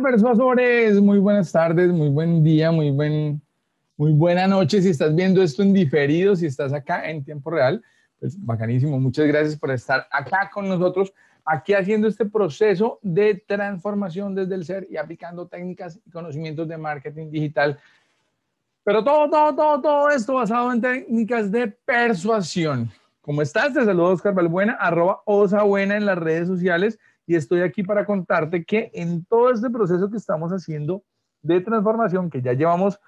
persuasores? Muy buenas tardes, muy buen día, muy, muy buena noche. Si estás viendo esto en diferido, si estás acá en tiempo real, pues bacanísimo. Muchas gracias por estar acá con nosotros, aquí haciendo este proceso de transformación desde el ser y aplicando técnicas y conocimientos de marketing digital. Pero todo, todo, todo, todo esto basado en técnicas de persuasión. ¿Cómo estás? Te saludo Oscar Valbuena, arroba osabuena en las redes sociales y estoy aquí para contarte que en todo este proceso que estamos haciendo de transformación, que ya llevamos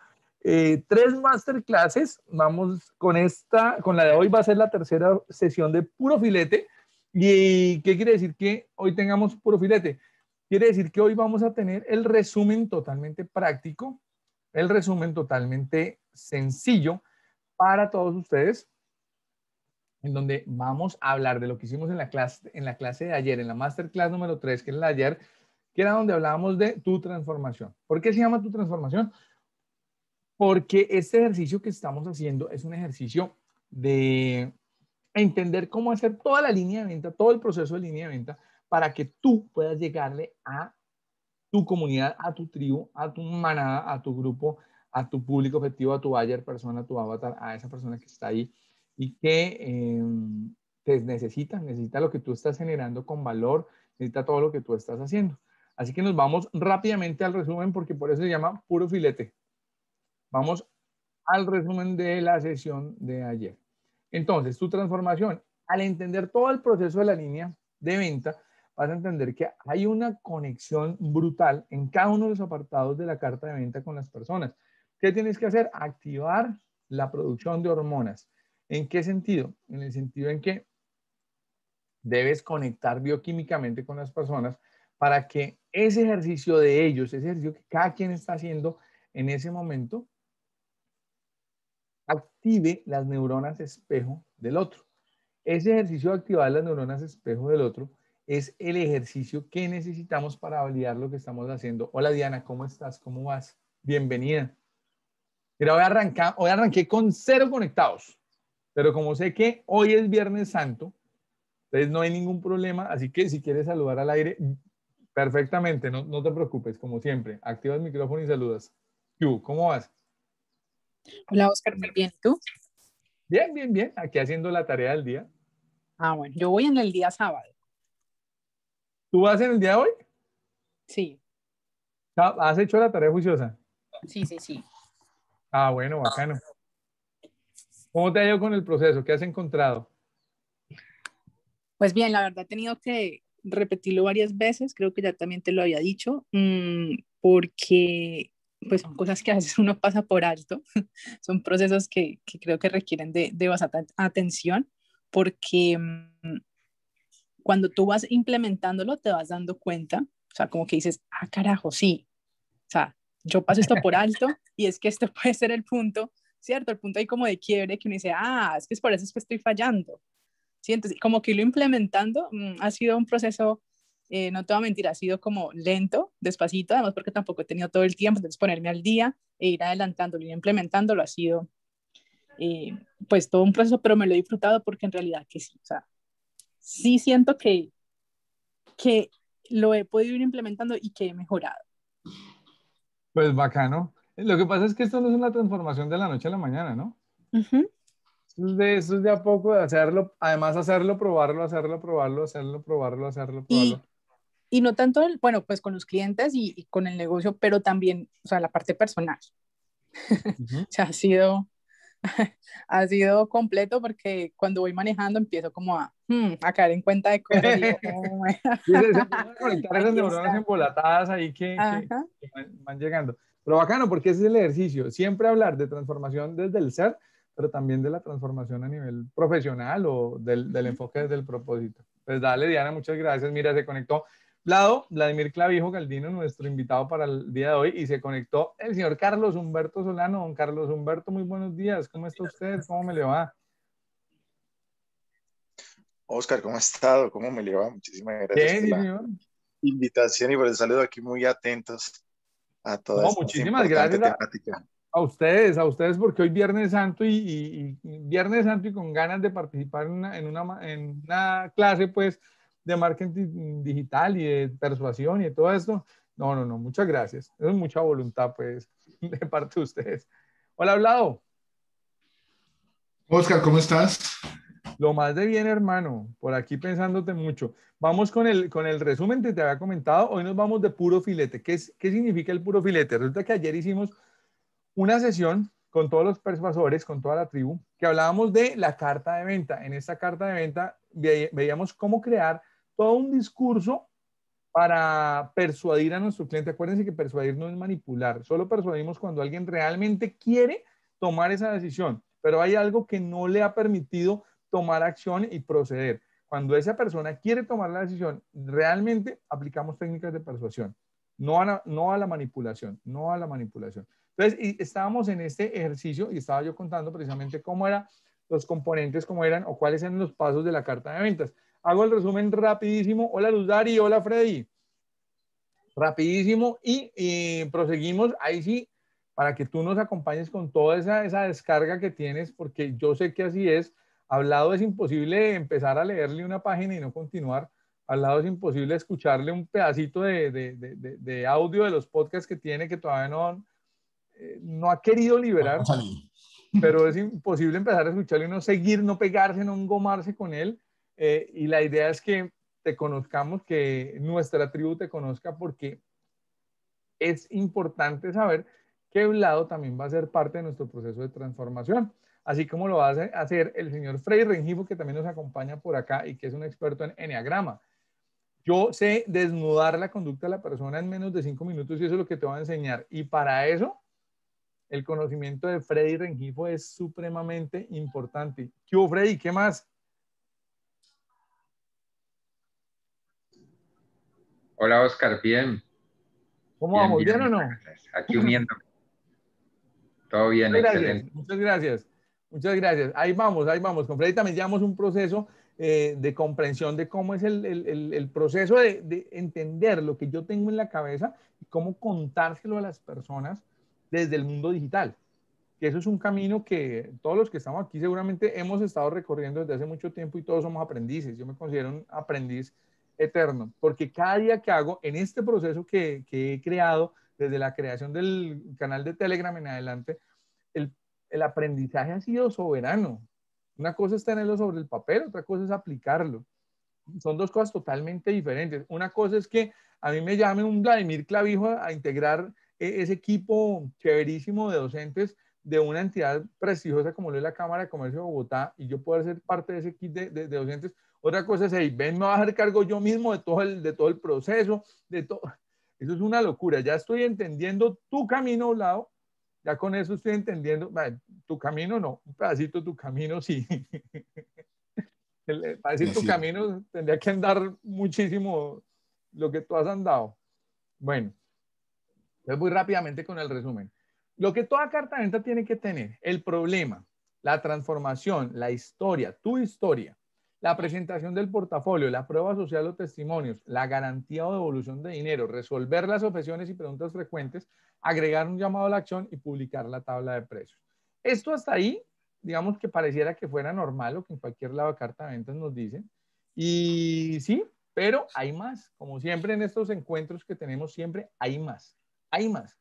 eh, tres masterclasses, vamos con esta, con la de hoy va a ser la tercera sesión de puro filete. ¿Y qué quiere decir que hoy tengamos puro filete? Quiere decir que hoy vamos a tener el resumen totalmente práctico, el resumen totalmente sencillo para todos ustedes en donde vamos a hablar de lo que hicimos en la clase, en la clase de ayer, en la masterclass número 3, que es la de ayer, que era donde hablábamos de tu transformación. ¿Por qué se llama tu transformación? Porque este ejercicio que estamos haciendo es un ejercicio de entender cómo hacer toda la línea de venta, todo el proceso de línea de venta, para que tú puedas llegarle a tu comunidad, a tu tribu, a tu manada, a tu grupo, a tu público objetivo, a tu buyer persona, a tu avatar, a esa persona que está ahí y que em, te necesita, necesita lo que tú estás generando con valor, necesita todo lo que tú estás haciendo. Así que nos vamos rápidamente al resumen porque por eso se llama puro filete. Vamos al resumen de la sesión de ayer. Entonces, tu transformación, al entender todo el proceso de la línea de venta, vas a entender que hay una conexión brutal en cada uno de los apartados de la carta de venta con las personas. ¿Qué tienes que hacer? Activar la producción de hormonas. ¿En qué sentido? En el sentido en que debes conectar bioquímicamente con las personas para que ese ejercicio de ellos, ese ejercicio que cada quien está haciendo en ese momento, active las neuronas espejo del otro. Ese ejercicio de activar las neuronas espejo del otro es el ejercicio que necesitamos para validar lo que estamos haciendo. Hola Diana, ¿cómo estás? ¿Cómo vas? Bienvenida. hoy arranqué con cero conectados. Pero como sé que hoy es Viernes Santo, entonces no hay ningún problema, así que si quieres saludar al aire, perfectamente, no, te preocupes, como siempre, activa el micrófono y saludas. Yu, ¿cómo vas? Hola, Oscar, muy bien, ¿tú? Bien, bien, bien, aquí haciendo la tarea del día. Ah, bueno, yo voy en el día sábado. ¿Tú vas en el día de hoy? Sí. Ah, ¿Has hecho la tarea juiciosa? Sí, sí, sí. Ah, bueno, bacano. ¿Cómo te ha ido con el proceso? ¿Qué has encontrado? Pues bien, la verdad he tenido que repetirlo varias veces, creo que ya también te lo había dicho, mm, porque pues son cosas que a veces uno pasa por alto, son procesos que, que creo que requieren de, de bastante atención, porque mm, cuando tú vas implementándolo te vas dando cuenta, o sea, como que dices, ah, carajo, sí, o sea, yo paso esto por alto y es que esto puede ser el punto ¿cierto? El punto ahí como de quiebre que uno dice, ah, es que es por eso es que estoy fallando. ¿Sí? Entonces, como que lo implementando mm, ha sido un proceso, eh, no te voy a mentir, ha sido como lento, despacito, además porque tampoco he tenido todo el tiempo, entonces ponerme al día e ir adelantándolo y implementándolo ha sido, eh, pues, todo un proceso, pero me lo he disfrutado porque en realidad que sí, o sea, sí siento que, que lo he podido ir implementando y que he mejorado. Pues bacano. Lo que pasa es que esto no es una transformación de la noche a la mañana, ¿no? es de, eso de a poco, de hacerlo, además hacerlo, probarlo, hacerlo, probarlo, hacerlo, probarlo, hacerlo, probarlo. Y, no tanto, bueno, pues con los clientes y, con el negocio, pero también, o sea, la parte personal. o sea, ha sido, ha sido completo porque cuando voy manejando empiezo como a, hmm, a caer en cuenta de cosas. Digo, oh, esas embolatadas ahí que, van, llegando. Pero bacano porque ese es el ejercicio, siempre hablar de transformación desde el ser, pero también de la transformación a nivel profesional o del, enfoque desde el propósito. Pues dale, Diana, muchas gracias. Mira, se conectó Vlado, Vladimir Clavijo Galdino, nuestro invitado para el día de hoy, y se conectó el señor Carlos Humberto Solano. Don Carlos Humberto, muy buenos días. ¿Cómo está usted? ¿Cómo me le va? Oscar, ¿cómo ha estado? ¿Cómo me le va? Muchísimas gracias. Bien, señor. Invitación y por el saludo aquí muy atentos a todos. muchísimas gracias a, ustedes, a ustedes, porque hoy Viernes Santo y, Viernes Santo y con ganas de participar en una, en una, clase, pues, de marketing digital y de persuasión y de todo esto. No, no, no, muchas gracias. es mucha voluntad, pues, de parte de ustedes. Hola, hablado. Oscar, ¿cómo estás? Lo más de bien, hermano, por aquí pensándote mucho. Vamos con el, con el resumen que te había comentado. Hoy nos vamos de puro filete. ¿Qué, es, ¿Qué significa el puro filete? Resulta que ayer hicimos una sesión con todos los persuasores, con toda la tribu, que hablábamos de la carta de venta. En esta carta de venta veíamos cómo crear todo un discurso para persuadir a nuestro cliente. Acuérdense que persuadir no es manipular, solo persuadimos cuando alguien realmente quiere tomar esa decisión, pero hay algo que no le ha permitido tomar acción y proceder. Cuando esa persona quiere tomar la decisión, realmente aplicamos técnicas de persuasión, no a la, no a la manipulación, no a la manipulación. Entonces, y estábamos en este ejercicio y estaba yo contando precisamente cómo eran los componentes, cómo eran o cuáles eran los pasos de la carta de ventas. Hago el resumen rapidísimo. Hola Luz Dari, hola Freddy. Rapidísimo y, proseguimos. Ahí sí, para que tú nos acompañes con toda esa, esa, descarga que tienes, porque yo sé que así es. Hablado es imposible empezar a leerle una página y no continuar. Hablado es imposible escucharle un pedacito de, de, de, de audio de los podcasts que tiene que todavía no, eh, no ha querido liberar. Pero es imposible empezar a escucharle y no seguir, no pegarse, no engomarse con él. Eh, y la idea es que te conozcamos, que nuestra tribu te conozca, porque es importante saber que lado también va a ser parte de nuestro proceso de transformación así como lo va a hacer el señor Freddy Rengifo, que también nos acompaña por acá y que es un experto en enneagrama. Yo sé desnudar la conducta de la persona en menos de cinco minutos y eso es lo que te voy a enseñar. Y para eso, el conocimiento de Freddy Rengifo es supremamente importante. ¿Qué hubo, Freddy? ¿Qué más? Hola, Oscar. Bien. ¿Cómo vamos? ¿Bien, o no? Aquí uniéndome. Todo bien, excelente. muchas gracias. Muchas gracias. Ahí vamos, ahí vamos. Con Freddy también llevamos un proceso eh, de comprensión de cómo es el, el, el, el proceso de, de, entender lo que yo tengo en la cabeza y cómo contárselo a las personas desde el mundo digital. Que eso es un camino que todos los que estamos aquí seguramente hemos estado recorriendo desde hace mucho tiempo y todos somos aprendices. Yo me considero un aprendiz eterno, porque cada día que hago en este proceso que, que he creado, desde la creación del canal de Telegram en adelante, el aprendizaje ha sido soberano. Una cosa es tenerlo sobre el papel, otra cosa es aplicarlo. Son dos cosas totalmente diferentes. Una cosa es que a mí me llame un Vladimir Clavijo a integrar e-, ese equipo chéverísimo de docentes de una entidad prestigiosa como lo es la Cámara de Comercio de Bogotá y yo poder ser parte de ese kit de, docentes. Otra cosa es, ven, me voy a hacer cargo yo mismo de todo el, de todo el proceso, de todo. Eso es una locura. Ya estoy entendiendo tu camino, Lado, ya con eso estoy entendiendo, tu camino no, un pedacito de tu camino sí. Eh, para decir tu camino tendría que andar muchísimo lo que tú has andado. Bueno, voy muy rápidamente con el resumen. Lo que toda carta de venta tiene que tener, el problema, la transformación, la historia, tu historia, la presentación del portafolio, la prueba social o testimonios, la garantía o devolución de dinero, resolver las objeciones y preguntas frecuentes, agregar un llamado a la acción y publicar la tabla de precios. Esto hasta ahí, digamos que pareciera que fuera normal o que en cualquier lado de carta de ventas nos dicen. Y sí, pero hay más. Como siempre en estos encuentros que tenemos, siempre hay más. Hay más.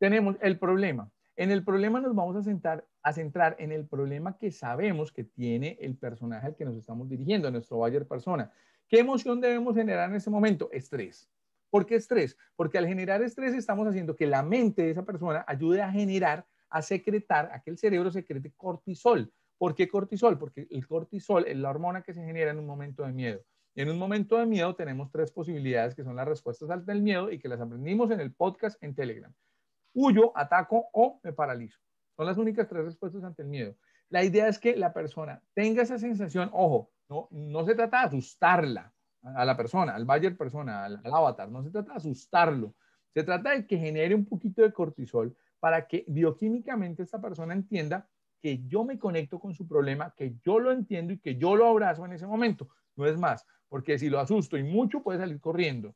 Tenemos el problema. En el problema nos vamos a sentar a centrar en el problema que sabemos que tiene el personaje al que nos estamos dirigiendo, nuestro Bayer persona. ¿Qué emoción debemos generar en ese momento? Estrés. ¿Por qué estrés? Porque al generar estrés estamos haciendo que la mente de esa persona ayude a generar, a secretar, a que el cerebro secrete cortisol. ¿Por qué cortisol? Porque el cortisol es la hormona que se genera en un momento de miedo. Y en un momento de miedo tenemos tres posibilidades que son las respuestas al del miedo y que las aprendimos en el podcast en Telegram. Huyo, ataco o me paralizo. Son las únicas tres respuestas ante el miedo. La idea es que la persona tenga esa sensación, ojo, no, no se trata de asustarla a la persona, al Bayer persona, al, al avatar, no se trata de asustarlo, se trata de que genere un poquito de cortisol para que bioquímicamente esta persona entienda que yo me conecto con su problema, que yo lo entiendo y que yo lo abrazo en ese momento. No es más, porque si lo asusto y mucho puede salir corriendo.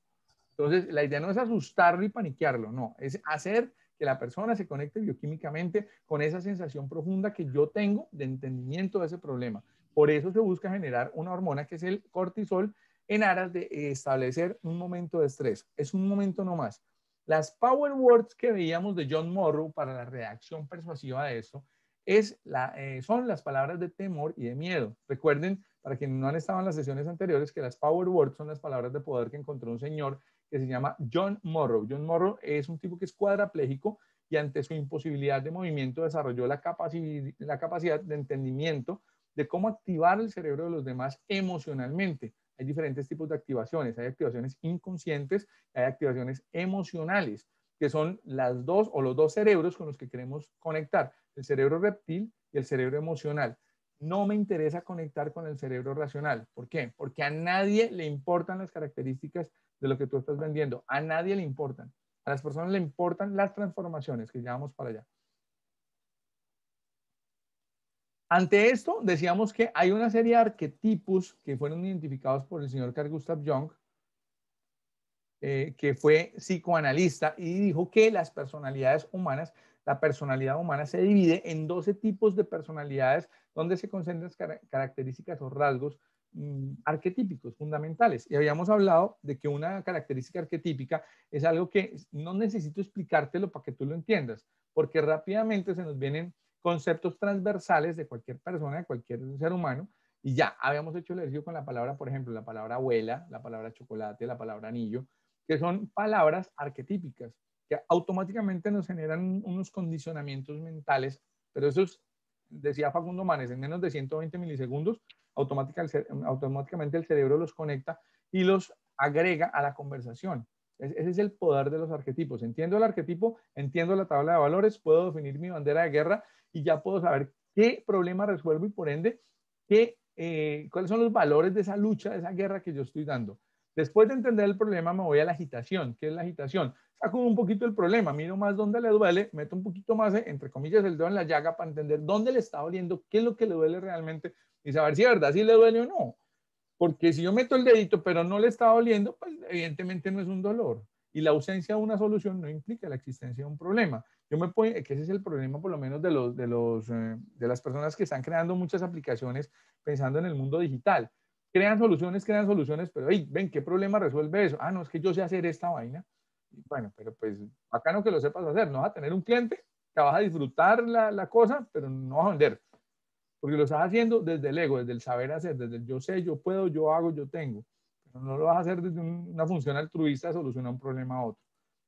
Entonces, la idea no es asustarlo y paniquearlo, no, es hacer que la persona se conecte bioquímicamente con esa sensación profunda que yo tengo de entendimiento de ese problema. Por eso se busca generar una hormona que es el cortisol en aras de establecer un momento de estrés. Es un momento no más. Las power words que veíamos de John Morrow para la reacción persuasiva de eso es la, eh, son las palabras de temor y de miedo. Recuerden, para quienes no han estado en las sesiones anteriores, que las power words son las palabras de poder que encontró un señor que se llama John Morrow. John Morrow es un tipo que es cuadraplégico y ante su imposibilidad de movimiento desarrolló la, la capacidad de entendimiento de cómo activar el cerebro de los demás emocionalmente. Hay diferentes tipos de activaciones, hay activaciones inconscientes, hay activaciones emocionales, que son las dos o los dos cerebros con los que queremos conectar, el cerebro reptil y el cerebro emocional no me interesa conectar con el cerebro racional. ¿Por qué? Porque a nadie le importan las características de lo que tú estás vendiendo. A nadie le importan. A las personas le importan las transformaciones que llevamos para allá. Ante esto, decíamos que hay una serie de arquetipos que fueron identificados por el señor Carl Gustav Jung, eh, que fue psicoanalista y dijo que las personalidades humanas la personalidad humana se divide en 12 tipos de personalidades donde se concentran características o rasgos mm, arquetípicos fundamentales. Y habíamos hablado de que una característica arquetípica es algo que no necesito explicártelo para que tú lo entiendas, porque rápidamente se nos vienen conceptos transversales de cualquier persona, de cualquier ser humano, y ya habíamos hecho el ejercicio con la palabra, por ejemplo, la palabra abuela, la palabra chocolate, la palabra anillo, que son palabras arquetípicas que automáticamente nos generan unos condicionamientos mentales, pero esos, decía Facundo Manes, en menos de 120 milisegundos, automáticamente el cerebro los conecta y los agrega a la conversación. Ese es el poder de los arquetipos. Entiendo el arquetipo, entiendo la tabla de valores, puedo definir mi bandera de guerra y ya puedo saber qué problema resuelvo y por ende qué, eh, cuáles son los valores de esa lucha, de esa guerra que yo estoy dando. Después de entender el problema, me voy a la agitación. ¿Qué es la agitación? Saco un poquito el problema, miro más dónde le duele, meto un poquito más, eh, entre comillas, el dedo en la llaga para entender dónde le está doliendo, qué es lo que le duele realmente y saber si es verdad si le duele o no. Porque si yo meto el dedito pero no le está doliendo, pues evidentemente no es un dolor. Y la ausencia de una solución no implica la existencia de un problema. Yo me puedo, que ese es el problema por lo menos de, los, de, los, eh, de las personas que están creando muchas aplicaciones pensando en el mundo digital crean soluciones, crean soluciones, pero hey, ven, ¿qué problema resuelve eso? Ah, no, es que yo sé hacer esta vaina. Bueno, pero pues acá no que lo sepas hacer, no vas a tener un cliente, que vas a disfrutar la, la cosa, pero no vas a vender. Porque lo estás haciendo desde el ego, desde el saber hacer, desde el yo sé, yo puedo, yo hago, yo tengo. Pero no lo vas a hacer desde una función altruista, solucionar un problema a otro.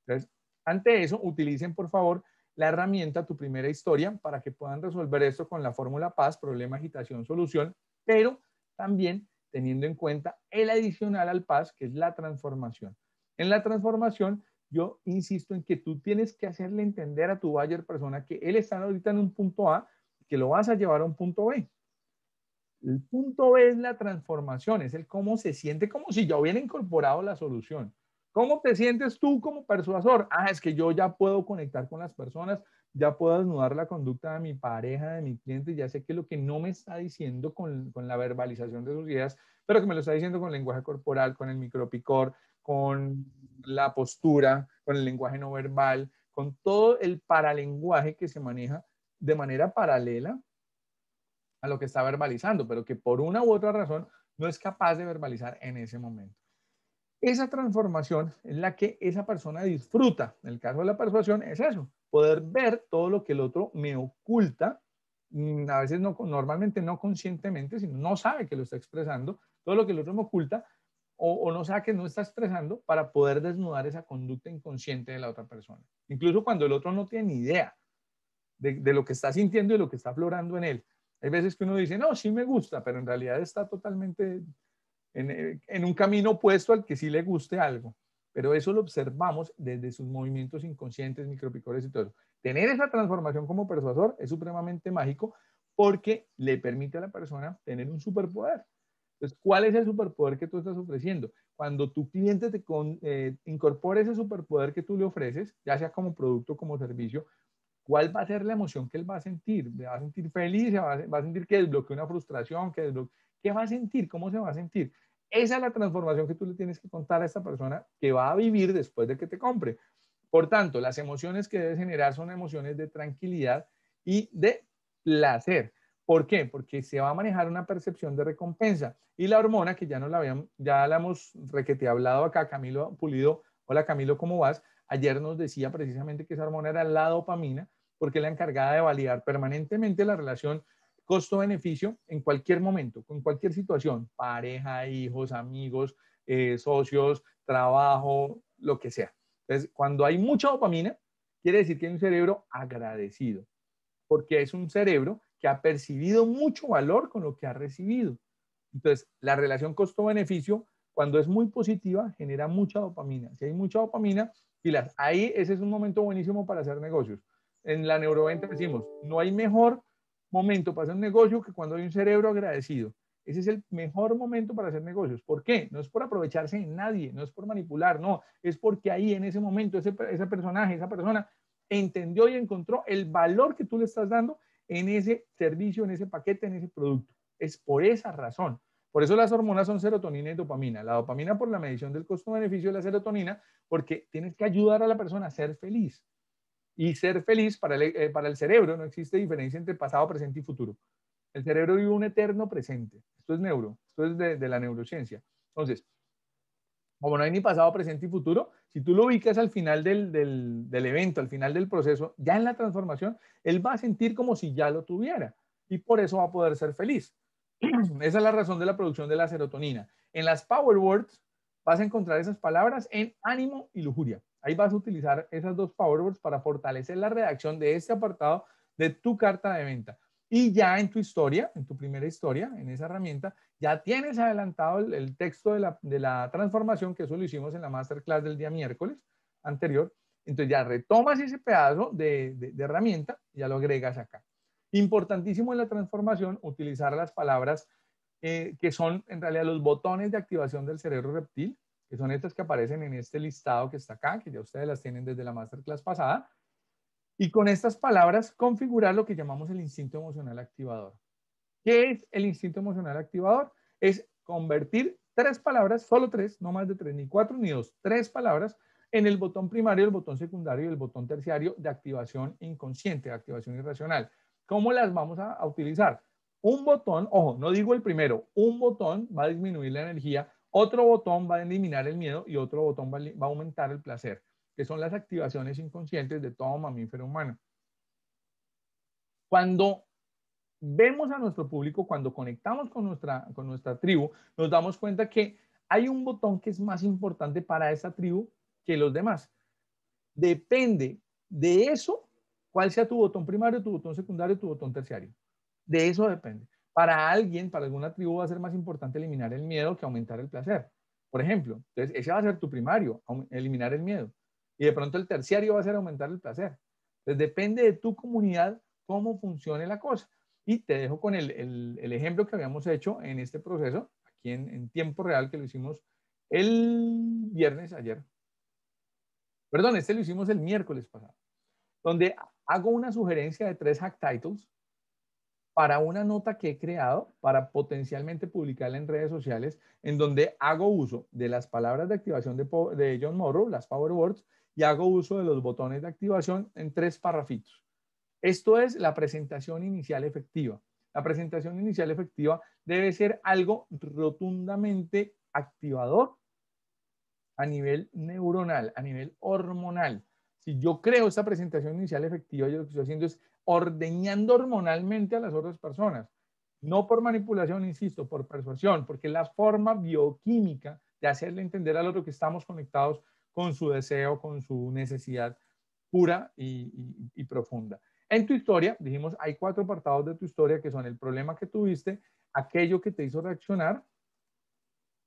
Entonces, ante eso, utilicen por favor la herramienta, tu primera historia, para que puedan resolver esto con la fórmula paz, problema, agitación, solución, pero también teniendo en cuenta el adicional al PAS, que es la transformación. En la transformación, yo insisto en que tú tienes que hacerle entender a tu buyer persona que él está ahorita en un punto A, que lo vas a llevar a un punto B. El punto B es la transformación, es el cómo se siente, como si ya hubiera incorporado la solución. ¿Cómo te sientes tú como persuasor? Ah, es que yo ya puedo conectar con las personas, ya puedo desnudar la conducta de mi pareja, de mi cliente, ya sé que lo que no me está diciendo con, la verbalización de sus ideas, pero que me lo está diciendo con lenguaje corporal, con el micropicor, con la postura, con el lenguaje no verbal, con todo el paralenguaje que se maneja de manera paralela a lo que está verbalizando, pero que por una u otra razón no es capaz de verbalizar en ese momento. Esa transformación es la que esa persona disfruta. En el caso de la persuasión es eso, poder ver todo lo que el otro me oculta, mm, a veces no, normalmente no conscientemente, sino no sabe que lo está expresando, todo lo que el otro me oculta o, no sabe que no está expresando para poder desnudar esa conducta inconsciente de la otra persona. Incluso cuando el otro no tiene ni idea de, lo que está sintiendo y lo que está aflorando en él. Hay veces que uno dice, no, sí me gusta, pero en realidad está totalmente en, eh, en, un camino opuesto al que sí le guste algo pero eso lo observamos desde sus movimientos inconscientes, micropicores y todo eso. Tener esa transformación como persuasor es supremamente mágico porque le permite a la persona tener un superpoder. Entonces, ¿cuál es el superpoder que tú estás ofreciendo? Cuando tu cliente te con, eh, incorpore ese superpoder que tú le ofreces, ya sea como producto, como servicio, ¿cuál va a ser la emoción que él va a sentir? ¿Va a sentir feliz? ¿Va a, sentir que desbloqueó una frustración? Que ¿Qué va a sentir? ¿Cómo se va a sentir? Esa es la transformación que tú le tienes que contar a esta persona que va a vivir después de que te compre. Por tanto, las emociones que debes generar son emociones de tranquilidad y de placer. ¿Por qué? Porque se va a manejar una percepción de recompensa. Y la hormona, que ya, no la, habíamos, ya la hemos requete hablado acá, Camilo Pulido, hola Camilo, ¿cómo vas? Ayer nos decía precisamente que esa hormona era la dopamina, porque la encargada de validar permanentemente la relación costo-beneficio en cualquier momento, con cualquier situación, pareja, hijos, amigos, eh, socios, trabajo, lo que sea. Entonces, cuando hay mucha dopamina, quiere decir que hay un cerebro agradecido, porque es un cerebro que ha percibido mucho valor con lo que ha recibido. Entonces, la relación costo-beneficio, cuando es muy positiva, genera mucha dopamina. Si hay mucha dopamina, ahí ese es un momento buenísimo para hacer negocios. En la neuroventa decimos, no hay mejor momento para hacer un negocio que cuando hay un cerebro agradecido. Ese es el mejor momento para hacer negocios. ¿Por qué? No es por aprovecharse de nadie, no es por manipular, no. Es porque ahí en ese momento ese, ese personaje, esa persona entendió y encontró el valor que tú le estás dando en ese servicio, en ese paquete, en ese producto. Es por esa razón. Por eso las hormonas son serotonina y dopamina. La dopamina por la medición del costo-beneficio de la serotonina, porque tienes que ayudar a la persona a ser feliz. Y ser feliz para el, eh, para el cerebro no existe diferencia entre pasado, presente y futuro. El cerebro vive un eterno presente. Esto es neuro, esto es de, la neurociencia. Entonces, como no hay ni pasado, presente y futuro, si tú lo ubicas al final del, del, del, evento, al final del proceso, ya en la transformación, él va a sentir como si ya lo tuviera y por eso va a poder ser feliz. Esa es la razón de la producción de la serotonina. En las Power Words vas a encontrar esas palabras en ánimo y lujuria. Ahí vas a utilizar esas dos words para fortalecer la redacción de este apartado de tu carta de venta. Y ya en tu historia, en tu primera historia, en esa herramienta, ya tienes adelantado el, texto de la, de la, transformación, que eso lo hicimos en la masterclass del día miércoles anterior. Entonces ya retomas ese pedazo de, de, herramienta y ya lo agregas acá. Importantísimo en la transformación utilizar las palabras eh, que son en realidad los botones de activación del cerebro reptil, que son estas que aparecen en este listado que está acá, que ya ustedes las tienen desde la masterclass pasada, y con estas palabras configurar lo que llamamos el instinto emocional activador. ¿Qué es el instinto emocional activador? Es convertir tres palabras, solo tres, no más de tres, ni cuatro, ni dos, tres palabras en el botón primario, el botón secundario y el botón terciario de activación inconsciente, de activación irracional. ¿Cómo las vamos a, utilizar? Un botón, ojo, no digo el primero, un botón va a disminuir la energía otro botón va a eliminar el miedo y otro botón va a aumentar el placer, que son las activaciones inconscientes de todo mamífero humano. Cuando vemos a nuestro público, cuando conectamos con nuestra, con nuestra tribu, nos damos cuenta que hay un botón que es más importante para esa tribu que los demás. Depende de eso, cuál sea tu botón primario, tu botón secundario, tu botón terciario. De eso depende. Para alguien, para alguna tribu, va a ser más importante eliminar el miedo que aumentar el placer. Por ejemplo, entonces ese va a ser tu primario, eliminar el miedo. Y de pronto el terciario va a ser aumentar el placer. Entonces depende de tu comunidad cómo funcione la cosa. Y te dejo con el, el, ejemplo que habíamos hecho en este proceso, aquí en, en tiempo real, que lo hicimos el viernes ayer. Perdón, este lo hicimos el miércoles pasado, donde hago una sugerencia de tres hack titles para una nota que he creado para potencialmente publicarla en redes sociales, en donde hago uso de las palabras de activación de, John Morrow, las Power Words, y hago uso de los botones de activación en tres parrafitos. Esto es la presentación inicial efectiva. La presentación inicial efectiva debe ser algo rotundamente activador a nivel neuronal, a nivel hormonal. Si yo creo esta presentación inicial efectiva, yo lo que estoy haciendo es ordeñando hormonalmente a las otras personas. No por manipulación, insisto, por persuasión, porque la forma bioquímica de hacerle entender al otro que estamos conectados con su deseo, con su necesidad pura y, y profunda. En tu historia, dijimos, hay cuatro apartados de tu historia que son el problema que tuviste, aquello que te hizo reaccionar,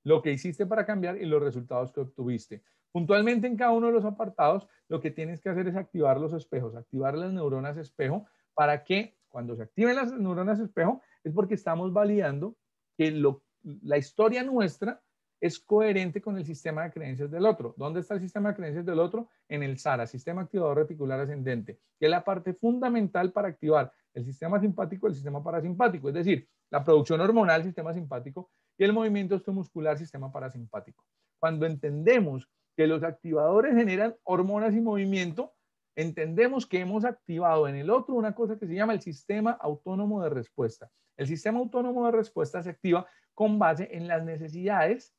lo que hiciste para cambiar y los resultados que obtuviste. Puntualmente en cada uno de los apartados, lo que tienes que hacer es activar los espejos, activar las neuronas espejo para que cuando se activen las neuronas espejo es porque estamos validando que la historia nuestra es coherente con el sistema de creencias del otro. ¿Dónde está el sistema de creencias del otro? En el SARA, Sistema Activador Reticular Ascendente, que es la parte fundamental para activar el sistema simpático y el sistema parasimpático, es decir, la producción hormonal, sistema simpático, y el movimiento osteomuscular, sistema parasimpático. Cuando entendemos que los activadores generan hormonas y movimiento, entendemos que hemos activado en el otro una cosa que se llama el sistema autónomo de respuesta. El sistema autónomo de respuesta se activa con base en las necesidades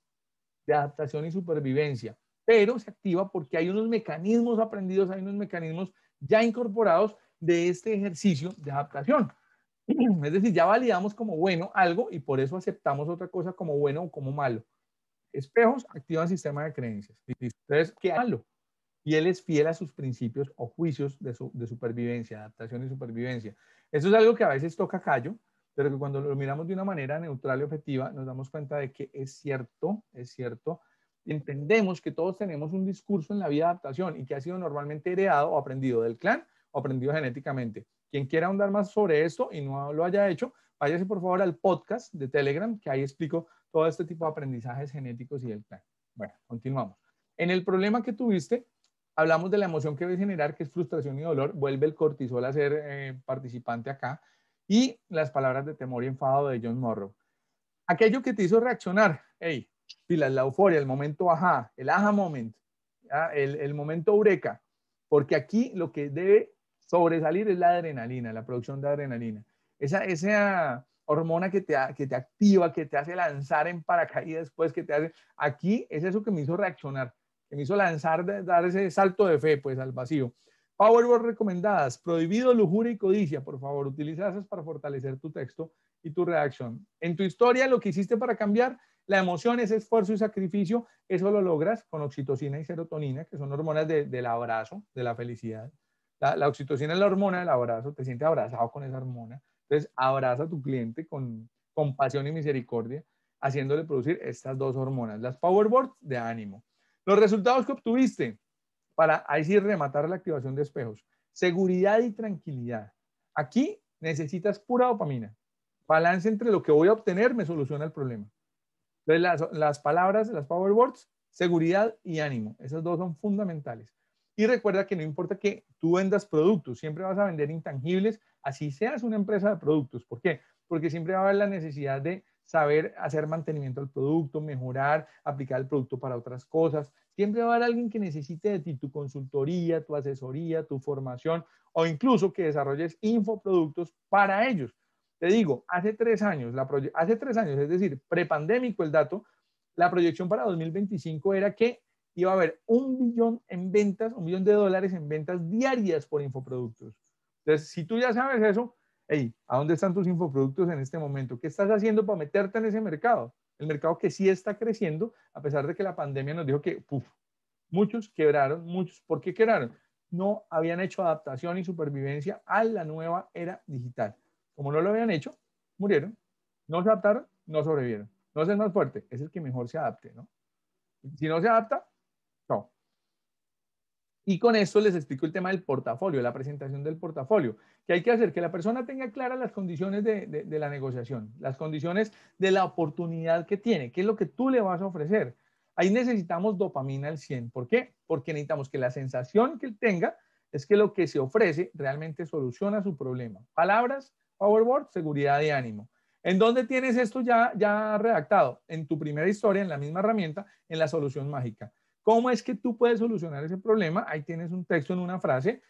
de adaptación y supervivencia, pero se activa porque hay unos mecanismos aprendidos, hay unos mecanismos ya incorporados de este ejercicio de adaptación. Es decir, ya validamos como bueno algo y por eso aceptamos otra cosa como bueno o como malo. Espejos activan sistema de creencias. Entonces, ¿qué hago? Y él es fiel a sus principios o juicios de, de supervivencia, adaptación y supervivencia. Eso es algo que a veces toca callo, pero que cuando lo miramos de una manera neutral y objetiva, nos damos cuenta de que es cierto, es cierto. Entendemos que todos tenemos un discurso en la vida de adaptación y que ha sido normalmente heredado o aprendido del clan o aprendido genéticamente. Quien quiera ahondar más sobre esto y no lo haya hecho, váyase por favor al podcast de Telegram, que ahí explico todo este tipo de aprendizajes genéticos y del plan. Bueno, continuamos. En el problema que tuviste, hablamos de la emoción que debe generar, que es frustración y dolor. Vuelve el cortisol a ser eh, participante acá. Y las palabras de temor y enfado de John Morrow. Aquello que te hizo reaccionar, hey, pilas, la euforia, el momento ajá, el aha moment, el, el momento eureka. Porque aquí lo que debe sobresalir es la adrenalina, la producción de adrenalina. Esa, esa, hormona que te, activa, que te hace lanzar en paracaídas después, pues, que te hace... Aquí es eso que me hizo reaccionar, que me hizo lanzar, dar ese salto de fe, pues, al vacío. Powerball recomendadas, prohibido lujuria y codicia, por favor, utiliza para fortalecer tu texto y tu reacción. En tu historia, lo que hiciste para cambiar, la emoción, ese esfuerzo y sacrificio, eso lo logras con oxitocina y serotonina, que son hormonas de, del abrazo, de la felicidad. la, oxitocina es la hormona del abrazo, te sientes abrazado con esa hormona. Entonces, abraza a tu cliente con compasión y misericordia, haciéndole producir estas dos hormonas, las power powerboards de ánimo. Los resultados que obtuviste para ahí sí rematar la activación de espejos, seguridad y tranquilidad. Aquí necesitas pura dopamina, balance entre lo que voy a obtener me soluciona el problema. Entonces, las, palabras palabras, las power Words, seguridad y ánimo, esas dos son fundamentales. Y recuerda que no importa que tú vendas productos, siempre vas a vender intangibles, así seas una empresa de productos. ¿Por qué? Porque siempre va a haber la necesidad de saber hacer mantenimiento al producto, mejorar, aplicar el producto para otras cosas. Siempre va a haber alguien que necesite de ti tu consultoría, tu asesoría, tu formación o incluso que desarrolles infoproductos para ellos. Te digo, hace tres años, la hace tres años, es decir, prepandémico el dato, la proyección para 2025 era que iba a haber un billón en ventas, un billón de dólares en ventas diarias por infoproductos. Entonces, si tú ya sabes eso, hey, ¿a dónde están tus infoproductos en este momento? ¿Qué estás haciendo para meterte en ese mercado? El mercado que sí está creciendo, a pesar de que la pandemia nos dijo que uf, muchos quebraron, muchos. ¿Por qué quebraron? No habían hecho adaptación y supervivencia a la nueva era digital. Como no lo habían hecho, murieron, no se adaptaron, no sobrevivieron. No es el más fuerte, es el que mejor se adapte, ¿no? Si no se adapta, no. Y con esto les explico el tema del portafolio, la presentación del portafolio, que hay que hacer que la persona tenga claras las condiciones de, la negociación, las condiciones de la oportunidad que tiene, qué es lo que tú le vas a ofrecer. Ahí necesitamos dopamina al 100. ¿Por qué? Porque necesitamos que la sensación que él tenga es que lo que se ofrece realmente soluciona su problema. Palabras, PowerBoard, seguridad de ánimo. ¿En dónde tienes esto ya, ya redactado? En tu primera historia, en la misma herramienta, en la solución mágica. ¿Cómo es que tú puedes solucionar ese problema? Ahí tienes un texto en una frase,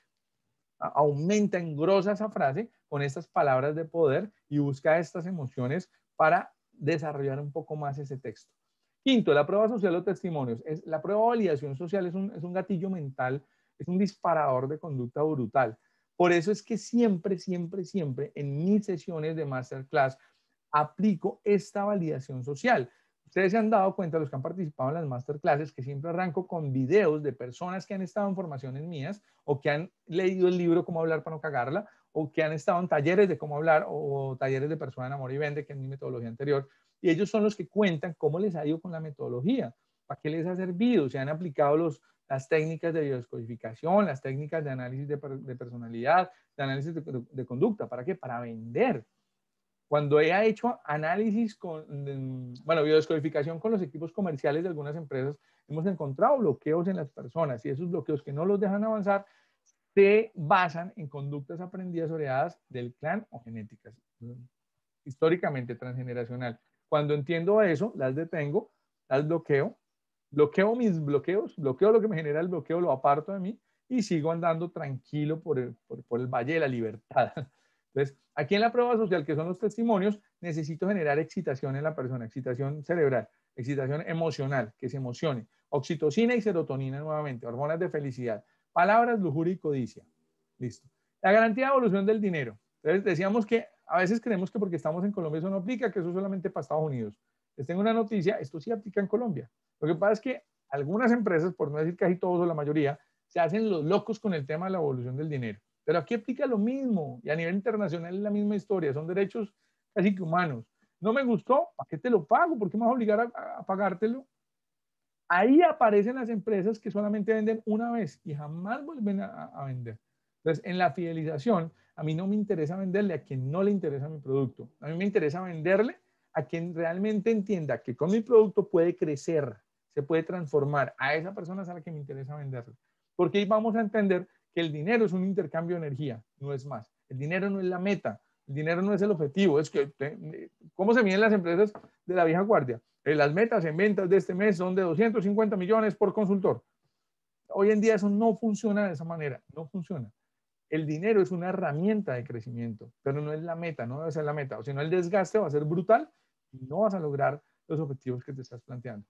aumenta, engrosa esa frase con estas palabras de poder y busca estas emociones para desarrollar un poco más ese texto. Quinto, la prueba social o testimonios. Es, la prueba de validación social es un, es un gatillo mental, es un disparador de conducta brutal. Por eso es que siempre, siempre, siempre en mis sesiones de masterclass aplico esta validación social. Ustedes se han dado cuenta, los que han participado en las masterclasses, que siempre arranco con videos de personas que han estado en formaciones mías o que han leído el libro Cómo hablar para no cagarla o que han estado en talleres de cómo hablar o talleres de persona en amor y vende, que es mi metodología anterior. Y ellos son los que cuentan cómo les ha ido con la metodología, para qué les ha servido, si han aplicado los, las técnicas de biodescodificación, las técnicas de análisis de, personalidad, de análisis de conducta. ¿Para qué? Para vender cuando he hecho análisis con, mm, bueno, biodescodificación con los equipos comerciales de algunas empresas, hemos encontrado bloqueos en las personas y esos bloqueos que no los dejan avanzar se basan en conductas aprendidas oreadas del clan o genéticas, mm, históricamente transgeneracional. Cuando entiendo eso, las detengo, las bloqueo, bloqueo mis bloqueos, bloqueo lo que me genera el bloqueo, lo aparto de mí y sigo andando tranquilo por el Valle de la Libertad. Entonces, aquí en la prueba social, que son los testimonios, necesito generar excitación en la persona, excitación cerebral, excitación emocional, que se emocione, oxitocina y serotonina nuevamente, hormonas de felicidad, palabras, lujuria y codicia. Listo. La garantía de evolución del dinero. Entonces, decíamos que a veces creemos que porque estamos en Colombia eso no aplica, que eso solamente para Estados Unidos. Les tengo una noticia, esto sí aplica en Colombia. Lo que pasa es que algunas empresas, por no decir casi todos o la mayoría, se hacen los locos con el tema de la evolución del dinero. Pero aquí aplica lo mismo y a nivel internacional es la misma historia, son derechos casi que humanos. No me gustó, ¿para qué te lo pago? ¿Por qué me vas a obligar a, pagártelo? Ahí aparecen las empresas que solamente venden una vez y jamás vuelven a, a vender. Entonces, en la fidelización, a mí no me interesa venderle a quien no le interesa mi producto. A mí me interesa venderle a quien realmente entienda que con mi producto puede crecer, se puede transformar. A esa persona es a la que me interesa venderle. Porque ahí vamos a entender que el dinero es un intercambio de energía, no es más. El dinero no es la meta, el dinero no es el objetivo. Es que, eh, ¿Cómo se miden las empresas de la vieja guardia? Eh, las metas en ventas de este mes son de 250 millones por consultor. Hoy en día eso no funciona de esa manera, no funciona. El dinero es una herramienta de crecimiento, pero no es la meta, no debe ser la meta. O si no, el desgaste va a ser brutal y no vas a lograr los objetivos que te estás planteando.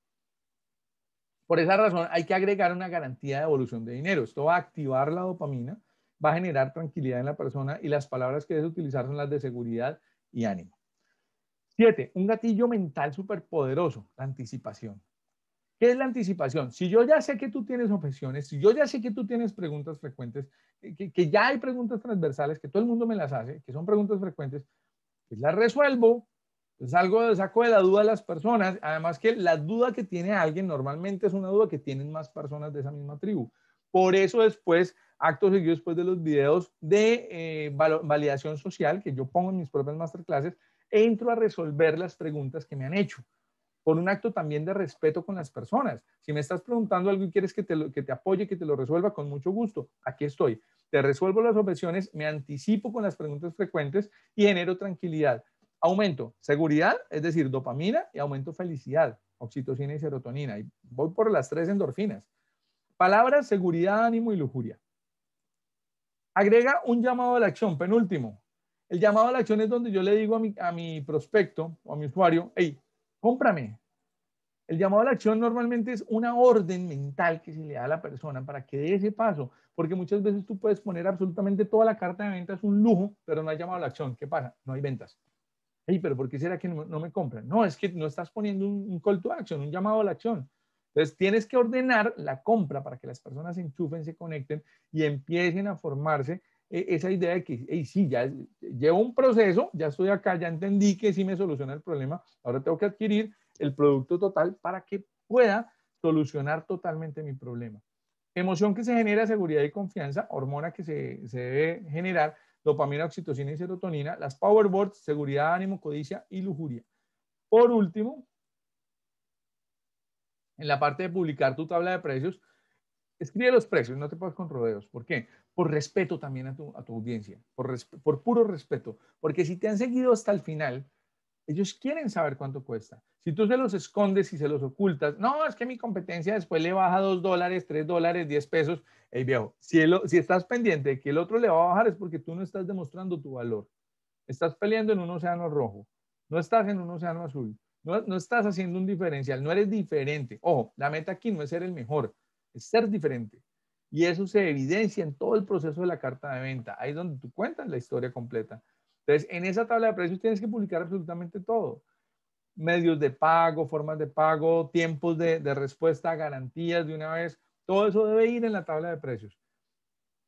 Por esa razón hay que agregar una garantía de devolución de dinero. Esto va a activar la dopamina, va a generar tranquilidad en la persona y las palabras que debes utilizar son las de seguridad y ánimo. Siete, un gatillo mental superpoderoso, la anticipación. ¿Qué es la anticipación? Si yo ya sé que tú tienes objeciones, si yo ya sé que tú tienes preguntas frecuentes, eh, que, que ya hay preguntas transversales que todo el mundo me las hace, que son preguntas frecuentes, pues las resuelvo Salgo algo saco de la duda a las personas, además que la duda que tiene alguien normalmente es una duda que tienen más personas de esa misma tribu. Por eso después, acto seguido después de los videos de eh, validación social que yo pongo en mis propias masterclasses, entro a resolver las preguntas que me han hecho por un acto también de respeto con las personas. Si me estás preguntando algo y quieres que te, que te apoye, que te lo resuelva, con mucho gusto, aquí estoy. Te resuelvo las objeciones, me anticipo con las preguntas frecuentes y genero tranquilidad aumento seguridad, es decir, dopamina y aumento felicidad, oxitocina y serotonina. Y voy por las tres endorfinas. Palabras, seguridad, ánimo y lujuria. Agrega un llamado a la acción, penúltimo. El llamado a la acción es donde yo le digo a mi, prospecto o a mi usuario, hey, cómprame. El llamado a la acción normalmente es una orden mental que se le da a la persona para que dé ese paso, porque muchas veces tú puedes poner absolutamente toda la carta de ventas, un lujo, pero no hay llamado a la acción. ¿Qué pasa? No hay ventas pero ¿por qué será que no, me compran? No, es que no estás poniendo un, call to action, un llamado a la acción. Entonces tienes que ordenar la compra para que las personas se enchufen, se conecten y empiecen a formarse eh, esa idea de que, hey, sí, ya llevo un proceso, ya estoy acá, ya entendí que sí me soluciona el problema, ahora tengo que adquirir el producto total para que pueda solucionar totalmente mi problema. Emoción que se genera, seguridad y confianza, hormona que se, se debe generar dopamina, oxitocina y serotonina, las powerboards, seguridad, ánimo, codicia y lujuria. Por último, en la parte de publicar tu tabla de precios, escribe los precios, no te pases con rodeos. ¿Por qué? Por respeto también a tu, a tu audiencia, por, por puro respeto. Porque si te han seguido hasta el final, ellos quieren saber cuánto cuesta. Si tú se los escondes y se los ocultas, no, es que mi competencia después le baja 2 dólares, 3 dólares, 10 pesos. Ey, viejo, si, estás pendiente de que el otro le va a bajar es porque tú no estás demostrando tu valor. Estás peleando en un océano rojo, no estás en un océano azul, no, no estás haciendo un diferencial, no eres diferente. Ojo, la meta aquí no es ser el mejor, es ser diferente. Y eso se evidencia en todo el proceso de la carta de venta. Ahí es donde tú cuentas la historia completa. Entonces, en esa tabla de precios tienes que publicar absolutamente todo medios de pago, formas de pago, tiempos de, respuesta, garantías de una vez. Todo eso debe ir en la tabla de precios.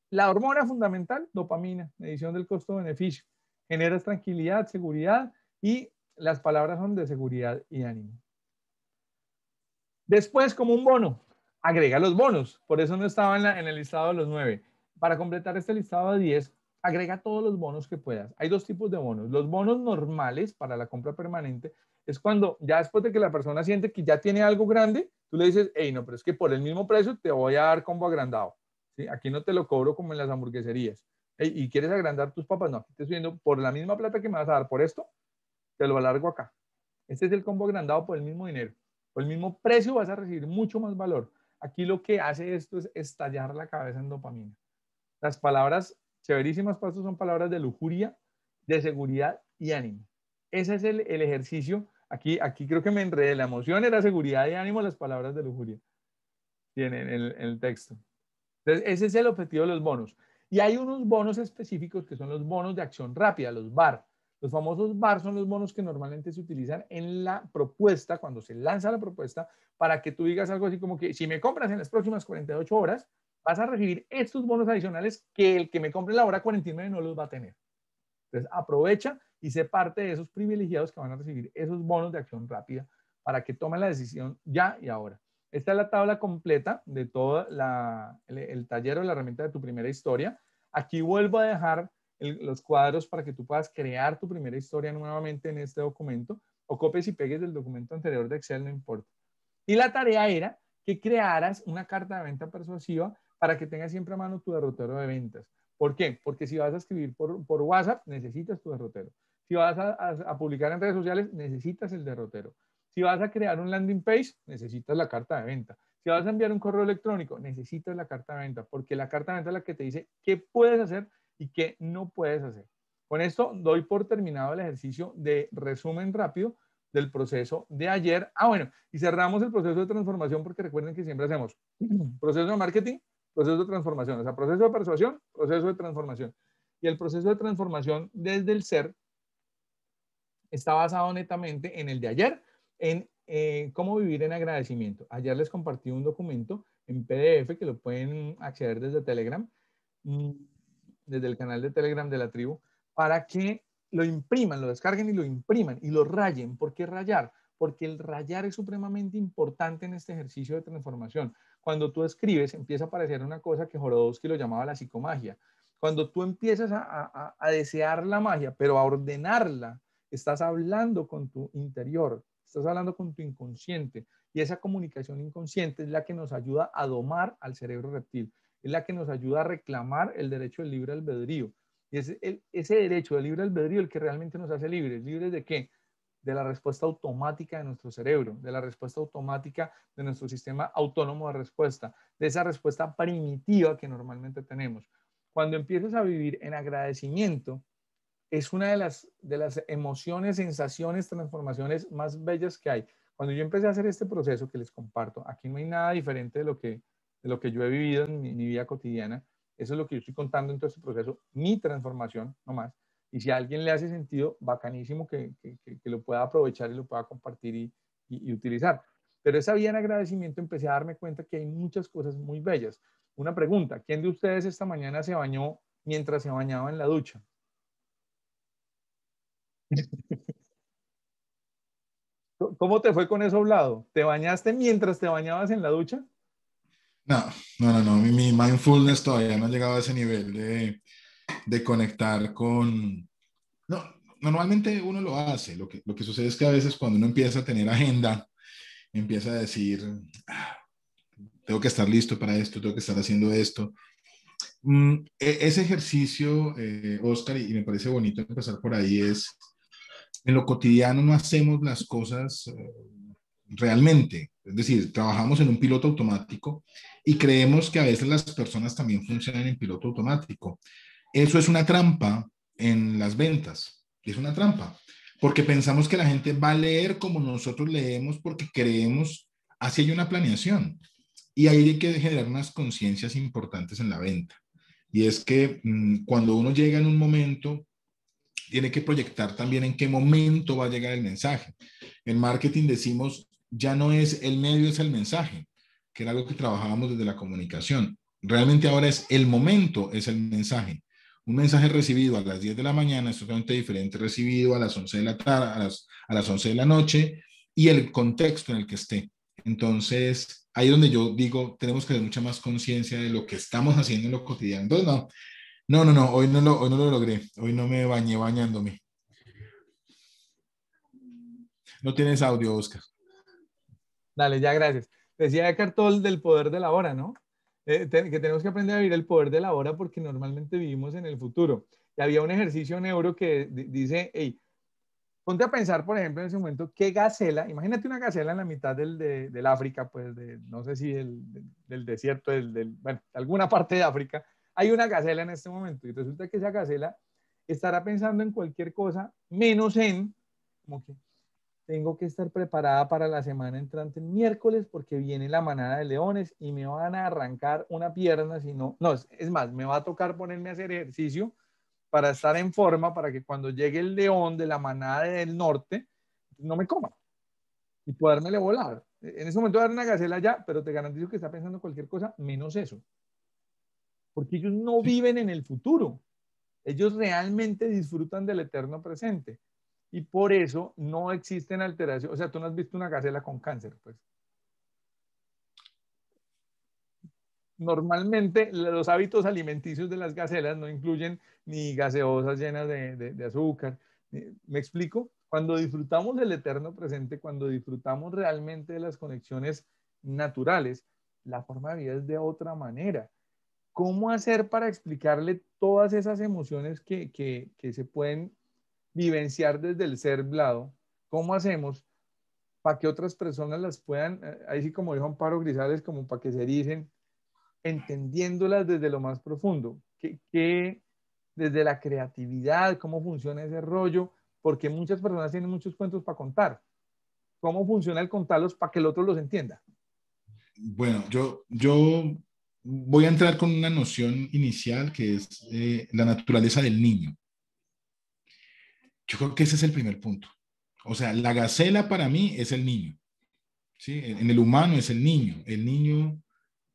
La hormona fundamental, dopamina, medición del costo-beneficio. genera tranquilidad, seguridad y las palabras son de seguridad y ánimo. Después, como un bono, agrega los bonos. Por eso no estaba en, el listado de los nueve. Para completar este listado de diez, agrega todos los bonos que puedas. Hay dos tipos de bonos. Los bonos normales para la compra permanente es cuando ya después de que la persona siente que ya tiene algo grande, tú le dices, hey, no, pero es que por el mismo precio te voy a dar combo agrandado. ¿sí? Aquí no te lo cobro como en las hamburgueserías. ¿Y quieres agrandar tus papas? No, aquí te estoy viendo por la misma plata que me vas a dar por esto, te lo alargo acá. Este es el combo agrandado por el mismo dinero. Por el mismo precio vas a recibir mucho más valor. Aquí lo que hace esto es estallar la cabeza en dopamina. Las palabras severísimas pasos son palabras de lujuria, de seguridad y ánimo. Ese es el, el ejercicio Aquí, creo que me enredé. La emoción era seguridad y ánimo, las palabras de lujuria. Tienen el, el texto. Entonces, ese es el objetivo de los bonos. Y hay unos bonos específicos que son los bonos de acción rápida, los BAR. Los famosos BAR son los bonos que normalmente se utilizan en la propuesta, cuando se lanza la propuesta, para que tú digas algo así como que si me compras en las próximas 48 horas, vas a recibir estos bonos adicionales que el que me compre la hora 49 no los va a tener. Entonces, aprovecha y sé parte de esos privilegiados que van a recibir esos bonos de acción rápida para que tomen la decisión ya y ahora. Esta es la tabla completa de todo el, taller o la herramienta de tu primera historia. Aquí vuelvo a dejar los cuadros para que tú puedas crear tu primera historia nuevamente en este documento o copies y pegues del documento anterior de Excel, no importa. Y la tarea era que crearas una carta de venta persuasiva para que tengas siempre a mano tu derrotero de ventas. ¿Por qué? Porque si vas a escribir por, por WhatsApp, necesitas tu derrotero. Si vas a, publicar en redes sociales, necesitas el derrotero. Si vas a crear un landing page, necesitas la carta de venta. Si vas a enviar un correo electrónico, necesitas la carta de venta, porque la carta de venta es la que te dice qué puedes hacer y qué no puedes hacer. Con esto doy por terminado el ejercicio de resumen rápido del proceso de ayer. Ah, bueno, y cerramos el proceso de transformación porque recuerden que siempre hacemos proceso de marketing, proceso de transformación, o sea, proceso de persuasión, proceso de transformación. Y el proceso de transformación desde el ser está basado netamente en el de ayer, en eh, cómo vivir en agradecimiento. Ayer les compartí un documento en PDF que lo pueden acceder desde Telegram, mm, desde el canal de Telegram de la tribu, para que lo impriman, lo descarguen y lo impriman y lo rayen. ¿Por qué rayar? Porque el rayar es supremamente importante en este ejercicio de transformación. Cuando tú escribes, empieza a aparecer una cosa que Jorodowski lo llamaba la psicomagia. Cuando tú empiezas a, a desear la magia, pero a ordenarla, estás hablando con tu interior, estás hablando con tu inconsciente y esa comunicación inconsciente es la que nos ayuda a domar al cerebro reptil, es la que nos ayuda a reclamar el derecho del libre albedrío. Y es ese derecho del libre albedrío el que realmente nos hace libres. ¿Libres de qué? De la respuesta automática de nuestro cerebro, de la respuesta automática de nuestro sistema autónomo de respuesta, de esa respuesta primitiva que normalmente tenemos. Cuando empiezas a vivir en agradecimiento, es una de las, de las emociones, sensaciones, transformaciones más bellas que hay. Cuando yo empecé a hacer este proceso que les comparto, aquí no hay nada diferente de lo que, lo que yo he vivido en mi, vida cotidiana. Eso es lo que yo estoy contando en todo este proceso, mi transformación nomás. Y si a alguien le hace sentido, bacanísimo que, lo pueda aprovechar y lo pueda compartir y, y utilizar. Pero esa vía en agradecimiento empecé a darme cuenta que hay muchas cosas muy bellas. Una pregunta, ¿quién de ustedes esta mañana se bañó mientras se bañaba en la ducha? ¿Cómo te fue con eso hablado? ¿Te bañaste mientras te bañabas en la ducha? No, no, no, no. Mi, mindfulness todavía no ha llegado a ese nivel de, de conectar con... No, normalmente uno lo hace. Lo que, lo que sucede es que a veces cuando uno empieza a tener agenda, empieza a decir, ah, tengo que estar listo para esto, tengo que estar haciendo esto. Mm, e, ese ejercicio, eh, Oscar, y me parece bonito empezar por ahí, es en lo cotidiano no hacemos las cosas eh, realmente. Es decir, trabajamos en un piloto automático y creemos que a veces las personas también funcionan en piloto automático. Eso es una trampa en las ventas. Es una trampa. Porque pensamos que la gente va a leer como nosotros leemos porque creemos, así hay una planeación. Y ahí hay que generar unas conciencias importantes en la venta. Y es que mm, cuando uno llega en un momento tiene que proyectar también en qué momento va a llegar el mensaje. En marketing decimos, ya no es el medio, es el mensaje, que era lo que trabajábamos desde la comunicación. Realmente ahora es el momento, es el mensaje. Un mensaje recibido a las 10 de la mañana es totalmente diferente recibido a las 11 de la tarde, a las, a 11 de la noche y el contexto en el que esté. Entonces, ahí es donde yo digo, tenemos que tener mucha más conciencia de lo que estamos haciendo en lo cotidiano. no, no, no, no, hoy no lo, no lo logré. Hoy no me bañé bañándome. No tienes audio, Oscar. Dale, ya, gracias. Decía Eckhart Tolle del poder de la hora, ¿no? Eh, que tenemos que aprender a vivir el poder de la hora porque normalmente vivimos en el futuro. Y había un ejercicio neuro que dice, hey, ponte a pensar, por ejemplo, en ese momento, qué gacela, imagínate una gacela en la mitad del, de, África, pues de, no sé si del, desierto, del, bueno, alguna parte de África, hay una gacela en este momento y resulta que esa gacela estará pensando en cualquier cosa menos en, como que tengo que estar preparada para la semana entrante el miércoles porque viene la manada de leones y me van a arrancar una pierna, si no, no, es más, me va a tocar ponerme a hacer ejercicio para estar en forma, para que cuando llegue el león de la manada del norte, no me coma y poderme volar. En ese momento dar una gacela ya, pero te garantizo que está pensando cualquier cosa menos eso porque ellos no viven en el futuro. Ellos realmente disfrutan del eterno presente. Y por eso no existen alteraciones. O sea, tú no has visto una gacela con cáncer, pues. Normalmente los hábitos alimenticios de las gacelas no incluyen ni gaseosas llenas de, de azúcar. Eh, ¿Me explico? Cuando disfrutamos del eterno presente, cuando disfrutamos realmente de las conexiones naturales, la forma de vida es de otra manera ¿Cómo hacer para explicarle todas esas emociones que, que, que se pueden vivenciar desde el ser blado? ¿Cómo hacemos para que otras personas las puedan, eh, ahí sí como dijo Amparo Grisales, como para que se dicen, entendiéndolas desde lo más profundo? ¿Qué, desde la creatividad, cómo funciona ese rollo, porque muchas personas tienen muchos cuentos para contar. ¿Cómo funciona el contarlos para que el otro los entienda? Bueno, yo, yo voy a entrar con una noción inicial que es eh, la naturaleza del niño. Yo creo que ese es el primer punto. O sea, la gacela para mí es el niño. ¿sí? En el humano es el niño. El niño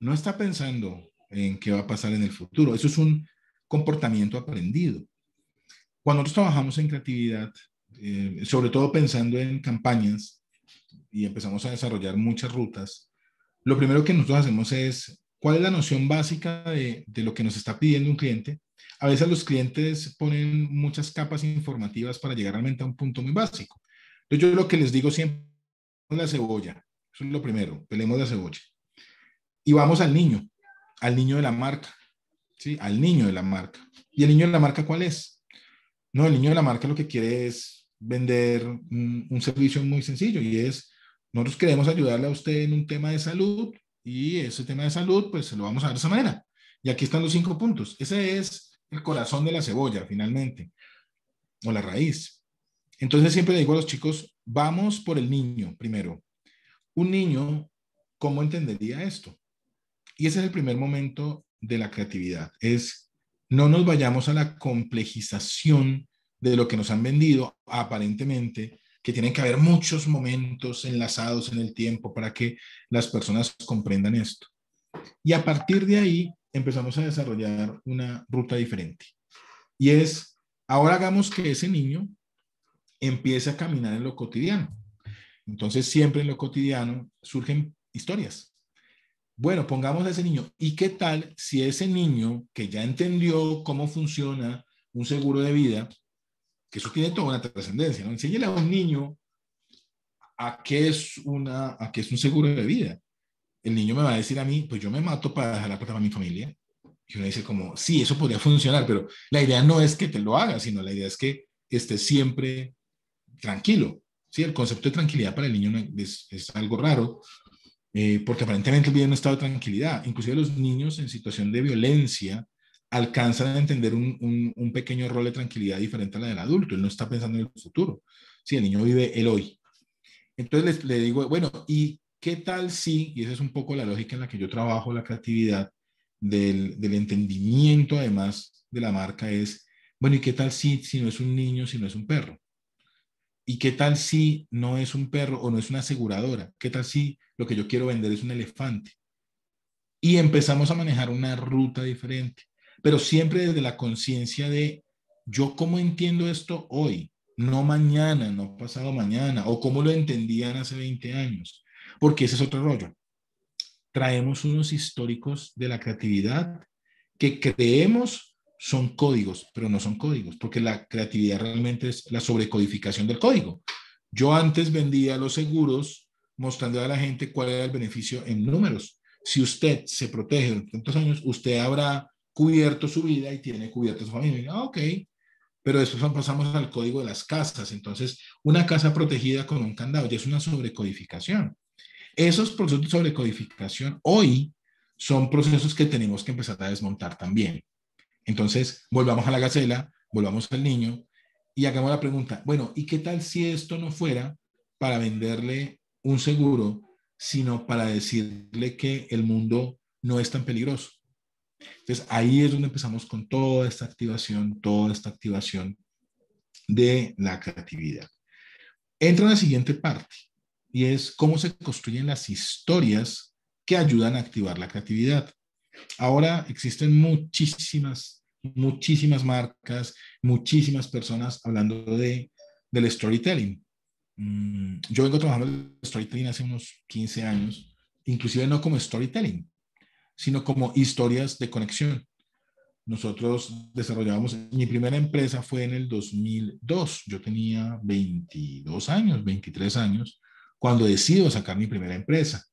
no está pensando en qué va a pasar en el futuro. Eso es un comportamiento aprendido. Cuando nosotros trabajamos en creatividad, eh, sobre todo pensando en campañas y empezamos a desarrollar muchas rutas, lo primero que nosotros hacemos es ¿Cuál es la noción básica de, de, lo que nos está pidiendo un cliente? A veces los clientes ponen muchas capas informativas para llegar realmente a un punto muy básico. Entonces yo lo que les digo siempre es la cebolla. Eso es lo primero, pelemos la cebolla. Y vamos al niño, al niño de la marca, ¿sí? Al niño de la marca. ¿Y el niño de la marca cuál es? No, el niño de la marca lo que quiere es vender un, un servicio muy sencillo y es, nosotros queremos ayudarle a usted en un tema de salud y ese tema de salud, pues se lo vamos a dar de esa manera. Y aquí están los cinco puntos. Ese es el corazón de la cebolla, finalmente, o la raíz. Entonces siempre le digo a los chicos, vamos por el niño primero. Un niño, ¿cómo entendería esto? Y ese es el primer momento de la creatividad. Es, no nos vayamos a la complejización de lo que nos han vendido aparentemente que tienen que haber muchos momentos enlazados en el tiempo para que las personas comprendan esto. Y a partir de ahí empezamos a desarrollar una ruta diferente. Y es, ahora hagamos que ese niño empiece a caminar en lo cotidiano. Entonces, siempre en lo cotidiano surgen historias. Bueno, pongamos a ese niño. ¿Y qué tal si ese niño que ya entendió cómo funciona un seguro de vida, que eso tiene toda una trascendencia, ¿no? a un niño a qué, es una, a qué es un seguro de vida. El niño me va a decir a mí, pues yo me mato para dejar la plata para mi familia. Y uno dice como, sí, eso podría funcionar, pero la idea no es que te lo hagas, sino la idea es que estés siempre tranquilo. Sí, el concepto de tranquilidad para el niño es, algo raro, eh, porque aparentemente vive en un estado de tranquilidad. Inclusive los niños en situación de violencia alcanzan a entender un, un, pequeño rol de tranquilidad diferente a la del adulto. Él no está pensando en el futuro. Si el niño vive el hoy. Entonces le digo, bueno, ¿y qué tal si, y esa es un poco la lógica en la que yo trabajo, la creatividad del, del entendimiento además de la marca es, bueno, ¿y qué tal si, si no es un niño, si no es un perro? ¿Y qué tal si no es un perro o no es una aseguradora? ¿Qué tal si lo que yo quiero vender es un elefante? Y empezamos a manejar una ruta diferente pero siempre desde la conciencia de yo cómo entiendo esto hoy, no mañana, no pasado mañana, o cómo lo entendían hace 20 años, porque ese es otro rollo. Traemos unos históricos de la creatividad que creemos son códigos, pero no son códigos, porque la creatividad realmente es la sobrecodificación del código. Yo antes vendía los seguros mostrando a la gente cuál era el beneficio en números. Si usted se protege en tantos años, usted habrá cubierto su vida y tiene cubierto su familia. Ah, ok. Pero después pasamos al código de las casas. Entonces, una casa protegida con un candado ya es una sobrecodificación. Esos procesos de sobrecodificación hoy son procesos que tenemos que empezar a desmontar también. Entonces, volvamos a la gacela, volvamos al niño y hagamos la pregunta, bueno, ¿y qué tal si esto no fuera para venderle un seguro, sino para decirle que el mundo no es tan peligroso? Entonces ahí es donde empezamos con toda esta activación, toda esta activación de la creatividad. Entra en la siguiente parte y es cómo se construyen las historias que ayudan a activar la creatividad. Ahora existen muchísimas, muchísimas marcas, muchísimas personas hablando de, del storytelling. Mm, yo vengo trabajando en storytelling hace unos 15 años, inclusive no como storytelling, sino como historias de conexión. Nosotros desarrollamos, mi primera empresa fue en el 2002, yo tenía 22 años, 23 años, cuando decido sacar mi primera empresa.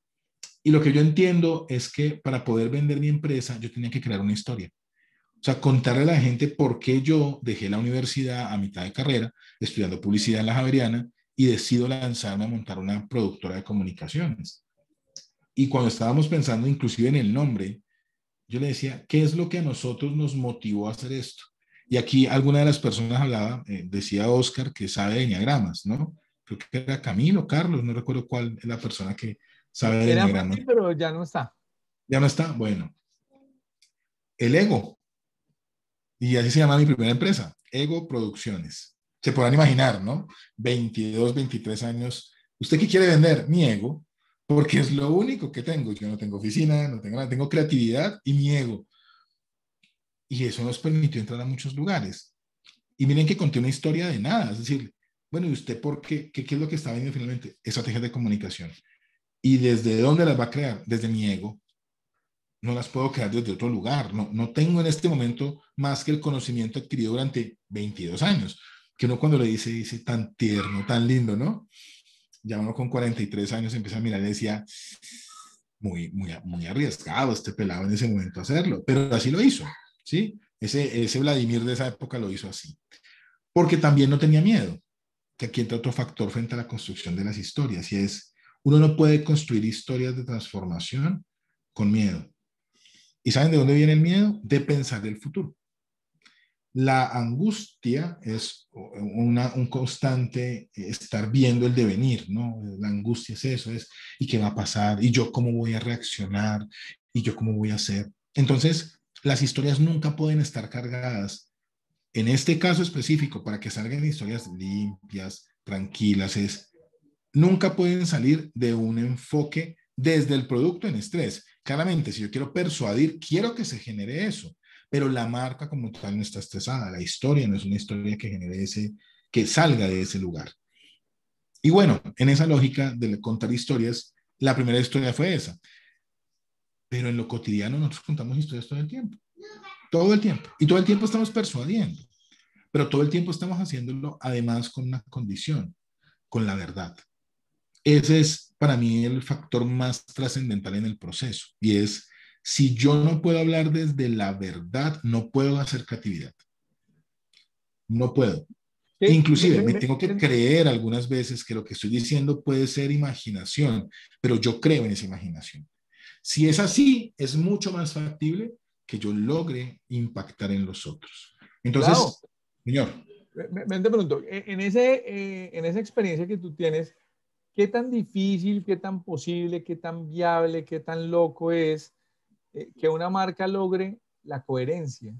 Y lo que yo entiendo es que para poder vender mi empresa, yo tenía que crear una historia. O sea, contarle a la gente por qué yo dejé la universidad a mitad de carrera, estudiando publicidad en la Javeriana, y decido lanzarme a montar una productora de comunicaciones. Y cuando estábamos pensando inclusive en el nombre, yo le decía, ¿qué es lo que a nosotros nos motivó a hacer esto? Y aquí alguna de las personas hablaba, eh, decía Oscar que sabe de enneagramas, ¿no? Creo que era Camilo, Carlos, no recuerdo cuál es la persona que sabe de era pero ya no está. Ya no está, bueno. El ego. Y así se llama mi primera empresa, Ego Producciones. Se podrán imaginar, ¿no? 22, 23 años. ¿Usted qué quiere vender? Mi ego porque es lo único que tengo. Yo no tengo oficina, no tengo nada, tengo creatividad y mi ego. Y eso nos permitió entrar a muchos lugares. Y miren que conté una historia de nada, es decir, bueno, ¿y usted por qué? ¿Qué, es lo que está viendo finalmente? Estrategias de comunicación. ¿Y desde dónde las va a crear? Desde mi ego. No las puedo crear desde otro lugar. No, no tengo en este momento más que el conocimiento adquirido durante 22 años, que uno cuando le dice, dice, tan tierno, tan lindo, ¿no? ya uno con 43 años empieza a mirar y decía, muy, muy, muy arriesgado este pelado en ese momento hacerlo, pero así lo hizo, ¿sí? Ese, ese Vladimir de esa época lo hizo así, porque también no tenía miedo, que aquí entra otro factor frente a la construcción de las historias, y es, uno no puede construir historias de transformación con miedo. ¿Y saben de dónde viene el miedo? De pensar del futuro. La angustia es un constante estar viendo el devenir, ¿no? La angustia es eso, es ¿y qué va a pasar? ¿Y yo cómo voy a reaccionar? ¿Y yo cómo voy a hacer? Entonces, las historias nunca pueden estar cargadas. En este caso específico, para que salgan historias limpias, tranquilas, es nunca pueden salir de un enfoque desde el producto en estrés. Claramente, si yo quiero persuadir, quiero que se genere eso, pero la marca como tal no está estresada, la historia no es una historia que genere ese, que salga de ese lugar. Y bueno, en esa lógica de contar historias, la primera historia fue esa. Pero en lo cotidiano nosotros contamos historias todo el tiempo. Todo el tiempo. Y todo el tiempo estamos persuadiendo. Pero todo el tiempo estamos haciéndolo además con una condición, con la verdad. Ese es para mí el factor más trascendental en el proceso. Y es si yo no puedo hablar desde la verdad, no puedo hacer creatividad. No puedo. Inclusive me, tengo que creer algunas veces que lo que estoy diciendo puede ser imaginación, pero yo creo en esa imaginación. Si es así, es mucho más factible que yo logre impactar en los otros. Entonces, señor. Me, pregunto, e, en, ese, eh, en esa experiencia que tú tienes, ¿qué tan difícil, qué tan posible, qué tan viable, qué tan loco es eh, que una marca logre la coherencia?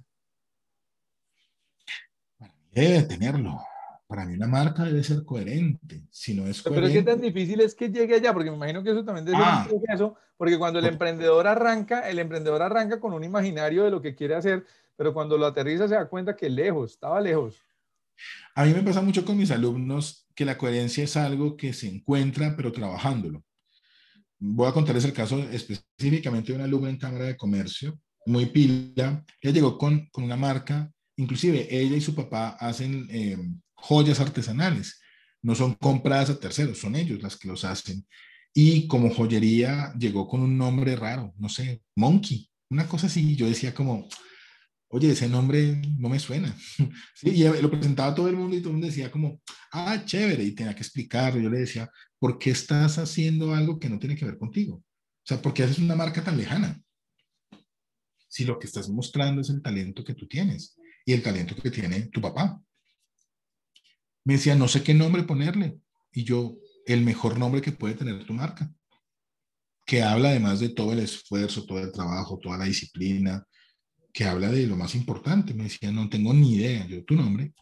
Debe tenerlo. Para mí una marca debe ser coherente. Si no es coherente... Pero que tan difícil es que llegue allá, porque me imagino que eso también debe ah, un proceso, porque cuando el emprendedor arranca, el emprendedor arranca con un imaginario de lo que quiere hacer, pero cuando lo aterriza se da cuenta que lejos, estaba lejos. A mí me pasa mucho con mis alumnos que la coherencia es algo que se encuentra, pero trabajándolo. Voy a contarles el caso específicamente de una alumna en Cámara de Comercio, muy pila. Ella llegó con, con una marca, inclusive ella y su papá hacen eh, joyas artesanales. No son compradas a terceros, son ellos las que los hacen. Y como joyería llegó con un nombre raro, no sé, Monkey, una cosa así. Yo decía como, oye, ese nombre no me suena. Y lo presentaba a todo el mundo y todo el mundo decía como, ah, chévere, y tenía que explicarlo. Yo le decía, ¿por qué estás haciendo algo que no tiene que ver contigo? O sea, ¿por qué haces una marca tan lejana? Si lo que estás mostrando es el talento que tú tienes y el talento que tiene tu papá. Me decía, no sé qué nombre ponerle. Y yo, el mejor nombre que puede tener tu marca, que habla además de todo el esfuerzo, todo el trabajo, toda la disciplina, que habla de lo más importante. Me decía, no tengo ni idea. Yo, tu nombre.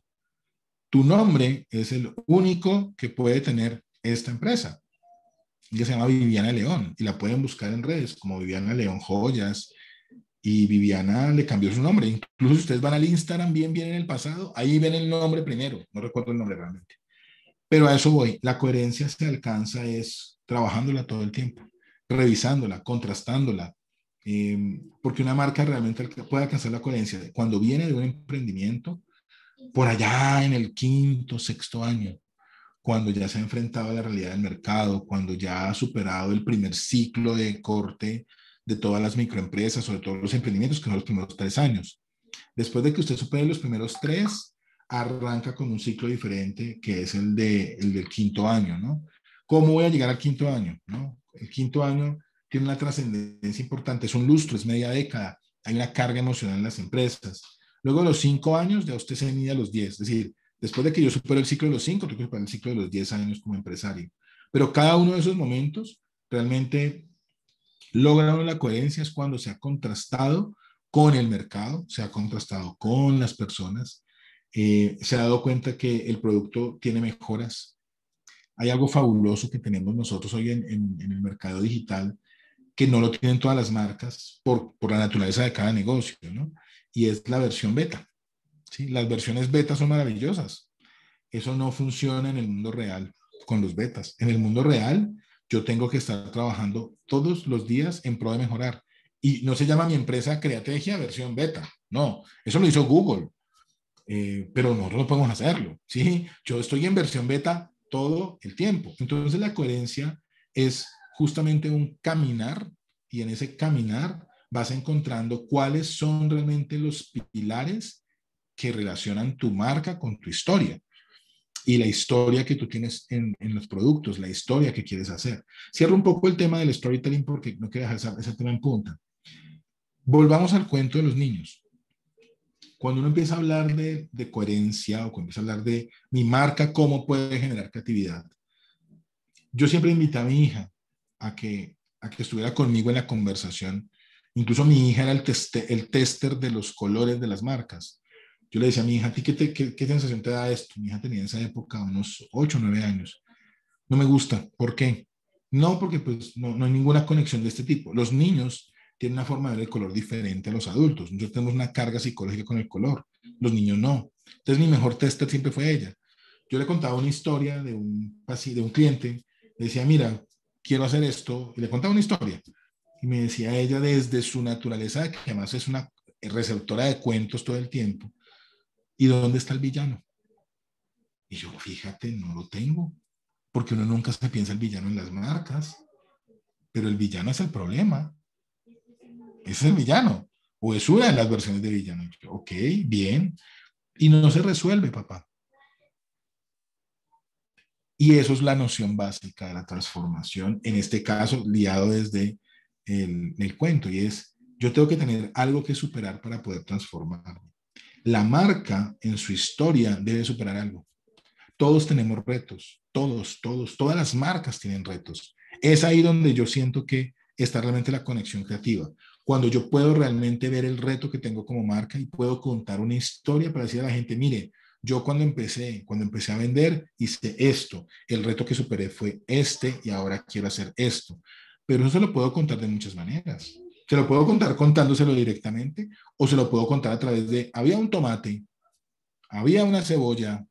Tu nombre es el único que puede tener esta empresa. Ella se llama Viviana León y la pueden buscar en redes como Viviana León Joyas. Y Viviana le cambió su nombre. Incluso ustedes van al Instagram bien, bien en el pasado, ahí ven el nombre primero. No recuerdo el nombre realmente. Pero a eso voy. La coherencia se alcanza es trabajándola todo el tiempo, revisándola, contrastándola, Em, porque una marca realmente puede alcanzar la coherencia cuando viene de un emprendimiento, por allá en el quinto, sexto año, cuando ya se ha enfrentado a la realidad del mercado, cuando ya ha superado el primer ciclo de corte de todas las microempresas, sobre todo los emprendimientos, que son los primeros tres años. Después de que usted supere los primeros tres, arranca con un ciclo diferente, que es el, de, el del quinto año, ¿no? ¿Cómo voy a llegar al quinto año? ¿no? El quinto año tiene una trascendencia importante, es un lustro, es media década, hay una carga emocional en las empresas. Luego de los cinco años, ya usted se mide a los diez, es decir, después de que yo supero el ciclo de los cinco, tengo que superar el ciclo de los diez años como empresario. Pero cada uno de esos momentos realmente logra la coherencia es cuando se ha contrastado con el mercado, se ha contrastado con las personas, eh, se ha dado cuenta que el producto tiene mejoras. Hay algo fabuloso que tenemos nosotros hoy en el mercado digital que no lo tienen todas las marcas por, la naturaleza de cada negocio, ¿no? Y es la versión beta. ¿sí? Las versiones beta son maravillosas. Eso no funciona en el mundo real con los betas. En el mundo real, yo tengo que estar trabajando todos los días en pro de mejorar. Y no se llama mi empresa Creategia versión beta. No, eso lo hizo Google. Eh, pero nosotros no podemos hacerlo. ¿sí? Yo estoy en versión beta todo el tiempo. Entonces la coherencia es justamente un caminar y en ese caminar vas encontrando cuáles son realmente los pilares que relacionan tu marca con tu historia y la historia que tú tienes en, los productos, la historia que quieres hacer. Cierro un poco el tema del storytelling porque no quiero dejar ese tema en punta. Volvamos al cuento de los niños. Cuando uno empieza a hablar de, de coherencia o cuando empieza a hablar de mi marca, cómo puede generar creatividad, yo siempre invito a mi hija a que, a que estuviera conmigo en la conversación. Incluso mi hija era el, el tester de los colores de las marcas. Yo le decía a mi hija, ¿a ti qué, qué, sensación te da esto? Mi hija tenía en esa época unos 8 o 9 años. No me gusta. ¿Por qué? No, porque pues no, hay ninguna conexión de este tipo. Los niños tienen una forma de ver el color diferente a los adultos. Nosotros tenemos una carga psicológica con el color. Los niños no. Entonces mi mejor tester siempre fue ella. Yo le contaba una historia de un, de un cliente. Le decía, mira, quiero hacer esto, y le contaba una historia. Y me decía ella desde su naturaleza, que además es una receptora de cuentos todo el tiempo, ¿y dónde está el villano? Y yo, fíjate, no lo tengo, porque uno nunca se piensa el villano en las marcas, pero el villano es el problema. Ese es el villano, o es una de las versiones de villano. ok, bien, y no se resuelve, papá. Y eso es la noción básica de la transformación, en este caso, liado desde el, el cuento, y es, yo tengo que tener algo que superar para poder transformarme. La marca en su historia debe superar algo. Todos tenemos retos, todos, todos, todas las marcas tienen retos. Es ahí donde yo siento que está realmente la conexión creativa. Cuando yo puedo realmente ver el reto que tengo como marca y puedo contar una historia para decir a la gente, mire, yo cuando empecé, cuando empecé a vender, hice esto. El reto que superé fue este y ahora quiero hacer esto. Pero eso se lo puedo contar de muchas maneras. Se lo puedo contar contándoselo directamente o se lo puedo contar a través de, había un tomate, había una cebolla,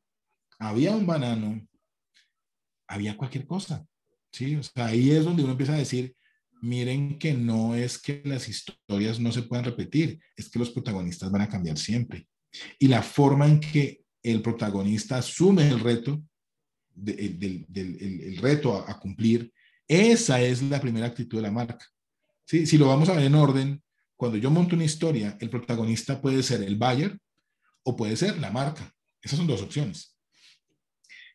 había un banano, había cualquier cosa. Sí, ahí es donde uno empieza a decir, miren que no es que las historias no se puedan repetir, es que los protagonistas van a cambiar siempre. Y la forma en que el protagonista asume el reto, el, reto a, cumplir. Esa es la primera actitud de la marca. Si lo vamos a ver en orden, cuando yo monto una historia, el protagonista puede ser el buyer o puede ser la marca. Esas son dos opciones.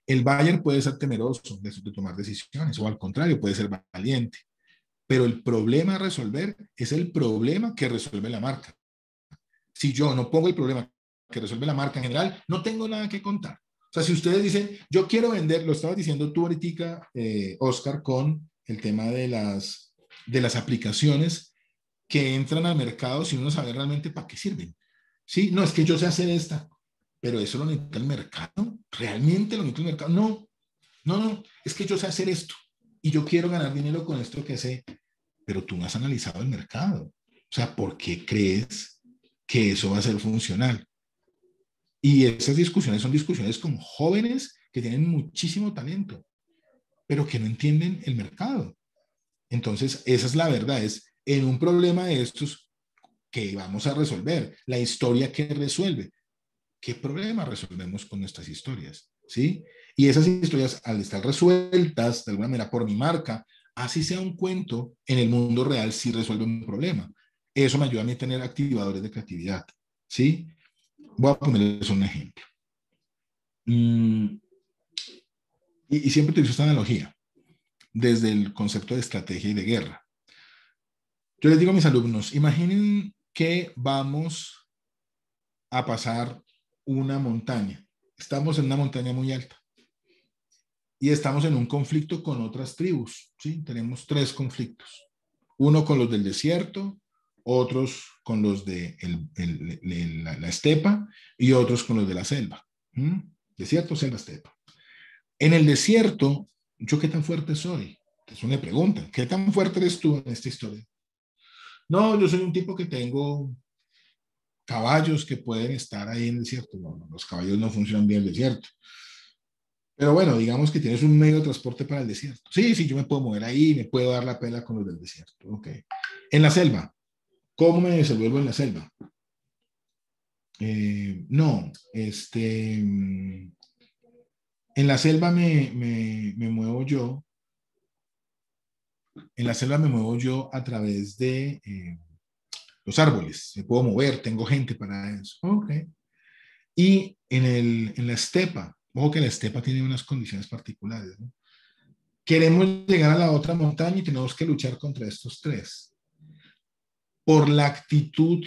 El buyer puede ser temeroso de, de tomar decisiones o al contrario, puede ser valiente. Pero el problema a resolver es el problema que resuelve la marca. Si yo no pongo el problema que resuelve la marca en general, no tengo nada que contar. O sea, si ustedes dicen, yo quiero vender, lo estabas diciendo tú ahorita, eh, Oscar, con el tema de las, de las aplicaciones que entran al mercado sin uno saber realmente para qué sirven. Sí, no, es que yo sé hacer esta, pero eso lo necesita el mercado. ¿Realmente lo necesita el mercado? No, no, no, es que yo sé hacer esto y yo quiero ganar dinero con esto que sé, pero tú no has analizado el mercado. O sea, ¿por qué crees que eso va a ser funcional? Y esas discusiones son discusiones con jóvenes que tienen muchísimo talento, pero que no entienden el mercado. Entonces, esa es la verdad, es en un problema de estos que vamos a resolver, la historia que resuelve. ¿Qué problema resolvemos con nuestras historias? ¿Sí? Y esas historias, al estar resueltas de alguna manera por mi marca, así sea un cuento, en el mundo real sí resuelve un problema. Eso me ayuda a mí a tener activadores de creatividad, ¿sí? Voy a ponerles un ejemplo. Mm, y, siempre utilizo esta analogía desde el concepto de estrategia y de guerra. Yo les digo a mis alumnos, imaginen que vamos a pasar una montaña. Estamos en una montaña muy alta y estamos en un conflicto con otras tribus. Tenemos tres conflictos. Uno con los del desierto, otros con los de la, estepa y otros con los de la selva. desiertos, Desierto, la estepa. En el desierto, ¿yo qué tan fuerte soy? Es una pregunta. ¿qué tan fuerte eres tú en esta historia? No, yo soy un tipo que tengo caballos que pueden estar ahí en el desierto. No, los caballos no funcionan bien en el desierto. Pero bueno, digamos que tienes un medio de transporte para el desierto. Sí, sí, yo me puedo mover ahí, me puedo dar la pela con los del desierto. Ok. En la selva, ¿Cómo me desenvuelvo en la selva. Eh, no, este, mm, en la selva me, muevo yo, en la selva me muevo yo a través de eh, los árboles, me puedo mover, tengo gente para eso. Okay. Y en, la estepa, ojo que la estepa tiene unas condiciones particulares. Queremos llegar a la otra montaña y tenemos que luchar contra estos tres por la actitud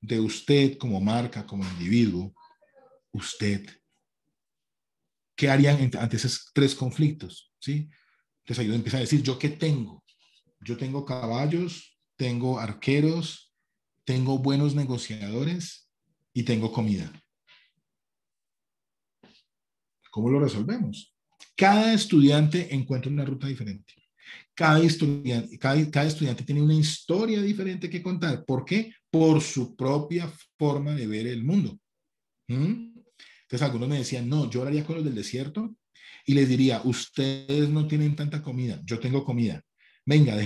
de usted como marca, como individuo, usted, ¿qué harían ante esos tres conflictos? ¿Sí? Entonces ahí empieza a decir, ¿yo qué tengo? Yo tengo caballos, tengo arqueros, tengo buenos negociadores y tengo comida. ¿Cómo lo resolvemos? Cada estudiante encuentra una ruta diferente. Cada estudiante, cada, estudiante tiene una historia diferente que contar. ¿Por qué? Por su propia forma de ver el mundo. ¿Mm? Entonces algunos me decían, no, yo hablaría con los del desierto y les diría, ustedes no tienen tanta comida, yo tengo comida. Venga,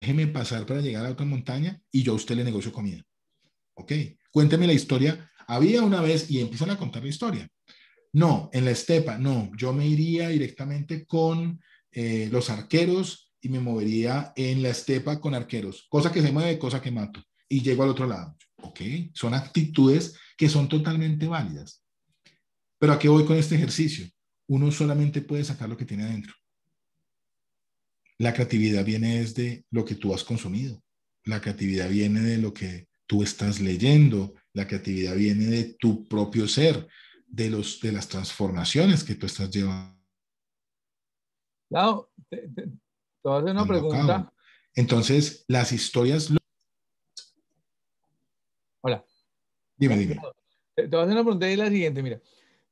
déjeme pasar para llegar a otra montaña y yo a usted le negocio comida. ¿Ok? Cuénteme la historia. Había una vez y empiezan a contar la historia. No, en la estepa, no, yo me iría directamente con eh, los arqueros y me movería en la estepa con arqueros, cosa que se mueve, cosa que mato, y llego al otro lado. Ok, son actitudes que son totalmente válidas. Pero ¿a qué voy con este ejercicio? Uno solamente puede sacar lo que tiene adentro. La creatividad viene desde lo que tú has consumido. La creatividad viene de lo que tú estás leyendo. La creatividad viene de tu propio ser, de, los, de las transformaciones que tú estás llevando Claro, te, voy a hacer una no, pregunta. Entonces, las historias... Hola. Dime, dime. Te, voy a hacer una pregunta y la siguiente, mira.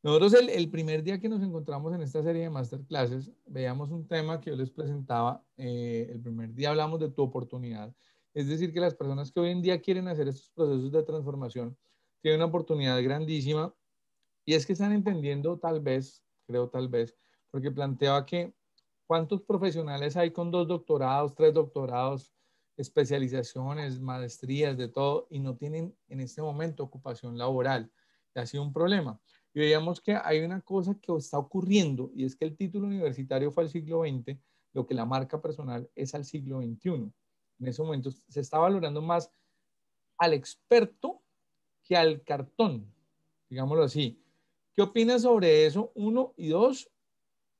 Nosotros el, primer día que nos encontramos en esta serie de masterclasses, veíamos un tema que yo les presentaba. Eh, el primer día hablamos de tu oportunidad. Es decir, que las personas que hoy en día quieren hacer estos procesos de transformación tienen una oportunidad grandísima y es que están entendiendo tal vez, creo tal vez, porque planteaba que ¿Cuántos profesionales hay con dos doctorados, tres doctorados, especializaciones, maestrías, de todo, y no tienen en este momento ocupación laboral? Y ha sido un problema. Y veíamos que hay una cosa que está ocurriendo, y es que el título universitario fue al siglo XX, lo que la marca personal es al siglo XXI. En ese momento se está valorando más al experto que al cartón, digámoslo así. ¿Qué opinas sobre eso? Uno y dos,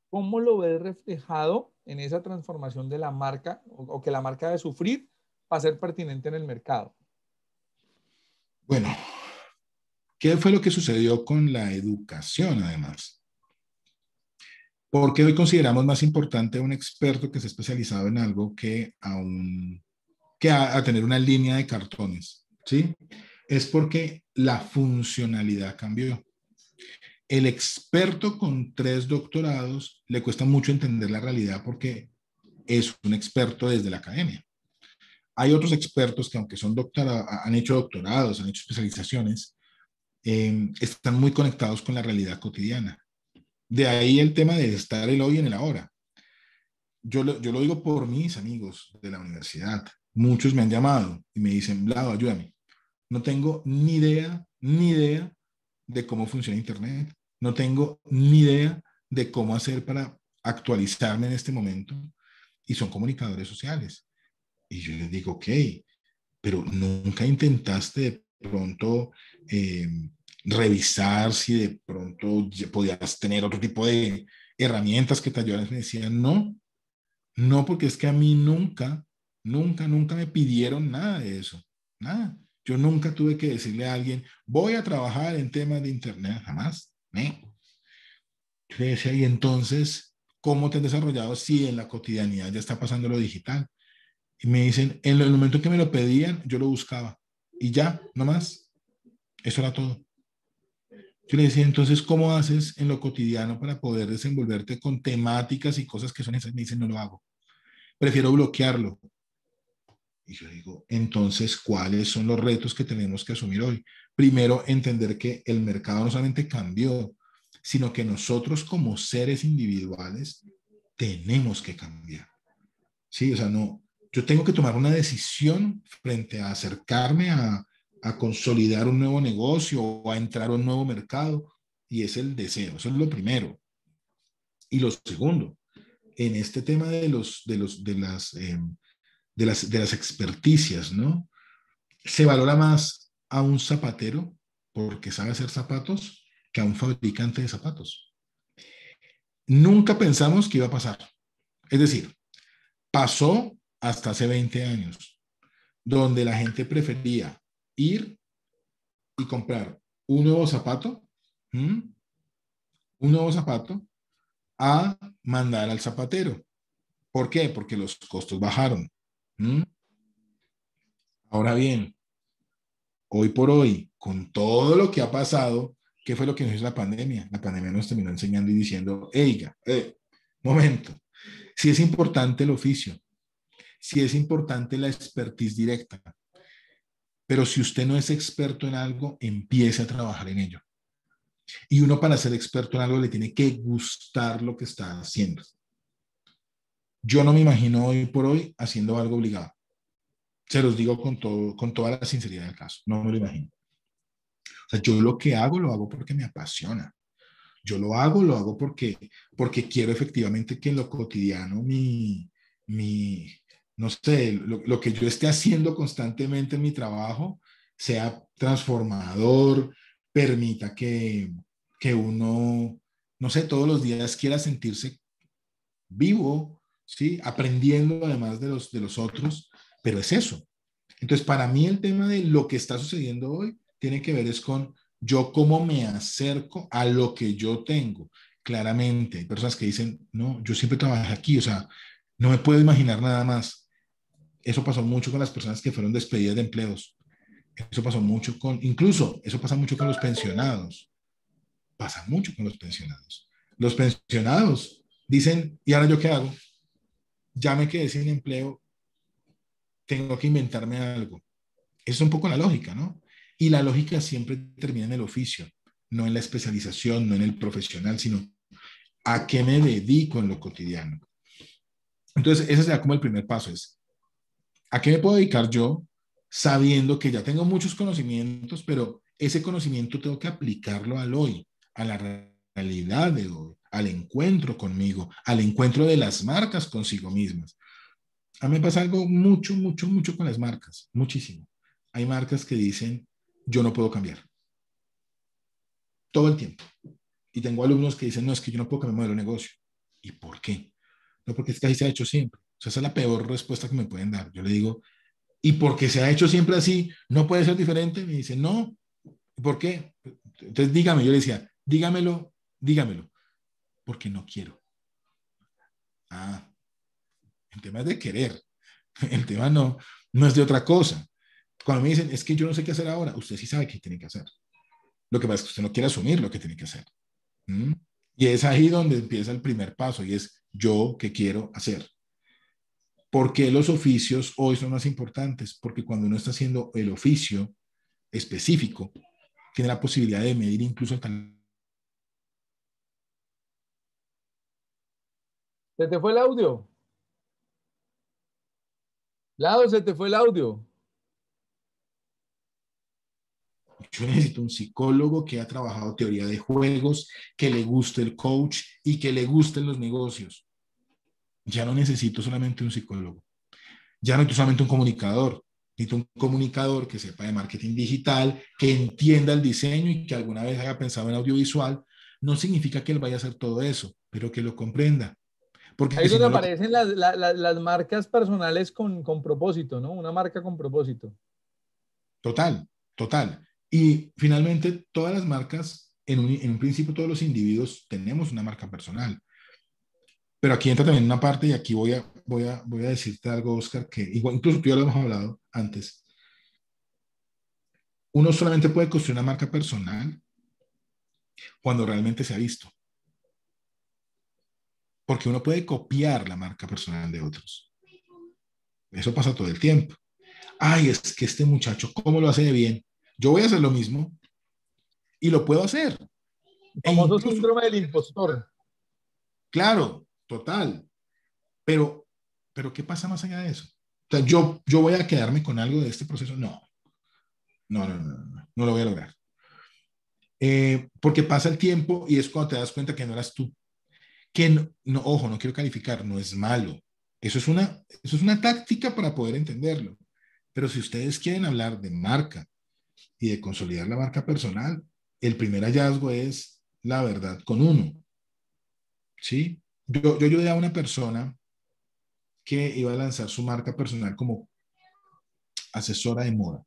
¿Cómo lo ves reflejado en esa transformación de la marca o, que la marca debe sufrir para ser pertinente en el mercado? Bueno, ¿qué fue lo que sucedió con la educación además? ¿Por qué hoy consideramos más importante a un experto que se ha especializado en algo que a, que tener una línea de cartones? ¿sí? Es porque la funcionalidad cambió. El experto con tres doctorados le cuesta mucho entender la realidad porque es un experto desde la academia. Hay otros expertos que aunque son han hecho doctorados, han hecho especializaciones, em, están muy conectados con la realidad cotidiana. De ahí el tema de estar el hoy en el ahora. Yo lo, yo lo digo por mis amigos de la universidad. Muchos me han llamado y me dicen, Blado, ayúdame. No tengo ni idea, ni idea de cómo funciona Internet. No tengo ni idea de cómo hacer para actualizarme en este momento. Y son comunicadores sociales. Y yo les digo, ok, pero nunca intentaste de pronto em, revisar si de pronto podías tener otro tipo de herramientas que te ayudaran. Me decían, no, no, porque es que a mí nunca, nunca, nunca me pidieron nada de eso. Nada. Yo nunca tuve que decirle a alguien, voy a trabajar en temas de Internet, jamás. ¿eh? Yo le decía, y entonces, ¿cómo te has desarrollado si en la cotidianidad ya está pasando lo digital? Y me dicen, en el momento que me lo pedían, yo lo buscaba. Y ya, no más. Eso era todo. Yo le decía, entonces, ¿cómo haces en lo cotidiano para poder desenvolverte con temáticas y cosas que son esas? Me dicen, no lo hago. Prefiero bloquearlo. Y yo digo, entonces, ¿cuáles son los retos que tenemos que asumir hoy? Primero, entender que el mercado no solamente cambió, sino que nosotros como seres individuales tenemos que cambiar. Sí, o sea, no, yo tengo que tomar una decisión frente a acercarme a, a consolidar un nuevo negocio o a entrar a un nuevo mercado, y es el deseo, eso es lo primero. Y lo segundo, en este tema de, los, de, los, de las... Em, de las, experticias, ¿no? Se valora más a un zapatero porque sabe hacer zapatos que a un fabricante de zapatos. Nunca pensamos que iba a pasar. Es decir, pasó hasta hace 20 años, donde la gente prefería ir y comprar un nuevo zapato, un nuevo zapato, a mandar al zapatero. ¿Por qué? Porque los costos bajaron. ¿Mm? Ahora bien, hoy por hoy, con todo lo que ha pasado, ¿qué fue lo que nos hizo la pandemia? La pandemia nos terminó enseñando y diciendo, eiga, eh, momento, si es importante el oficio, si es importante la expertise directa, pero si usted no es experto en algo, empiece a trabajar en ello. Y uno para ser experto en algo le tiene que gustar lo que está haciendo. Yo no me imagino hoy por hoy haciendo algo obligado. Se los digo con, todo, con toda la sinceridad del caso, no me lo imagino. O sea, yo lo que hago lo hago porque me apasiona. Yo lo hago, lo hago porque, porque quiero efectivamente que en lo cotidiano mi, mi no sé, lo, que yo esté haciendo constantemente en mi trabajo sea transformador, permita que, que uno, no sé, todos los días quiera sentirse vivo, ¿sí? Aprendiendo además de los, de los otros, pero es eso. Entonces, para mí el tema de lo que está sucediendo hoy tiene que ver es con yo cómo me acerco a lo que yo tengo. Claramente, hay personas que dicen, no, yo siempre trabajé aquí, o sea, no me puedo imaginar nada más. Eso pasó mucho con las personas que fueron despedidas de empleos. Eso pasó mucho con, incluso, eso pasa mucho con los pensionados. Pasa mucho con los pensionados. Los pensionados dicen, ¿y ahora yo qué hago? ya me quedé sin empleo, tengo que inventarme algo. Esa es un poco la lógica, ¿no? Y la lógica siempre termina en el oficio, no en la especialización, no en el profesional, sino a qué me dedico en lo cotidiano. Entonces, ese será como el primer paso, es a qué me puedo dedicar yo sabiendo que ya tengo muchos conocimientos, pero ese conocimiento tengo que aplicarlo al hoy, a la realidad de hoy, al encuentro conmigo, al encuentro de las marcas consigo mismas. A mí me pasa algo mucho, mucho, mucho con las marcas, muchísimo. Hay marcas que dicen, yo no puedo cambiar. Todo el tiempo. Y tengo alumnos que dicen, no, es que yo no puedo cambiar el negocio. ¿Y por qué? No, porque es que así se ha hecho siempre. O sea, esa es la peor respuesta que me pueden dar. Yo le digo, ¿y por qué se ha hecho siempre así? ¿No puede ser diferente? Me dicen, no. ¿Por qué? Entonces dígame, yo le decía, dígamelo, dígamelo porque no quiero. Ah, el tema es de querer. El tema no, no es de otra cosa. Cuando me dicen, es que yo no sé qué hacer ahora, usted sí sabe qué tiene que hacer. Lo que pasa es que usted no quiere asumir lo que tiene que hacer. Y es ahí donde empieza el primer paso y es yo qué quiero hacer. ¿Por qué los oficios hoy son más importantes? Porque cuando uno está haciendo el oficio específico, tiene la posibilidad de medir incluso el talento ¿Se te fue el audio? Lado, se te fue el audio. Yo necesito un psicólogo que ha trabajado teoría de juegos, que le guste el coach y que le gusten los negocios. Ya no necesito solamente un psicólogo. Ya no necesito solamente un comunicador. Necesito un comunicador que sepa de marketing digital, que entienda el diseño y que alguna vez haya pensado en audiovisual. No significa que él vaya a hacer todo eso, pero que lo comprenda, Ahí donde aparecen las, marcas personales con, propósito, ¿no? Una marca con propósito. Total, total. Y finalmente, todas las marcas, en un, principio todos los individuos tenemos una marca personal. Pero aquí entra también una parte y aquí voy a, voy a, decirte algo, Oscar, que incluso tú ya lo hemos hablado antes. Uno solamente puede construir una marca personal cuando realmente se ha visto porque uno puede copiar la marca personal de otros. Eso pasa todo el tiempo. Ay, es que este muchacho, ¿cómo lo hace de bien? Yo voy a hacer lo mismo y lo puedo hacer. Como es un síndrome del impostor. Claro, total. Pero, pero ¿qué pasa más allá de eso? yo, yo voy a quedarme con algo de este proceso. No, no, no, no, no, no lo voy a lograr. Eh, porque pasa el tiempo y es cuando te das cuenta que no eras tú que, no, ojo, no quiero calificar, no es malo. Eso es una, es una táctica para poder entenderlo. Pero si ustedes quieren hablar de marca y de consolidar la marca personal, el primer hallazgo es la verdad con uno. ¿Sí? Yo, yo ayudé a una persona que iba a lanzar su marca personal como asesora de moda.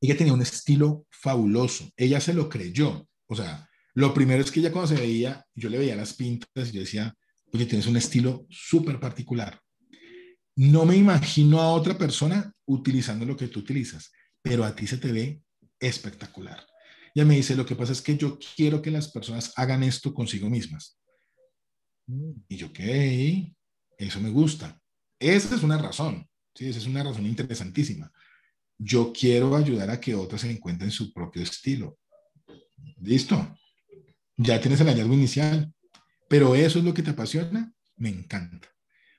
Ella tenía un estilo fabuloso. Ella se lo creyó. O sea, lo primero es que ya cuando se veía, yo le veía las pintas y yo decía, porque tienes un estilo súper particular. No me imagino a otra persona utilizando lo que tú utilizas, pero a ti se te ve espectacular. Ya me dice, lo que pasa es que yo quiero que las personas hagan esto consigo mismas. Mm. Y yo, ok, eso me gusta. Esa es una razón, ¿sí? esa es una razón interesantísima. Yo quiero ayudar a que otras se encuentren su propio estilo. Listo, ya tienes el hallazgo inicial, pero eso es lo que te apasiona, me encanta,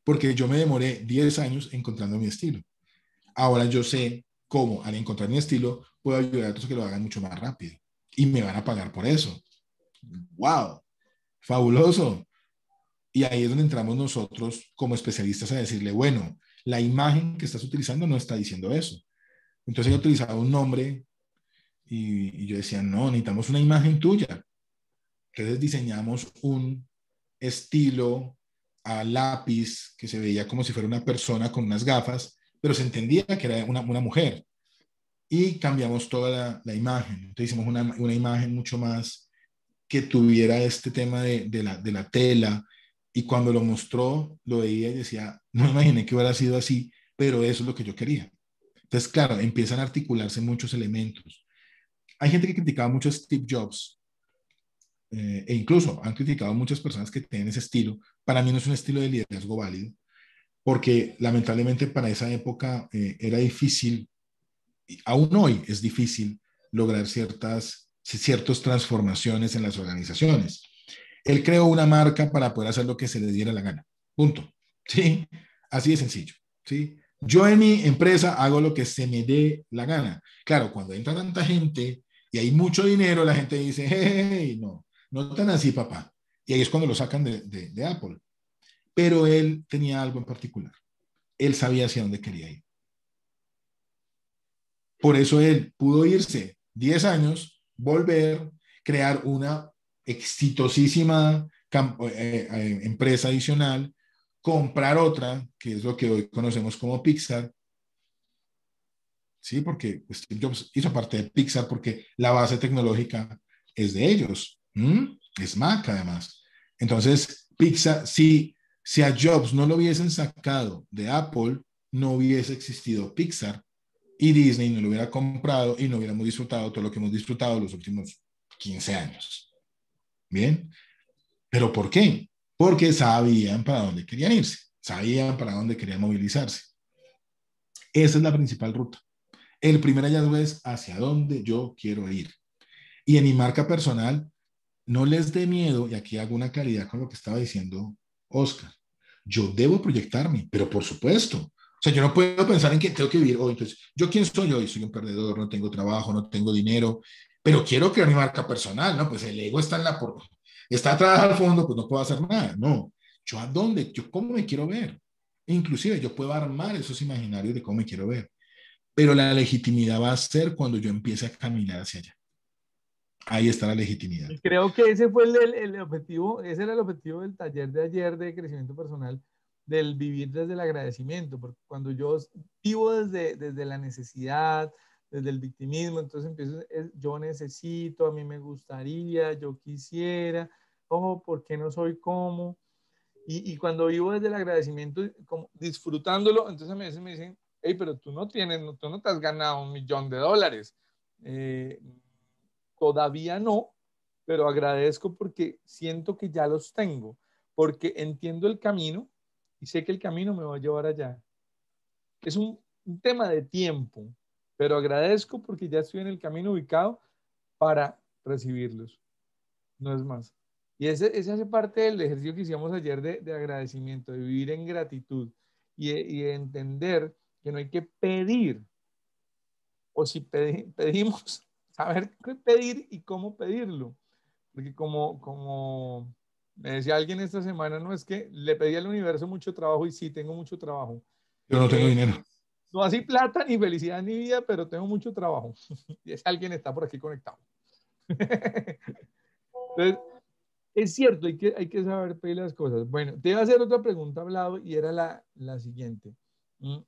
porque yo me demoré 10 años encontrando mi estilo. Ahora yo sé cómo, al encontrar mi estilo, puedo ayudar a otros que lo hagan mucho más rápido y me van a pagar por eso. ¡Wow! Fabuloso. Y ahí es donde entramos nosotros como especialistas a decirle, bueno, la imagen que estás utilizando no está diciendo eso. Entonces yo utilizaba un nombre y, y yo decía, no, necesitamos una imagen tuya. Entonces diseñamos un estilo a lápiz que se veía como si fuera una persona con unas gafas, pero se entendía que era una, mujer. Y cambiamos toda la, imagen. Entonces hicimos una, imagen mucho más que tuviera este tema de, la, tela. Y cuando lo mostró, lo veía y decía, no imaginé que hubiera sido así, pero eso es lo que yo quería. Entonces, claro, empiezan a articularse muchos elementos. Hay gente que criticaba mucho a Steve Jobs eh, e incluso han criticado a muchas personas que tienen ese estilo, para mí no es un estilo de liderazgo válido, porque lamentablemente para esa época eh, era difícil, y aún hoy es difícil lograr ciertas, ciertas transformaciones en las organizaciones. Él creó una marca para poder hacer lo que se le diera la gana. Punto. ¿Sí? Así de sencillo. ¿Sí? Yo en mi empresa hago lo que se me dé la gana. Claro, cuando entra tanta gente y hay mucho dinero, la gente dice, hey, no, no tan así, papá. Y ahí es cuando lo sacan de, Apple. Pero él tenía algo en particular. Él sabía hacia dónde quería ir. Por eso él pudo irse 10 años, volver, crear una exitosísima eh, eh, eh, empresa adicional, comprar otra, que es lo que hoy conocemos como Pixar. Sí, porque Steve Jobs hizo parte de Pixar porque la base tecnológica es de ellos. Mm, es Mac, además. Entonces, Pixar, si, si a Jobs no lo hubiesen sacado de Apple, no hubiese existido Pixar y Disney no lo hubiera comprado y no hubiéramos disfrutado todo lo que hemos disfrutado los últimos 15 años. Bien, pero ¿por qué? Porque sabían para dónde querían irse, sabían para dónde querían movilizarse. Esa es la principal ruta. El primer hallazgo es hacia dónde yo quiero ir. Y en mi marca personal, no les dé miedo, y aquí hago una claridad con lo que estaba diciendo Oscar, yo debo proyectarme, pero por supuesto. O sea, yo no puedo pensar en que tengo que vivir hoy. Oh, entonces, ¿yo quién soy hoy? Soy un perdedor, no tengo trabajo, no tengo dinero, pero quiero crear mi marca personal, ¿no? Pues el ego está en la... Por... Está atrás al fondo, pues no puedo hacer nada. No, yo a dónde, yo cómo me quiero ver. Inclusive yo puedo armar esos imaginarios de cómo me quiero ver, pero la legitimidad va a ser cuando yo empiece a caminar hacia allá ahí está la legitimidad. creo que ese fue el, el, objetivo, ese era el objetivo del taller de ayer de crecimiento personal, del vivir desde el agradecimiento, porque cuando yo vivo desde, desde la necesidad, desde el victimismo, entonces empiezo, yo necesito, a mí me gustaría, yo quisiera, ojo, ¿por qué no soy como? Y, y cuando vivo desde el agradecimiento, como, disfrutándolo, entonces a veces me dicen, hey, pero tú no tienes, tú no te has ganado un millón de dólares. Eh, todavía no, pero agradezco porque siento que ya los tengo, porque entiendo el camino y sé que el camino me va a llevar allá. Es un, tema de tiempo, pero agradezco porque ya estoy en el camino ubicado para recibirlos. No es más. Y ese, hace parte del ejercicio que hicimos ayer de, agradecimiento, de vivir en gratitud y, de entender que no hay que pedir. O si pedimos, saber qué pedir y cómo pedirlo. Porque como, como me decía alguien esta semana, no es que le pedí al universo mucho trabajo y sí, tengo mucho trabajo. Yo no tengo eh, dinero. No así plata, ni felicidad, ni vida, pero tengo mucho trabajo. Y es alguien está por aquí conectado. Entonces, es cierto, hay que, hay que saber pedir las cosas. Bueno, te iba a hacer otra pregunta, hablado y era la, la siguiente. Mm.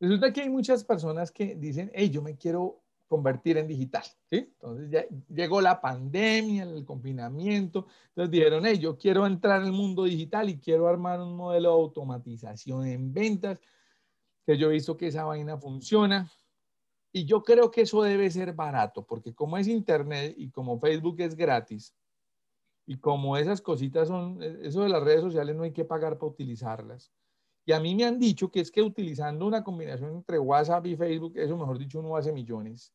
Resulta que hay muchas personas que dicen, hey, yo me quiero convertir en digital. ¿sí? Entonces llegó la pandemia, el confinamiento, entonces dijeron, hey, yo quiero entrar en el mundo digital y quiero armar un modelo de automatización en ventas, que yo he visto que esa vaina funciona. Y yo creo que eso debe ser barato, porque como es Internet y como Facebook es gratis, y como esas cositas son, eh, eso de las redes sociales no hay que pagar para utilizarlas. Y a mí me han dicho que es que utilizando una combinación entre WhatsApp y Facebook, eso mejor dicho, uno hace millones.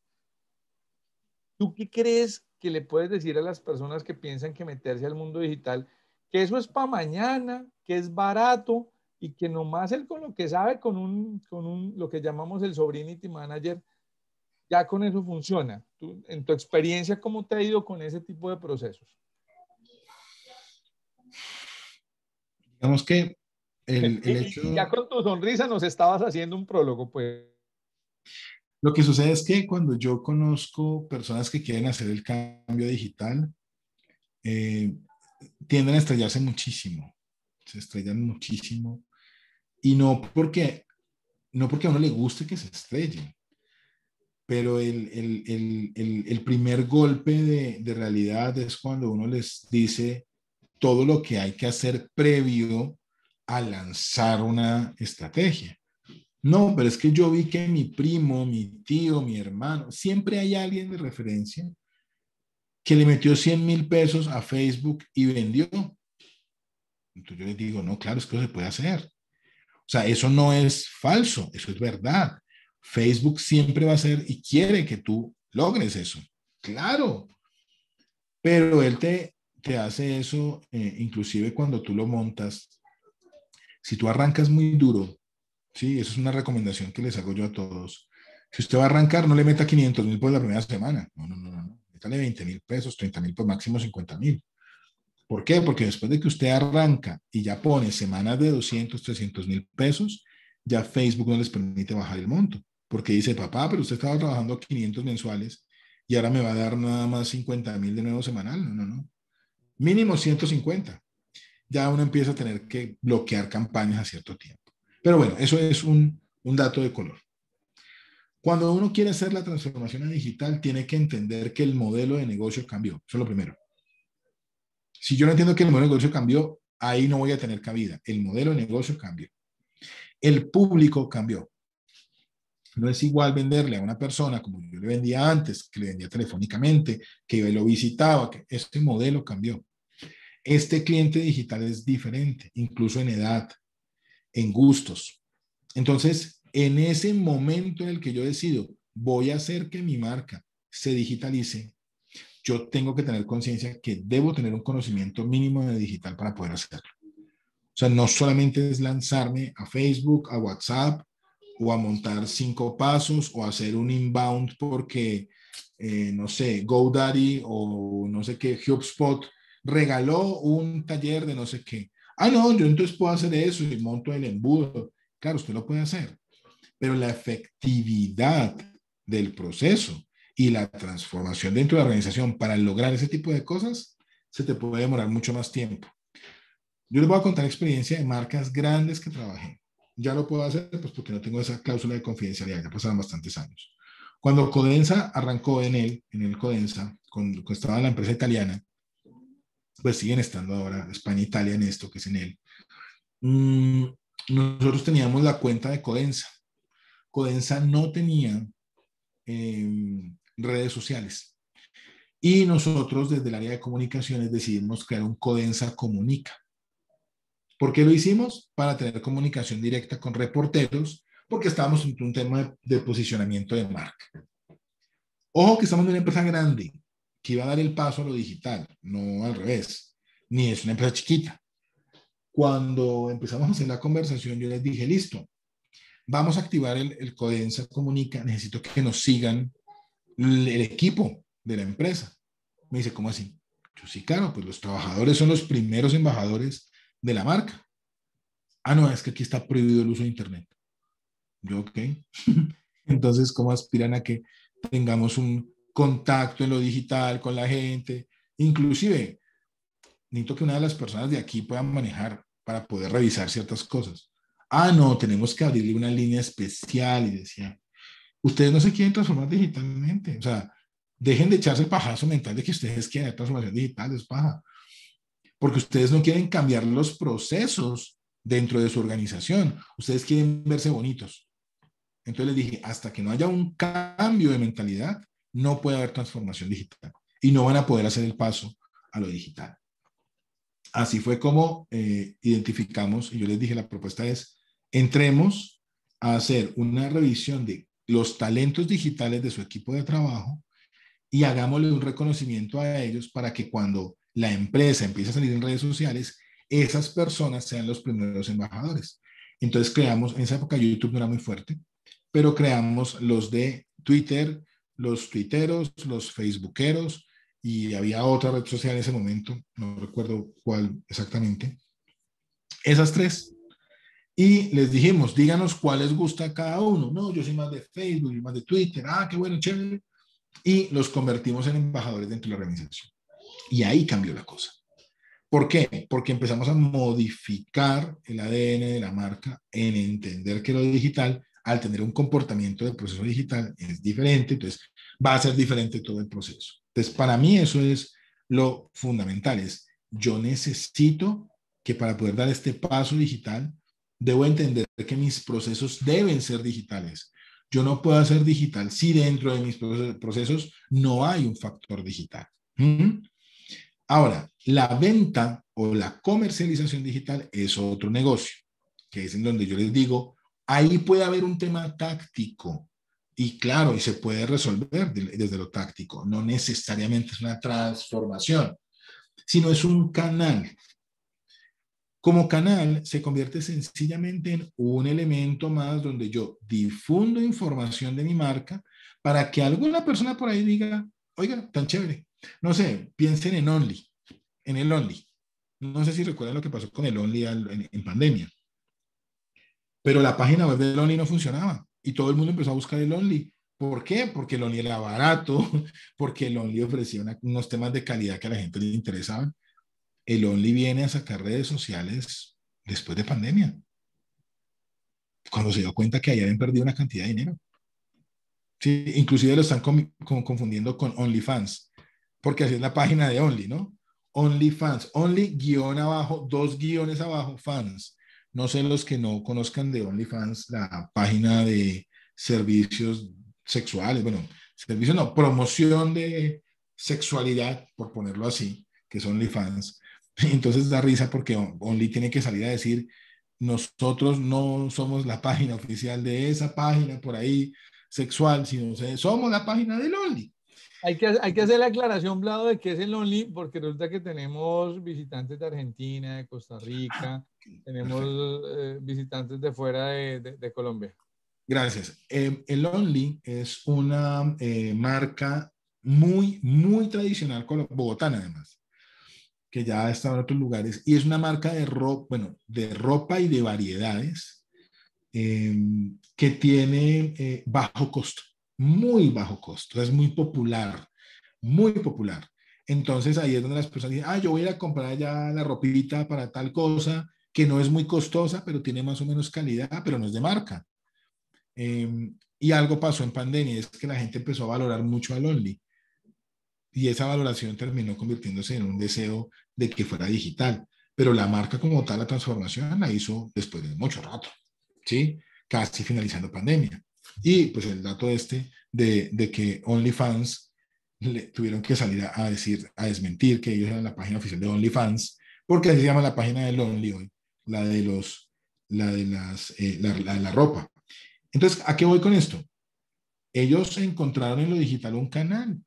¿Tú qué crees que le puedes decir a las personas que piensan que meterse al mundo digital, que eso es para mañana, que es barato y que nomás él con lo que sabe, con, un, lo que llamamos el sobrinity manager, ya con eso funciona? ¿Tú, en tu experiencia, ¿cómo te ha ido con ese tipo de procesos? Digamos que el, Ya con tu sonrisa nos estabas haciendo un prólogo, pues. Lo que sucede es que cuando yo conozco personas que quieren hacer el cambio digital, eh, tienden a estrellarse muchísimo, se estrellan muchísimo, y no porque, no porque a uno le guste que se estrellen, pero el, el, primer golpe de realidad es cuando uno les dice todo lo que hay que hacer previo a lanzar una estrategia. No, pero es que yo vi que mi primo, mi tío, mi hermano, siempre hay alguien de referencia que le metió 100 mil pesos a Facebook y vendió. Entonces yo les digo, no, claro, es que eso se puede hacer. O sea, eso no es falso, eso es verdad. Facebook siempre va a hacer y quiere que tú logres eso. Claro. Pero él te, te hace eso, eh, inclusive cuando tú lo montas. Si tú arrancas muy duro Sí, esa es una recomendación que les hago yo a todos. Si usted va a arrancar, no le meta 500 mil por la primera semana. No, no, no, no. Métale 20 mil pesos, 30 mil, por máximo 50 mil. ¿Por qué? Porque después de que usted arranca y ya pone semanas de 200, 300 mil pesos, ya Facebook no les permite bajar el monto. Porque dice, papá, pero usted estaba trabajando 500 mensuales y ahora me va a dar nada más 50 mil de nuevo semanal. No, no, no. Mínimo 150. Ya uno empieza a tener que bloquear campañas a cierto tiempo. Pero bueno, eso es un, dato de color. Cuando uno quiere hacer la transformación digital, tiene que entender que el modelo de negocio cambió. Eso es lo primero. Si yo no entiendo que el modelo de negocio cambió, ahí no voy a tener cabida. El modelo de negocio cambió. El público cambió. No es igual venderle a una persona como yo le vendía antes, que le vendía telefónicamente, que yo lo visitaba. Que este modelo cambió. Este cliente digital es diferente, incluso en edad, en gustos. Entonces, en ese momento en el que yo decido, voy a hacer que mi marca se digitalice, yo tengo que tener conciencia que debo tener un conocimiento mínimo de digital para poder hacerlo. O sea, no solamente es lanzarme a Facebook, a WhatsApp o a montar cinco pasos o hacer un inbound porque, eh, no sé, GoDaddy o no sé qué, HubSpot regaló un taller de no sé qué. Ah, no, yo entonces puedo hacer eso y monto el embudo. Claro, usted lo puede hacer, pero la efectividad del proceso y la transformación dentro de la organización para lograr ese tipo de cosas se te puede demorar mucho más tiempo. Yo les voy a contar experiencia de marcas grandes que trabajé. Ya lo puedo hacer pues porque no tengo esa cláusula de confidencialidad, ya pasaron bastantes años. Cuando Codensa arrancó en él, en el Codensa, cuando estaba en la empresa italiana, pues siguen estando ahora España e Italia en esto, que es en él. Mm, nosotros teníamos la cuenta de Codensa. Codensa no tenía em, redes sociales. Y nosotros desde el área de comunicaciones decidimos crear un Codensa Comunica. ¿Por qué lo hicimos? Para tener comunicación directa con reporteros, porque estábamos en un tema de, de posicionamiento de marca. Ojo que estamos en una empresa grande, que iba a dar el paso a lo digital, no al revés, ni es una empresa chiquita. Cuando empezamos a hacer la conversación, yo les dije, listo, vamos a activar el, el Codensa Comunica, necesito que nos sigan el, el equipo de la empresa. Me dice, ¿cómo así? Yo sí, claro, pues los trabajadores son los primeros embajadores de la marca. Ah, no, es que aquí está prohibido el uso de Internet. Yo, ok. Entonces, ¿cómo aspiran a que tengamos un, contacto en lo digital con la gente. Inclusive, necesito que una de las personas de aquí pueda manejar para poder revisar ciertas cosas. Ah, no, tenemos que abrirle una línea especial y decía, ustedes no se quieren transformar digitalmente. O sea, dejen de echarse el pajazo mental de que ustedes quieren transformación digital, es paja. Porque ustedes no quieren cambiar los procesos dentro de su organización. Ustedes quieren verse bonitos. Entonces les dije, hasta que no haya un cambio de mentalidad, no puede haber transformación digital y no van a poder hacer el paso a lo digital. Así fue como eh, identificamos, y yo les dije, la propuesta es, entremos a hacer una revisión de los talentos digitales de su equipo de trabajo y hagámosle un reconocimiento a ellos para que cuando la empresa empiece a salir en redes sociales, esas personas sean los primeros embajadores. Entonces creamos, en esa época YouTube no era muy fuerte, pero creamos los de Twitter, los tuiteros, los facebookeros y había otra red social en ese momento, no recuerdo cuál exactamente. Esas tres. Y les dijimos, díganos cuál les gusta a cada uno. No, yo soy más de Facebook, yo más de Twitter. Ah, qué bueno, chévere. Y los convertimos en embajadores dentro de la organización. Y ahí cambió la cosa. ¿Por qué? Porque empezamos a modificar el ADN de la marca en entender que lo digital al tener un comportamiento de proceso digital es diferente, entonces va a ser diferente todo el proceso. Entonces, para mí eso es lo fundamental, es yo necesito que para poder dar este paso digital, debo entender que mis procesos deben ser digitales. Yo no puedo hacer digital si dentro de mis procesos no hay un factor digital. ¿Mm? Ahora, la venta o la comercialización digital es otro negocio, que es en donde yo les digo, Ahí puede haber un tema táctico y claro, y se puede resolver desde lo táctico. No necesariamente es una transformación, sino es un canal. Como canal se convierte sencillamente en un elemento más donde yo difundo información de mi marca para que alguna persona por ahí diga, oiga, tan chévere. No sé, piensen en Only, en el Only. No sé si recuerdan lo que pasó con el Only en, en pandemia. Pero la página web de Only no funcionaba y todo el mundo empezó a buscar el Only. ¿Por qué? Porque el Only era barato, porque el Only ofrecía unos temas de calidad que a la gente le interesaban. El Only viene a sacar redes sociales después de pandemia, cuando se dio cuenta que ahí habían perdido una cantidad de dinero. Sí, inclusive lo están confundiendo con OnlyFans, porque así es la página de Only, ¿no? OnlyFans, Only guión abajo, dos guiones abajo, fans. No sé los que no conozcan de OnlyFans, la página de servicios sexuales, bueno, servicios no, promoción de sexualidad, por ponerlo así, que es OnlyFans. Entonces da risa porque Only tiene que salir a decir, nosotros no somos la página oficial de esa página por ahí sexual, sino somos la página del Only hay, que, hacer la aclaración, Blado, de que es el Only, porque resulta que tenemos visitantes de Argentina, de Costa Rica, ah, tenemos eh, visitantes de fuera de, Colombia. Gracias. Eh, el Only es una eh, marca muy, muy tradicional Bogotá, además, que ya está en otros lugares, y es una marca de ropa, bueno, de ropa y de variedades que tiene bajo costo muy bajo costo, es muy popular, muy popular. Entonces ahí es donde las personas dicen, ah, yo voy a ir a comprar ya la ropita para tal cosa que no es muy costosa, pero tiene más o menos calidad, pero no es de marca. Em, y algo pasó en pandemia, es que la gente empezó a valorar mucho al Only. Y esa valoración terminó convirtiéndose en un deseo de que fuera digital. Pero la marca como tal, la transformación, la hizo después de mucho rato, ¿sí? Casi finalizando pandemia. Y pues el dato este de, de que OnlyFans le tuvieron que salir a, decir, a desmentir que ellos eran la página oficial de OnlyFans, porque así se llama la página del Only la de los, la de las, eh, la, la ropa. Entonces, ¿a qué voy con esto? Ellos encontraron en lo digital un canal,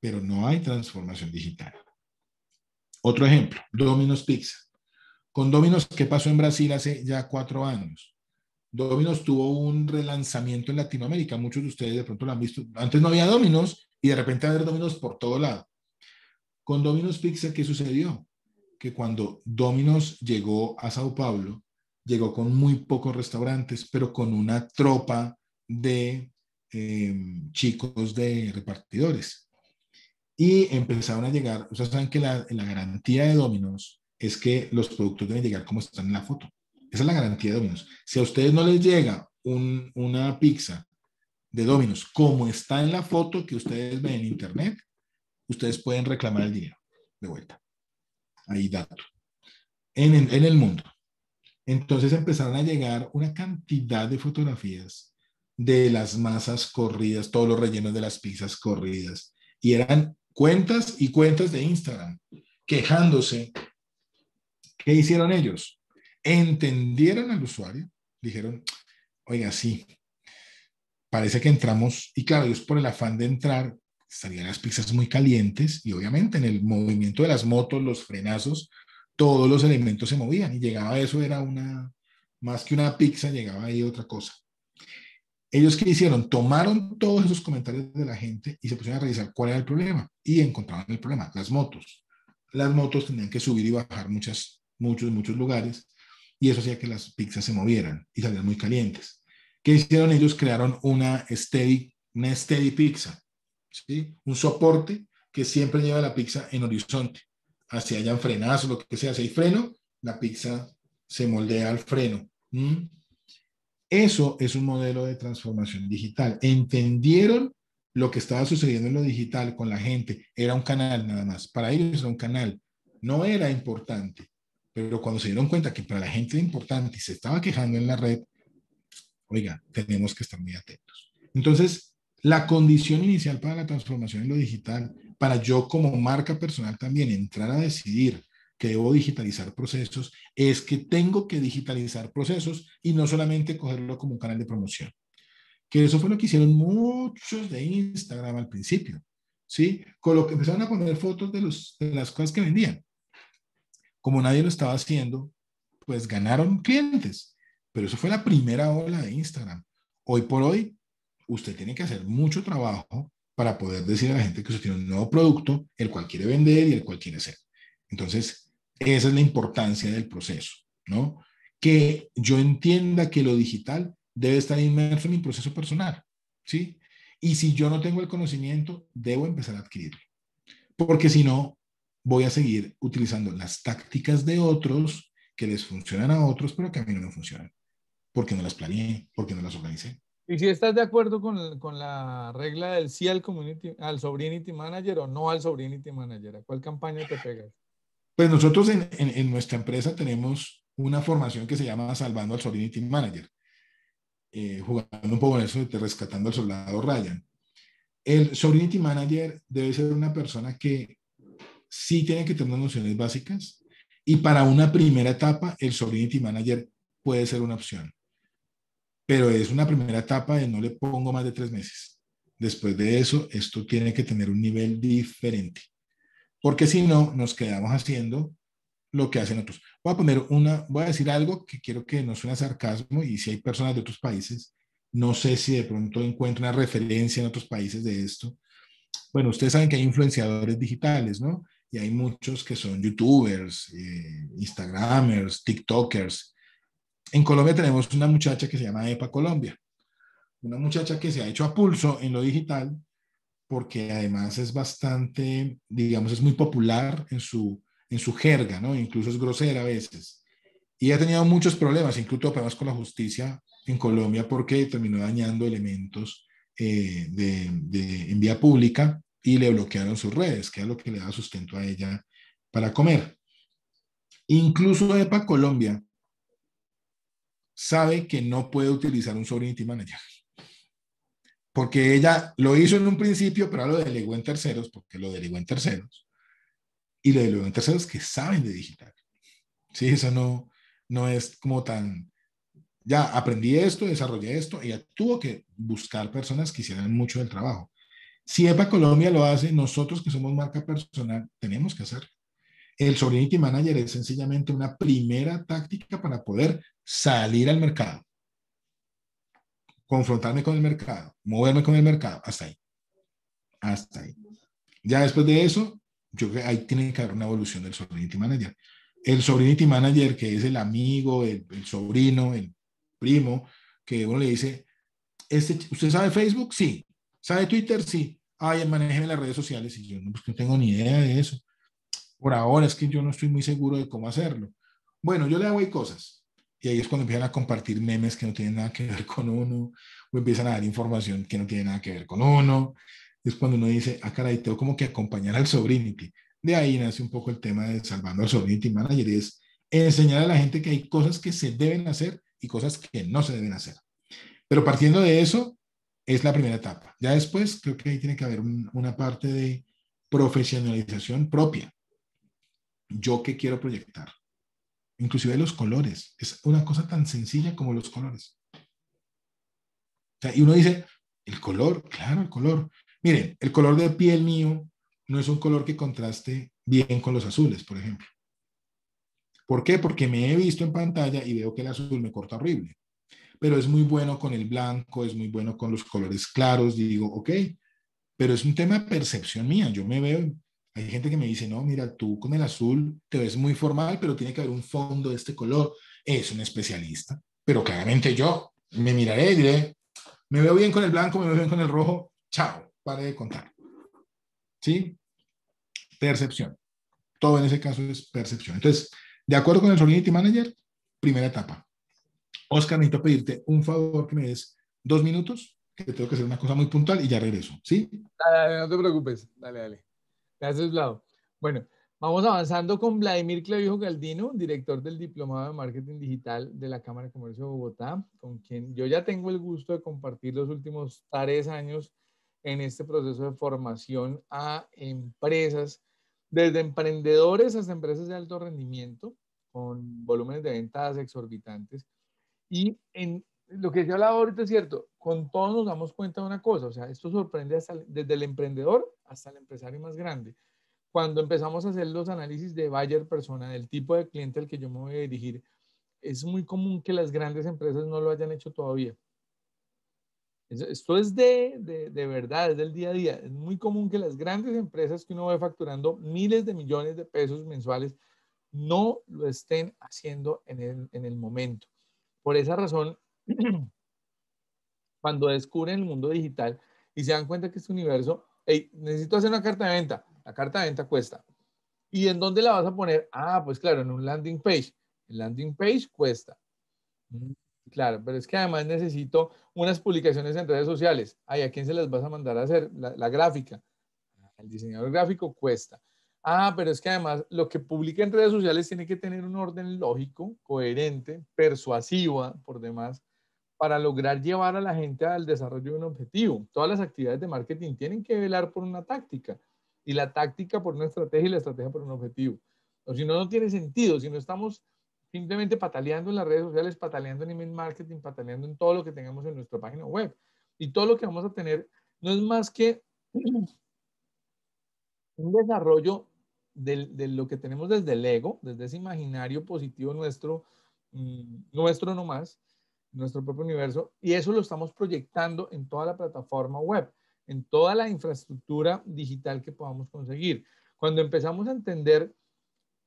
pero no hay transformación digital. Otro ejemplo, Domino's Pizza. Con Domino's, ¿qué pasó en Brasil hace ya cuatro años? Dominos tuvo un relanzamiento en Latinoamérica. Muchos de ustedes de pronto lo han visto. Antes no había Dominos y de repente haber Dominos por todo lado. Con Dominos Pizza, ¿qué sucedió? Que cuando Dominos llegó a Sao Paulo, llegó con muy pocos restaurantes, pero con una tropa de em, chicos de repartidores. Y empezaron a llegar, ustedes saben que la, la garantía de Dominos es que los productos deben llegar como están en la foto. Esa es la garantía de Domino's. Si a ustedes no les llega una pizza de Domino's como está en la foto que ustedes ven en internet, ustedes pueden reclamar el dinero de vuelta. Ahí dato. En, en el mundo. Entonces empezaron a llegar una cantidad de fotografías de las masas corridas, todos los rellenos de las pizzas corridas. Y eran cuentas y cuentas de Instagram quejándose. ¿Qué hicieron ellos? entendieron al usuario, dijeron, oiga, sí, parece que entramos, y claro, ellos por el afán de entrar, salían las pizzas muy calientes, y obviamente en el movimiento de las motos, los frenazos, todos los elementos se movían, y llegaba eso, era una, más que una pizza, llegaba ahí otra cosa. Ellos que hicieron, tomaron todos esos comentarios de la gente y se pusieron a revisar cuál era el problema, y encontraron el problema, las motos. Las motos tenían que subir y bajar muchas, muchos, muchos lugares, y eso hacía que las pizzas se movieran y salieran muy calientes. ¿Qué hicieron ellos? Crearon una steady, una steady pizza, ¿sí? un soporte que siempre lleva la pizza en horizonte. Así hayan frenazo, lo que sea, si hay freno, la pizza se moldea al freno. Eso es un modelo de transformación digital. Entendieron lo que estaba sucediendo en lo digital con la gente. Era un canal nada más. Para ellos era un canal. No era importante. Pero cuando se dieron cuenta que para la gente era importante y se estaba quejando en la red, oiga, tenemos que estar muy atentos. Entonces, la condición inicial para la transformación en lo digital, para yo como marca personal también entrar a decidir que debo digitalizar procesos, es que tengo que digitalizar procesos y no solamente cogerlo como un canal de promoción. Que eso fue lo que hicieron muchos de Instagram al principio, ¿sí? Con lo que empezaron a poner fotos de las cosas que vendían. Como nadie lo estaba haciendo, pues ganaron clientes. Pero eso fue la primera ola de Instagram. Hoy por hoy, usted tiene que hacer mucho trabajo para poder decir a la gente que usted tiene un nuevo producto, el cual quiere vender y el cual quiere ser. Entonces, esa es la importancia del proceso, ¿no? Que yo entienda que lo digital debe estar inmerso en mi proceso personal, ¿sí? Y si yo no tengo el conocimiento, debo empezar a adquirirlo. Porque si no, voy a seguir utilizando las tácticas de otros que les funcionan a otros, pero que a mí no me funcionan, porque no las planeé, porque no las organicé. ¿Y si estás de acuerdo con, con la regla del sí al, community, al Sobrinity Manager o no al Sobrinity Manager? ¿A cuál campaña te pegas? Pues nosotros en, en, nuestra empresa tenemos una formación que se llama Salvando al Sobrinity Manager, eh, jugando un poco en eso, rescatando al soldado Ryan. El Sobrinity Manager debe ser una persona que sí tienen que tener nociones básicas y para una primera etapa el Sovereignty Manager puede ser una opción. Pero es una primera etapa de no le pongo más de tres meses. Después de eso, esto tiene que tener un nivel diferente. Porque si no, nos quedamos haciendo lo que hacen otros. Voy a poner una, voy a decir algo que quiero que no suene a sarcasmo y si hay personas de otros países, no sé si de pronto encuentro una referencia en otros países de esto. Bueno, ustedes saben que hay influenciadores digitales, ¿no? y hay muchos que son youtubers, eh, instagramers, tiktokers. En Colombia tenemos una muchacha que se llama EPA Colombia, una muchacha que se ha hecho a pulso en lo digital porque además es bastante, digamos, es muy popular en su, en su jerga, ¿no? Incluso es grosera a veces. Y ha tenido muchos problemas, incluso problemas con la justicia en Colombia porque terminó dañando elementos eh, de, de, en vía pública y le bloquearon sus redes, que es lo que le da sustento a ella para comer. Incluso EPA Colombia sabe que no puede utilizar un sovereignty manager. Porque ella lo hizo en un principio, pero lo delegó en terceros, porque lo delegó en terceros. Y lo delegó en terceros que saben de digital. Sí, eso no, no es como tan, ya aprendí esto, desarrollé esto, ella tuvo que buscar personas que hicieran mucho del trabajo. Si EPA Colombia lo hace, nosotros que somos marca personal tenemos que hacerlo. El Sobrinity Manager es sencillamente una primera táctica para poder salir al mercado, confrontarme con el mercado, moverme con el mercado, hasta ahí. Hasta ahí. Ya después de eso, yo que ahí tiene que haber una evolución del Sobrinity Manager. El Sobrinity Manager, que es el amigo, el, sobrino, el primo, que uno le dice, este, ¿usted sabe Facebook? Sí. ¿Sabe Twitter? Sí ay, manéjeme las redes sociales, y yo pues, no, tengo ni idea de eso. Por ahora es que yo no estoy muy seguro de cómo hacerlo. Bueno, yo le hago ahí cosas. Y ahí es cuando empiezan a compartir memes que no tienen nada que ver con uno, o empiezan a dar información que no tiene nada que ver con uno. Es cuando uno dice, ah, caray, tengo como que acompañar al Sobrinity. De ahí nace un poco el tema de salvando al Sobrinity Manager, es enseñar a la gente que hay cosas que se deben hacer y cosas que no se deben hacer. Pero partiendo de eso, es la primera etapa. Ya después creo que ahí tiene que haber una parte de profesionalización propia. Yo qué quiero proyectar. Inclusive los colores. Es una cosa tan sencilla como los colores. y uno dice, el color, claro, el color. Miren, el color de piel mío no es un color que contraste bien con los azules, por ejemplo. ¿Por qué? Porque me he visto en pantalla y veo que el azul me corta horrible pero es muy bueno con el blanco, es muy bueno con los colores claros, digo, ok, pero es un tema de percepción mía, yo me veo, hay gente que me dice, no, mira, tú con el azul te ves muy formal, pero tiene que haber un fondo de este color, es un especialista, pero claramente yo me miraré y diré, me veo bien con el blanco, me veo bien con el rojo, chao, pare de contar. ¿Sí? Percepción. Todo en ese caso es percepción. Entonces, de acuerdo con el Solidity Manager, primera etapa, Oscar, necesito pedirte un favor que me des dos minutos, que tengo que hacer una cosa muy puntual y ya regreso, ¿sí? Dale, dale, no te preocupes, dale, dale. Gracias, Vlado. Bueno, vamos avanzando con Vladimir Clavijo Galdino, director del Diplomado de Marketing Digital de la Cámara de Comercio de Bogotá, con quien yo ya tengo el gusto de compartir los últimos tres años en este proceso de formación a empresas, desde emprendedores hasta empresas de alto rendimiento, con volúmenes de ventas exorbitantes y en lo que se hablaba ahorita es cierto, con todos nos damos cuenta de una cosa, o sea, esto sorprende hasta, desde el emprendedor hasta el empresario más grande. Cuando empezamos a hacer los análisis de buyer persona, del tipo de cliente al que yo me voy a dirigir, es muy común que las grandes empresas no lo hayan hecho todavía. Esto es de, verdad, es del día a día. Es muy común que las grandes empresas que uno ve facturando miles de millones de pesos mensuales no lo estén haciendo en el, en el momento. Por esa razón, cuando descubren el mundo digital y se dan cuenta que este universo, hey, necesito hacer una carta de venta, la carta de venta cuesta. ¿Y en dónde la vas a poner? Ah, pues claro, en un landing page. El landing page cuesta. Mm, claro, pero es que además necesito unas publicaciones en redes sociales. Ay, ¿a quién se las vas a mandar a hacer? la gráfica. Ah, el diseñador gráfico cuesta. Ah, pero es que además lo que publica en redes sociales tiene que tener un orden lógico, coherente, persuasiva, por demás, para lograr llevar a la gente al desarrollo de un objetivo. Todas las actividades de marketing tienen que velar por una táctica y la táctica por una estrategia y la estrategia por un objetivo. O si no, no tiene sentido. Si no estamos simplemente pataleando en las redes sociales, pataleando en email marketing, pataleando en todo lo que tengamos en nuestra página web. Y todo lo que vamos a tener no es más que un desarrollo de, lo que tenemos desde el ego, desde ese imaginario positivo nuestro, mm, nuestro nomás, nuestro propio universo, y eso lo estamos proyectando en toda la plataforma web, en toda la infraestructura digital que podamos conseguir. Cuando empezamos a entender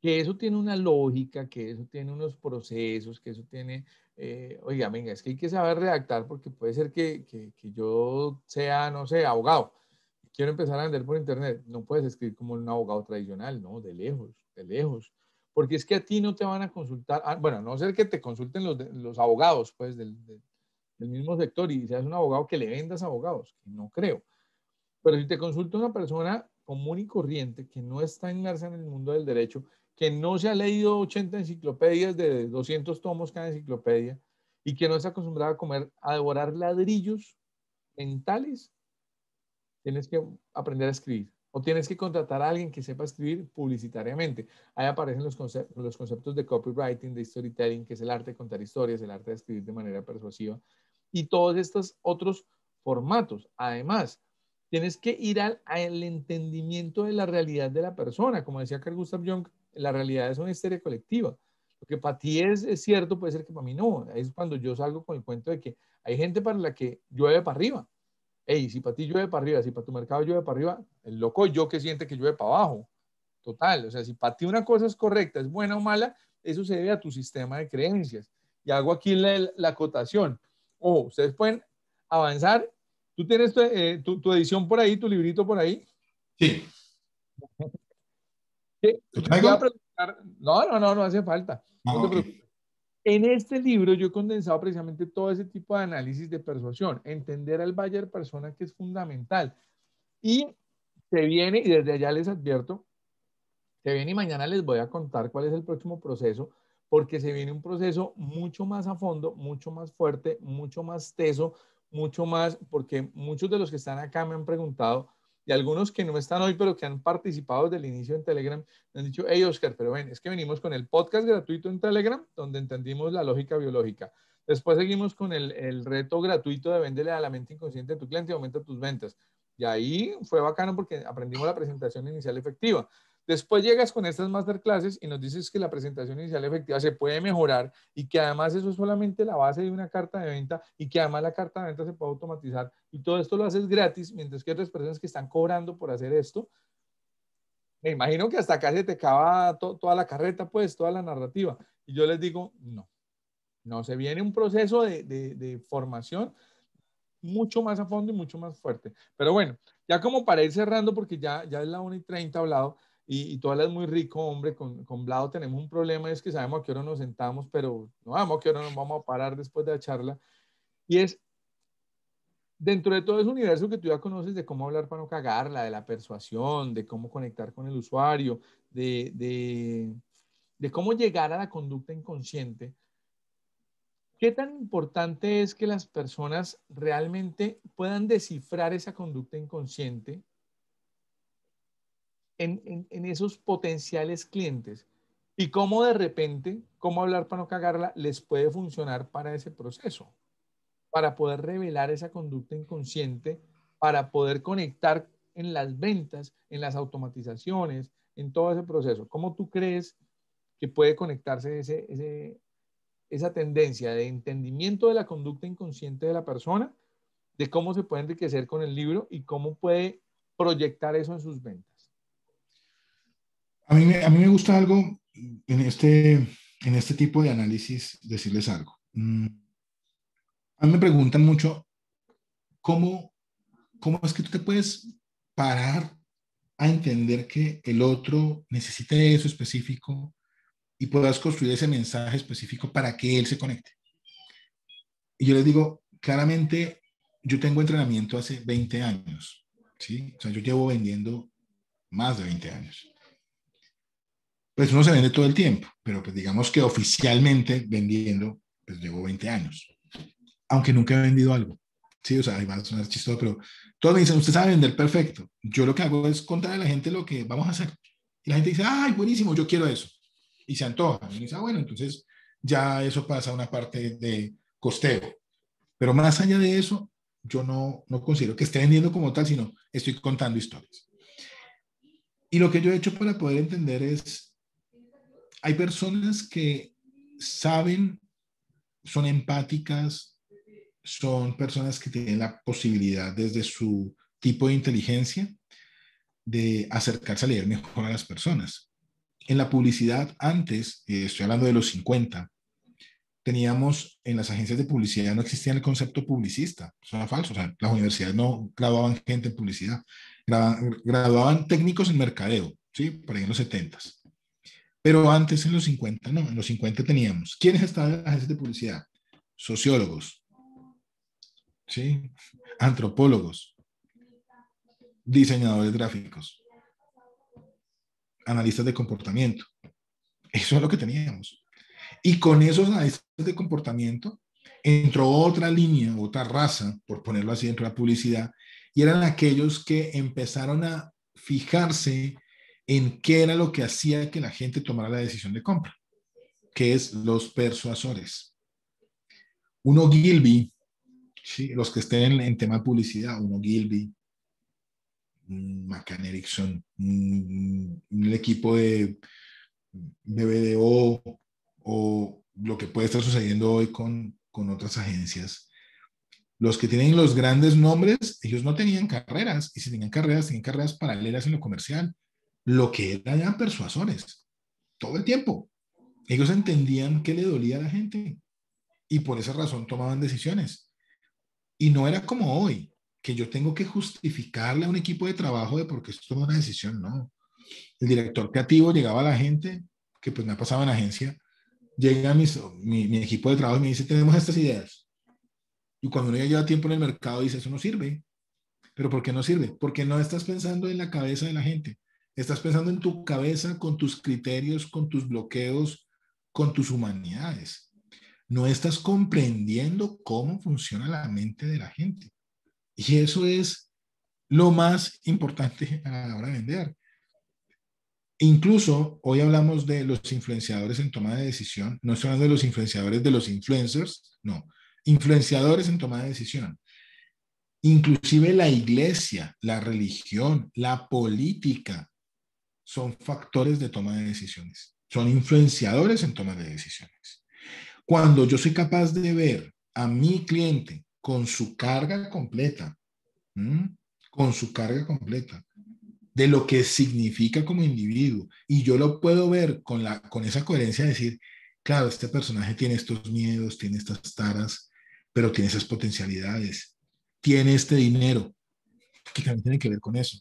que eso tiene una lógica, que eso tiene unos procesos, que eso tiene, eh, oiga, venga, es que hay que saber redactar porque puede ser que, que yo sea, no sé, abogado quiero empezar a vender por internet, no puedes escribir como un abogado tradicional, no, de lejos, de lejos. Porque es que a ti no te van a consultar, ah, bueno, a no ser que te consulten los, los abogados, pues, del, mismo sector y seas un abogado que le vendas abogados, que no creo. Pero si te consulta una persona común y corriente que no está inmersa en el mundo del derecho, que no se ha leído 80 enciclopedias de 200 tomos cada enciclopedia y que no está acostumbrada a comer, a devorar ladrillos mentales, tienes que aprender a escribir o tienes que contratar a alguien que sepa escribir publicitariamente. Ahí aparecen los, conceptos de copywriting, de storytelling, que es el arte de contar historias, el arte de escribir de manera persuasiva y todos estos otros formatos. Además, tienes que ir al, al entendimiento de la realidad de la persona. Como decía Carl Gustav Jung, la realidad es una historia colectiva. Lo que para ti es, cierto puede ser que para mí no. es cuando yo salgo con el cuento de que hay gente para la que llueve para arriba hey, si para ti llueve para arriba, si para tu mercado llueve para arriba, el loco yo que siente que llueve para abajo. Total, o sea, si para ti una cosa es correcta, es buena o mala, eso se debe a tu sistema de creencias. Y hago aquí la, acotación. Ojo, ustedes pueden avanzar. ¿Tú tienes eh, tu, edición por ahí, tu librito por ahí? Sí. ¿Qué? No, no, no, no hace falta. No ah, en este libro yo he condensado precisamente todo ese tipo de análisis de persuasión, entender al Bayer persona que es fundamental. Y se viene, y desde allá les advierto, se viene y mañana les voy a contar cuál es el próximo proceso, porque se viene un proceso mucho más a fondo, mucho más fuerte, mucho más teso, mucho más, porque muchos de los que están acá me han preguntado, y algunos que no están hoy, pero que han participado desde el inicio en Telegram, han dicho, hey Oscar, pero ven, es que venimos con el podcast gratuito en Telegram, donde entendimos la lógica biológica. Después seguimos con el, reto gratuito de venderle a la mente inconsciente de tu cliente y aumenta tus ventas. Y ahí fue bacano porque aprendimos la presentación inicial efectiva. Después llegas con estas masterclasses y nos dices que la presentación inicial efectiva se puede mejorar y que además eso es solamente la base de una carta de venta y que además la carta de venta se puede automatizar y todo esto lo haces gratis, mientras que otras personas que están cobrando por hacer esto. Me imagino que hasta acá se te acaba toda la carreta, pues, toda la narrativa. Y yo les digo, no, no, se viene un proceso de, formación mucho más a fondo y mucho más fuerte. Pero bueno, ya como para ir cerrando, porque ya, ya es la 1 y 30 hablado, y, y tú hablas muy rico, hombre, con, con Blado tenemos un problema, es que sabemos a qué hora nos sentamos, pero no sabemos a qué hora nos vamos a parar después de la charla. Y es, dentro de todo ese universo que tú ya conoces de cómo hablar para no cagarla, de la persuasión, de cómo conectar con el usuario, de, de, de cómo llegar a la conducta inconsciente, ¿qué tan importante es que las personas realmente puedan descifrar esa conducta inconsciente en, esos potenciales clientes y cómo de repente, cómo hablar para no cagarla, les puede funcionar para ese proceso, para poder revelar esa conducta inconsciente, para poder conectar en las ventas, en las automatizaciones, en todo ese proceso. ¿Cómo tú crees que puede conectarse ese, esa tendencia de entendimiento de la conducta inconsciente de la persona, de cómo se puede enriquecer con el libro y cómo puede proyectar eso en sus ventas? A mí, me gusta algo en este, este tipo de análisis, decirles algo. Mm. A mí me preguntan mucho cómo, cómo es que tú te puedes parar a entender que el otro necesita eso específico y puedas construir ese mensaje específico para que él se conecte. Y yo les digo, claramente, yo tengo entrenamiento hace 20 años, ¿sí? O sea, yo llevo vendiendo más de 20 años pues uno se vende todo el tiempo, pero pues digamos que oficialmente vendiendo, pues llevo 20 años, aunque nunca he vendido algo. Sí, o sea, va a sonar chistoso, pero todos me dicen, usted sabe vender perfecto. Yo lo que hago es contarle a la gente lo que vamos a hacer. Y la gente dice, ay, buenísimo, yo quiero eso. Y se antoja. Y dice, ah, bueno, entonces ya eso pasa a una parte de costeo. Pero más allá de eso, yo no, no considero que esté vendiendo como tal, sino estoy contando historias. Y lo que yo he hecho para poder entender es hay personas que saben, son empáticas, son personas que tienen la posibilidad desde su tipo de inteligencia de acercarse a leer mejor a las personas. En la publicidad antes, eh, estoy hablando de los 50, teníamos en las agencias de publicidad no existía el concepto publicista, eso era falso, o sea, las universidades no graduaban gente en publicidad, graduaban, técnicos en mercadeo, ¿sí? Por ahí en los 70s. Pero antes, en los 50, no, en los 50 teníamos. ¿Quiénes estaban en las agencias de publicidad? Sociólogos, ¿sí? antropólogos, diseñadores gráficos, analistas de comportamiento. Eso es lo que teníamos. Y con esos analistas de comportamiento entró otra línea, otra raza, por ponerlo así, dentro de la publicidad, y eran aquellos que empezaron a fijarse en qué era lo que hacía que la gente tomara la decisión de compra, que es los persuasores. Uno Gilby, sí, los que estén en, tema de publicidad, uno Gilby, mm, Macan Erickson, mm, mm, el equipo de BBDO o lo que puede estar sucediendo hoy con, con otras agencias. Los que tienen los grandes nombres, ellos no tenían carreras, y si tenían carreras, tenían carreras paralelas en lo comercial, lo que eran, persuasores, todo el tiempo. Ellos entendían que le dolía a la gente y por esa razón tomaban decisiones. Y no era como hoy, que yo tengo que justificarle a un equipo de trabajo de por qué esto toma una decisión, no. El director creativo llegaba a la gente, que pues me ha pasado en la agencia, llega a mi, mi, equipo de trabajo y me dice, tenemos estas ideas. Y cuando uno ya lleva tiempo en el mercado, dice, eso no sirve. ¿Pero por qué no sirve? Porque no estás pensando en la cabeza de la gente. Estás pensando en tu cabeza, con tus criterios, con tus bloqueos, con tus humanidades. No estás comprendiendo cómo funciona la mente de la gente. Y eso es lo más importante a la hora de vender. Incluso hoy hablamos de los influenciadores en toma de decisión. No estoy hablando de los influenciadores de los influencers, no. Influenciadores en toma de decisión. Inclusive la iglesia, la religión, la política, son factores de toma de decisiones, son influenciadores en toma de decisiones. Cuando yo soy capaz de ver a mi cliente con su carga completa, con su carga completa, de lo que significa como individuo, y yo lo puedo ver con, la, con esa coherencia, decir, claro, este personaje tiene estos miedos, tiene estas taras, pero tiene esas potencialidades, tiene este dinero, que también tiene que ver con eso,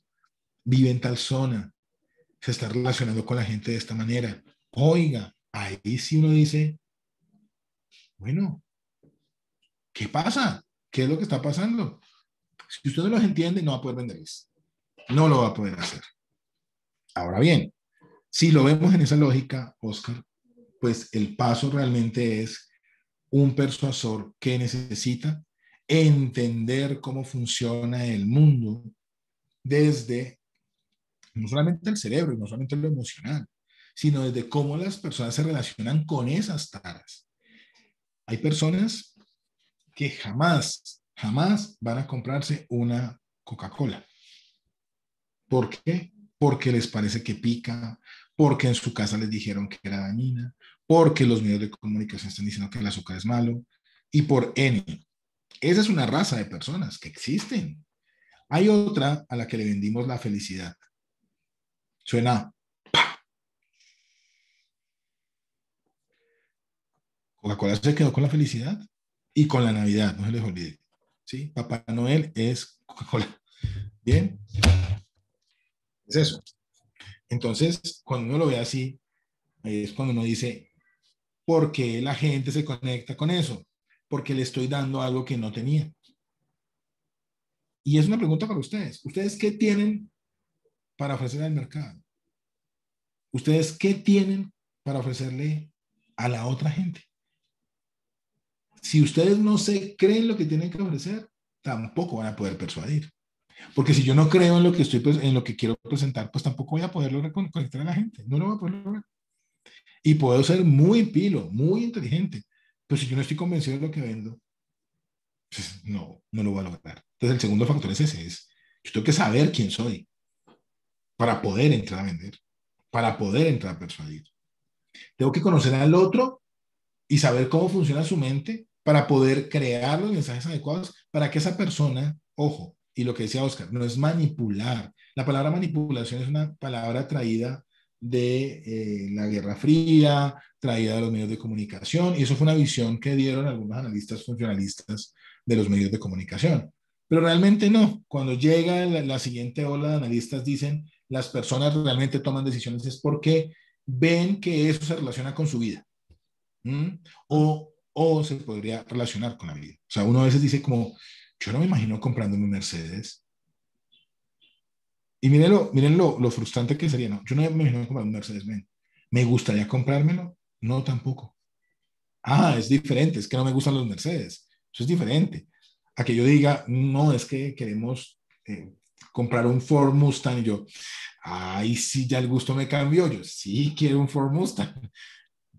vive en tal zona, se está relacionando con la gente de esta manera. Oiga, ahí sí uno dice, bueno, ¿qué pasa? ¿Qué es lo que está pasando? Si ustedes no los entienden no va a poder eso. No lo va a poder hacer. Ahora bien, si lo vemos en esa lógica, Oscar, pues el paso realmente es un persuasor que necesita entender cómo funciona el mundo desde no solamente el cerebro y no solamente lo emocional, sino desde cómo las personas se relacionan con esas taras. Hay personas que jamás, jamás van a comprarse una Coca-Cola. ¿Por qué? Porque les parece que pica, porque en su casa les dijeron que era dañina, porque los medios de comunicación están diciendo que el azúcar es malo, y por N. Esa es una raza de personas que existen. Hay otra a la que le vendimos la felicidad. Suena. Coca-Cola se quedó con la felicidad y con la Navidad, no se les olvide. ¿Sí? Papá Noel es Coca-Cola. Bien. Es eso. Entonces, cuando uno lo ve así, es cuando uno dice, ¿por qué la gente se conecta con eso? Porque le estoy dando algo que no tenía. Y es una pregunta para ustedes. ¿Ustedes qué tienen para ofrecer al mercado? ¿Ustedes qué tienen para ofrecerle a la otra gente? Si ustedes no se creen lo que tienen que ofrecer, tampoco van a poder persuadir. Porque si yo no creo en lo que estoy en lo que quiero presentar, pues tampoco voy a poder conectar a la gente, no lo voy a poder lograr. Y puedo ser muy pilo, muy inteligente, pero si yo no estoy convencido de lo que vendo, pues no, no lo voy a lograr. Entonces el segundo factor es ese, es yo tengo que saber quién soy para poder entrar a vender, para poder entrar a persuadir. Tengo que conocer al otro y saber cómo funciona su mente para poder crear los mensajes adecuados para que esa persona, ojo, y lo que decía Oscar, no es manipular. La palabra manipulación es una palabra traída de eh, la Guerra Fría, traída de los medios de comunicación, y eso fue una visión que dieron algunos analistas funcionalistas de los medios de comunicación. Pero realmente no. Cuando llega la siguiente ola de analistas, dicen, las personas realmente toman decisiones es porque ven que eso se relaciona con su vida. O, se podría relacionar con la vida. O sea, uno a veces dice como, yo no me imagino comprándome un Mercedes. Y miren, lo, lo, frustrante que sería, ¿no? Yo no me imagino comprando un Mercedes, ¿Me gustaría comprármelo? No, tampoco. Ah, es diferente, es que no me gustan los Mercedes. Eso es diferente. A que yo diga, no, es que queremos eh, comprar un Ford Mustang. Y yo, ay, sí, ya el gusto me cambió. Yo sí quiero un Ford Mustang,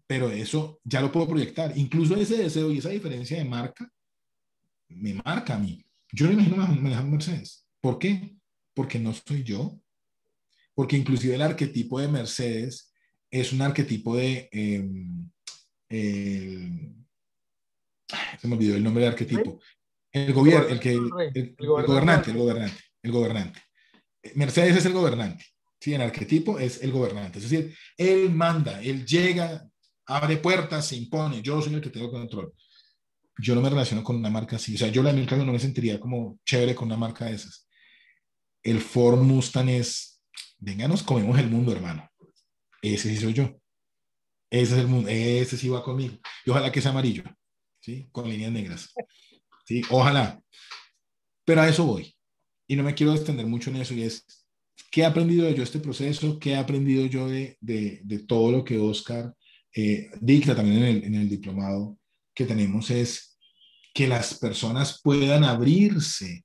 pero eso ya lo puedo proyectar. Incluso ese deseo y esa diferencia de marca me marca a mí. Yo no imagino manejar un Mercedes. ¿Por qué? Porque no soy yo. Porque inclusive el arquetipo de Mercedes es un arquetipo de... Em, se me olvidó el nombre del arquetipo. El gobierno, el que el, gobernante, el gobernante el gobernante. Mercedes es el gobernante, ¿sí? En arquetipo es el gobernante, es decir, él manda, él llega, abre puertas, se impone, yo soy el que tengo control. Yo no me relaciono con una marca así, o sea, yo la mi no me sentiría como chévere con una marca de esas. El Ford Mustang es, venga, nos comemos el mundo, hermano. Ese sí soy yo. Ese es el mundo, ese sí va conmigo. Y ojalá que sea amarillo, ¿sí? Con líneas negras. Sí, ojalá. Pero a eso voy y no me quiero extender mucho en eso, y es, ¿qué he aprendido yo de este proceso? ¿Qué he aprendido yo de, todo lo que Oscar eh, dicta también en el, en el diplomado que tenemos? Es que las personas puedan abrirse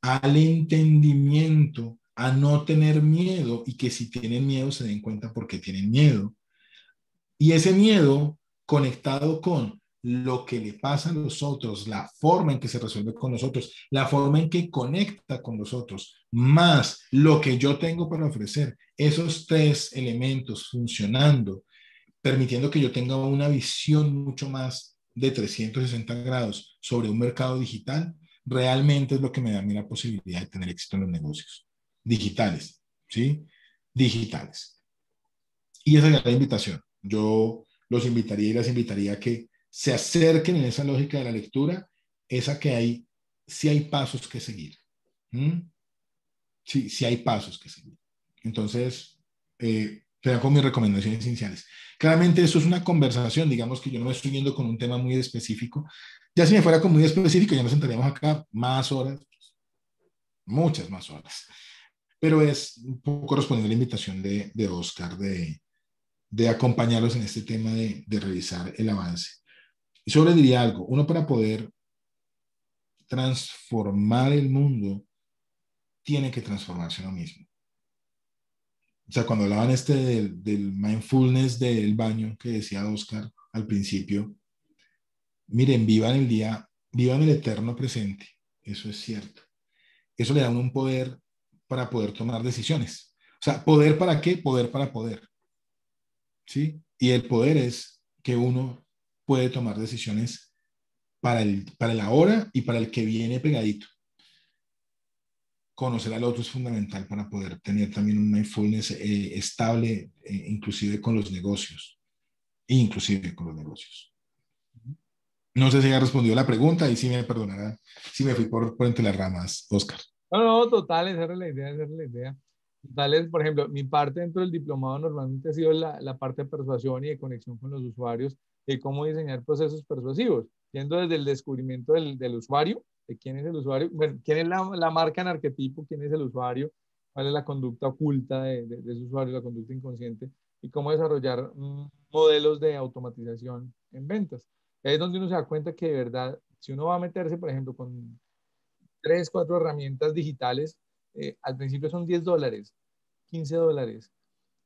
al entendimiento, a no tener miedo y que si tienen miedo se den cuenta por qué tienen miedo. Y ese miedo conectado con lo que le pasa a los otros, la forma en que se resuelve con nosotros, la forma en que conecta con los otros, más lo que yo tengo para ofrecer, esos tres elementos funcionando, permitiendo que yo tenga una visión mucho más de 360 grados sobre un mercado digital, realmente es lo que me da a mí la posibilidad de tener éxito en los negocios digitales, ¿sí? Digitales. Y esa es la invitación. Yo los invitaría y las invitaría a que se acerquen en esa lógica de la lectura, esa que hay, si hay pasos que seguir. Sí, hay pasos que seguir. Entonces, eh, con mis recomendaciones iniciales. Claramente eso es una conversación, digamos que yo no estoy yendo con un tema muy específico. Ya si me fuera con muy específico, ya nos sentaríamos acá más horas, muchas más horas. Pero es un poco respondiendo la invitación de, de Oscar de, acompañarlos en este tema de revisar el avance. Yo le diría algo, uno para poder transformar el mundo, tiene que transformarse uno mismo. O sea, cuando hablaban este del, mindfulness del baño que decía Oscar al principio, miren, vivan el día, vivan el eterno presente, eso es cierto. Eso le da un poder para poder tomar decisiones. O sea, poder para qué? Poder para poder. ¿Sí? Y el poder es que uno puede tomar decisiones para el, para la hora y para el que viene pegadito. Conocer al otro es fundamental para poder tener también un mindfulness eh, estable, eh, inclusive con los negocios. Inclusive con los negocios. No sé si haya respondido la pregunta y si me perdonará si me fui por, entre las ramas, Oscar. No, no, total, esa era la idea, era la idea. por ejemplo, mi parte dentro del diplomado normalmente ha sido la, la, parte de persuasión y de conexión con los usuarios, de cómo diseñar procesos persuasivos, yendo desde el descubrimiento del, del usuario, de quién es el usuario, bueno, quién es la, la, marca en arquetipo, quién es el usuario, cuál es la conducta oculta de, ese usuario, la conducta inconsciente, y cómo desarrollar mm, modelos de automatización en ventas. Es donde uno se da cuenta que de verdad, si uno va a meterse, por ejemplo, con tres, cuatro herramientas digitales, eh, al principio son 10 dólares, 15 dólares,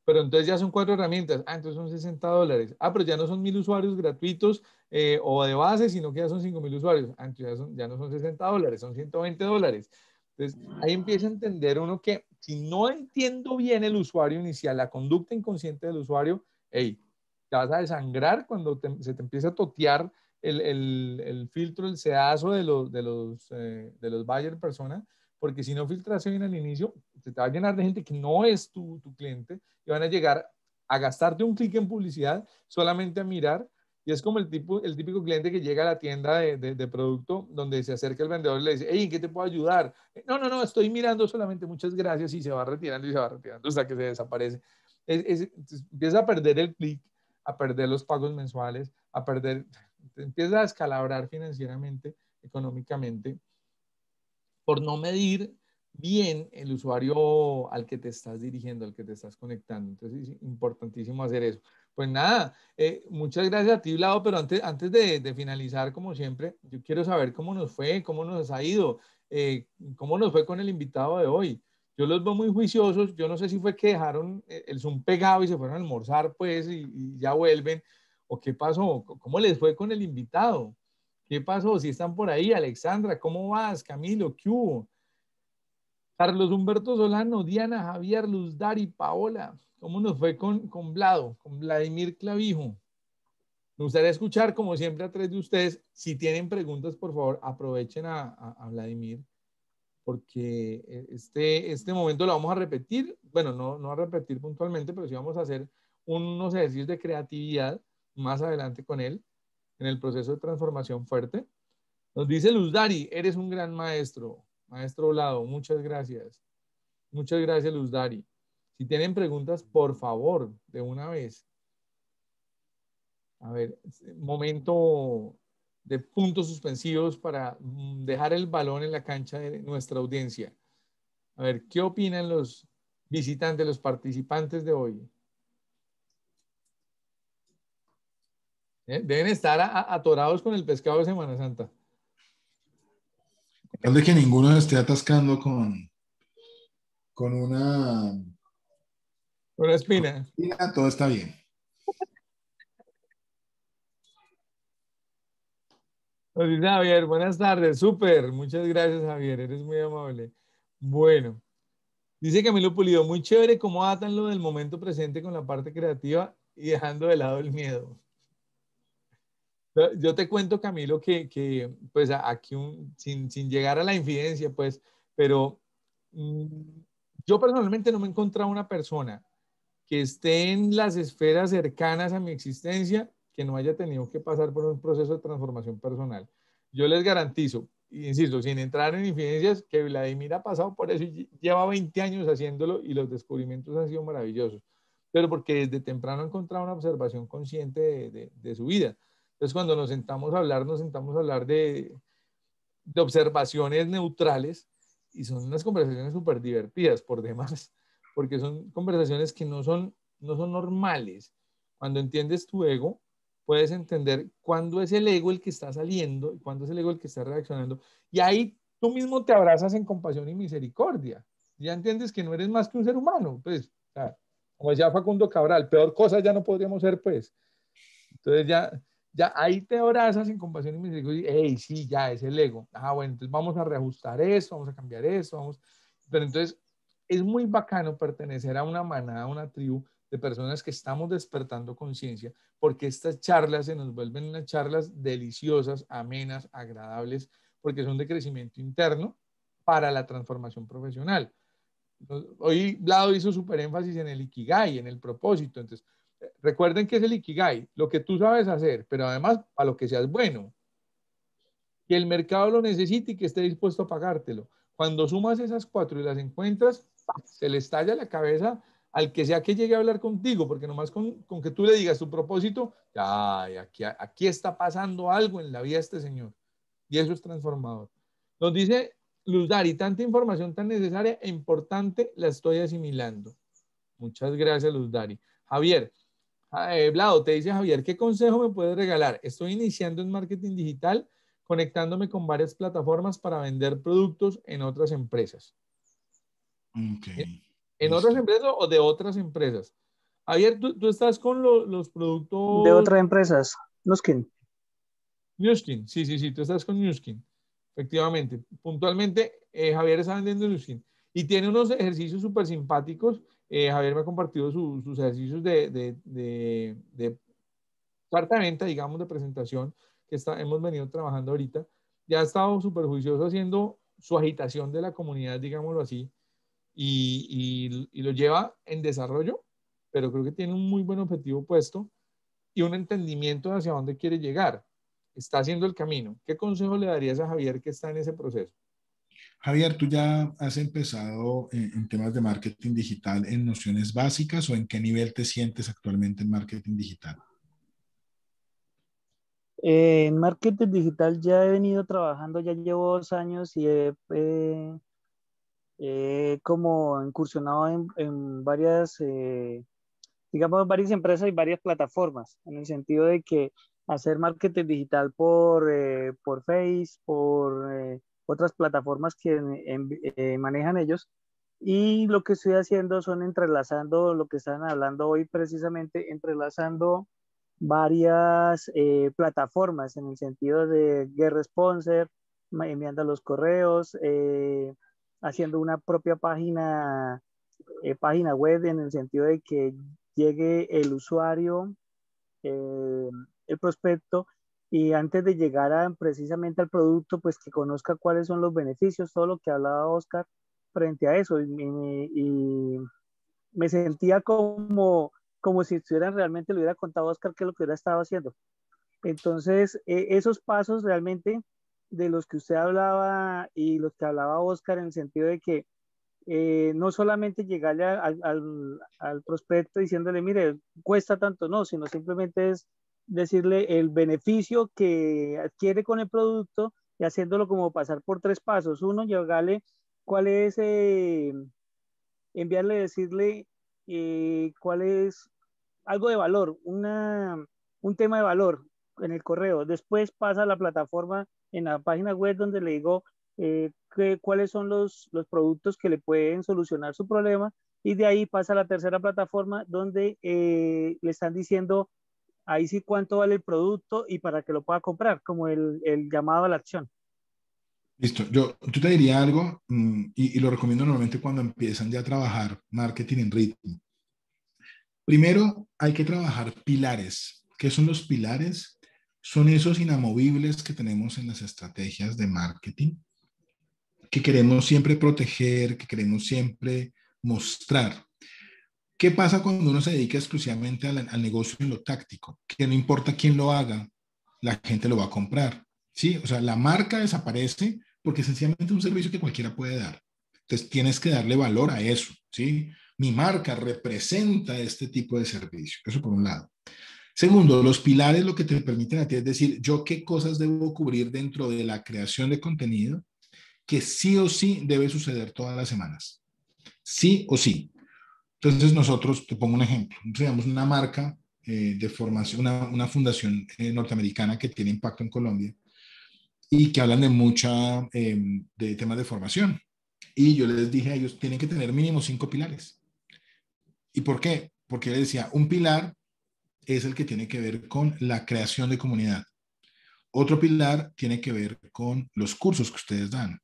pero entonces ya son cuatro herramientas, ah, entonces son 60 dólares, ah, pero ya no son mil usuarios gratuitos eh, o de base, sino que ya son 5 mil usuarios, ah, entonces ya, no son 60 dólares, son 120 dólares. Entonces ahí empieza a entender uno que si no entiendo bien el usuario inicial, la conducta inconsciente del usuario, hey, te vas a desangrar cuando se te empieza a totear el, el, el filtro, el sedazo de los, de los, eh, de los buyer persona porque si no filtras bien al inicio, se te va a llenar de gente que no es tu, tu cliente y van a llegar a gastarte un clic en publicidad solamente a mirar. Y es como el, tipo, el típico cliente que llega a la tienda de, producto donde se acerca el vendedor y le dice, hey, ¿en qué te puedo ayudar? Eh, no, no, no, estoy mirando solamente, muchas gracias, y se va retirando y se va retirando hasta que se desaparece. empieza a perder el clic, a perder los pagos mensuales, a perder, empieza a descalabrar financieramente, económicamente, por no medir bien el usuario al que te estás dirigiendo, al que te estás conectando. Entonces es importantísimo hacer eso. Pues nada, eh, muchas gracias a ti, lado pero antes, antes de, finalizar, como siempre, yo quiero saber cómo nos fue, cómo nos ha ido, eh, cómo nos fue con el invitado de hoy. Yo los veo muy juiciosos, yo no sé si fue que dejaron eh, el Zoom pegado y se fueron a almorzar, pues, y ya vuelven, o qué pasó, cómo les fue con el invitado. ¿Qué pasó? Si están por ahí, Alexandra, ¿cómo vas? Camilo, ¿qué Carlos Humberto Solano, Diana, Javier, Luz Dari, Paola. ¿Cómo nos fue con, con Vlado, con Vladimir Clavijo? Me gustaría escuchar, como siempre, a tres de ustedes. Si tienen preguntas, por favor, aprovechen a, Vladimir, porque este, este momento lo vamos a repetir. Bueno, no, no a repetir puntualmente, pero sí vamos a hacer unos ejercicios de creatividad más adelante con él en el proceso de transformación fuerte. Nos dice Luz Dari, eres un gran maestro. Maestro Lado, muchas gracias. Muchas gracias, Luz Dari. Si tienen preguntas, por favor, de una vez. A ver, momento de puntos suspensivos para mm, dejar el balón en la cancha de nuestra audiencia. A ver, ¿qué opinan los visitantes, los participantes de hoy? ¿Eh? Deben estar atorados con el pescado de Semana Santa. de que ninguno esté atascando con, con una... espina. espina todo está bien. Hola, Javier, buenas tardes, súper, muchas gracias Javier, eres muy amable. Bueno, dice Camilo Pulido, muy chévere cómo atan lo del momento presente con la parte creativa y dejando de lado el miedo. Yo te cuento, Camilo, que, que pues aquí, sin, llegar a la infidencia, pues, pero mm, yo personalmente no me he encontrado una persona que esté en las esferas cercanas a mi existencia que no haya tenido que pasar por un proceso de transformación personal. Yo les garantizo, insisto, sin entrar en infidencias, que Vladimir ha pasado por eso y lleva 20 años haciéndolo y los descubrimientos han sido maravillosos, pero porque desde temprano ha encontrado una observación consciente de su vida. Entonces, cuando nos sentamos a hablar, nos sentamos a hablar de, observaciones neutrales y son unas conversaciones súper divertidas por demás, porque son conversaciones que no son, no son normales. Cuando entiendes tu ego, puedes entender cuándo es el ego el que está saliendo y cuándo es el ego el que está reaccionando. Y ahí tú mismo te abrazas en compasión y misericordia. Ya entiendes que no eres más que un ser humano, pues, como decía Facundo Cabral, peor cosa ya no podríamos ser, pues. Entonces ya, ya ahí te abrazas en compasión y me misericordia. Hey, sí, ya es el ego. Ah, bueno, entonces vamos a reajustar eso, vamos a cambiar eso, vamos. Pero entonces es muy bacano pertenecer a una manada, a una tribu de personas que estamos despertando conciencia, porque estas charlas se nos vuelven unas charlas deliciosas, amenas, agradables, porque son de crecimiento interno para la transformación profesional. Hoy Blado hizo súper énfasis en el ikigai, en el propósito. Entonces, Recuerden que es el Ikigai, lo que tú sabes hacer, pero además a lo que seas bueno. Que el mercado lo necesite y que esté dispuesto a pagártelo. Cuando sumas esas cuatro y las encuentras, se le estalla la cabeza al que sea que llegue a hablar contigo, porque nomás con, con que tú le digas tu propósito, ay, aquí, aquí está pasando algo en la vida de este señor. Y eso es transformador. Nos dice Luz Dari, tanta información tan necesaria e importante la estoy asimilando. Muchas gracias, Luz Dari. Javier, Ah, eh, te dice Javier, ¿qué consejo me puedes regalar? Estoy iniciando en marketing digital, conectándome con varias plataformas para vender productos en otras empresas. ¿En, otras empresas o de otras empresas? Javier, tú, estás con los productos... De otras empresas, Newskin Newskin, sí, sí, sí, tú estás con Newskin Efectivamente, puntualmente, eh, Javier está vendiendo Newskin Y tiene unos ejercicios súper simpáticos eh, Javier me ha compartido sus ejercicios de, carta venta, digamos, de presentación que hemos venido trabajando ahorita. Ya ha estado súper juicioso haciendo su agitación de la comunidad, digámoslo así, y, y, lo lleva en desarrollo, pero creo que tiene un muy buen objetivo puesto y un entendimiento de hacia dónde quiere llegar. Está haciendo el camino. ¿Qué consejo le darías a Javier que está en ese proceso? Javier, tú ya has empezado eh, en, temas de marketing digital en nociones básicas o en qué nivel te sientes actualmente en marketing digital? Eh, en marketing digital ya he venido trabajando, ya llevo dos años y he, eh, como incursionado en, varias, digamos, varias empresas y varias plataformas, en el sentido de que hacer marketing digital por, por Face, por otras plataformas que eh, manejan ellos. Y lo que estoy haciendo son entrelazando lo que están hablando hoy precisamente, entrelazando varias eh, plataformas en el sentido de Get Sponsor, enviando los correos, eh, haciendo una propia página, página web en el sentido de que llegue el usuario, el prospecto y antes de llegar a, precisamente al producto, pues que conozca cuáles son los beneficios, todo lo que hablaba Oscar frente a eso. Y, me sentía como, como si estuvieran realmente, le hubiera contado a Oscar qué es lo que hubiera estado haciendo. Entonces, e, esos pasos realmente de los que usted hablaba y los que hablaba Oscar en el sentido de que eh, no solamente llegarle al, al prospecto diciéndole, mire, cuesta tanto, no, sino simplemente es decirle el beneficio que adquiere con el producto y haciéndolo como pasar por tres pasos. Uno, llegarle cuál es, eh? enviarle, decirle eh, cuál es algo de valor, un tema de valor en el correo. Después pasa a la plataforma en la página web donde le digo eh, que, cuáles son los, los productos que le pueden solucionar su problema. Y de ahí pasa a la tercera plataforma donde le están diciendo ahí sí cuánto vale el producto y para que lo pueda comprar, como el, llamado a la acción. Listo, yo, te diría algo mm, y, y, lo recomiendo normalmente cuando empiezan ya a trabajar marketing en ritmo. Primero, hay que trabajar pilares. ¿Qué son los pilares? Son esos inamovibles que tenemos en las estrategias de marketing, que queremos siempre proteger, que queremos siempre mostrar. ¿Qué pasa cuando uno se dedica exclusivamente al, negocio en lo táctico? Que no importa quién lo haga, la gente lo va a comprar. ¿sí? O sea, la marca desaparece porque sencillamente es un servicio que cualquiera puede dar. Entonces tienes que darle valor a eso. ¿sí? Mi marca representa este tipo de servicio. Eso por un lado. Segundo, los pilares lo que te permiten a ti es decir, yo qué cosas debo cubrir dentro de la creación de contenido que sí o sí debe suceder todas las semanas. Sí o sí. Entonces nosotros, te pongo un ejemplo, tenemos una marca eh, de formación, una, fundación eh, norteamericana que tiene impacto en Colombia y que hablan de mucha, em, de temas de formación. Y yo les dije a ellos, tienen que tener mínimo cinco pilares. ¿Y por qué? Porque les decía, un pilar es el que tiene que ver con la creación de comunidad. Otro pilar tiene que ver con los cursos que ustedes dan.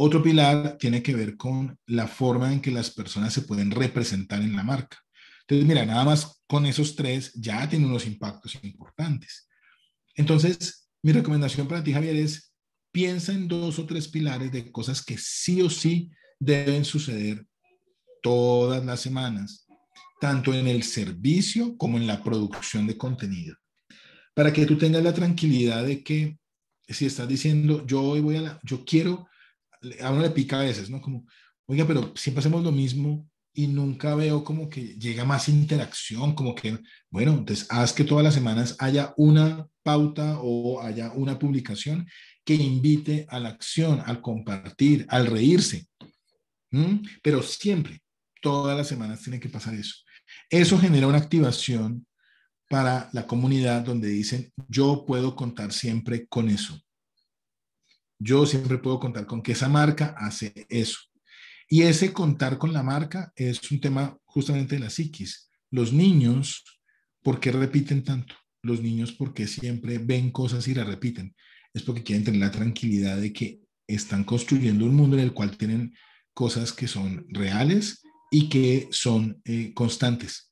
Otro pilar tiene que ver con la forma en que las personas se pueden representar en la marca. Entonces, mira, nada más con esos tres ya tiene unos impactos importantes. Entonces, mi recomendación para ti, Javier, es piensa en dos o tres pilares de cosas que sí o sí deben suceder todas las semanas, tanto en el servicio como en la producción de contenido, para que tú tengas la tranquilidad de que si estás diciendo, yo hoy voy a la, yo quiero a uno le pica a veces, ¿no? Como, oiga, pero siempre hacemos lo mismo y nunca veo como que llega más interacción, como que, bueno, entonces haz que todas las semanas haya una pauta o haya una publicación que invite a la acción, al compartir, al reírse. Pero siempre, todas las semanas tiene que pasar eso. Eso genera una activación para la comunidad donde dicen, yo puedo contar siempre con eso yo siempre puedo contar con que esa marca hace eso. Y ese contar con la marca es un tema justamente de la psiquis. Los niños, ¿por qué repiten tanto? Los niños, porque siempre ven cosas y las repiten? Es porque quieren tener la tranquilidad de que están construyendo un mundo en el cual tienen cosas que son reales y que son eh, constantes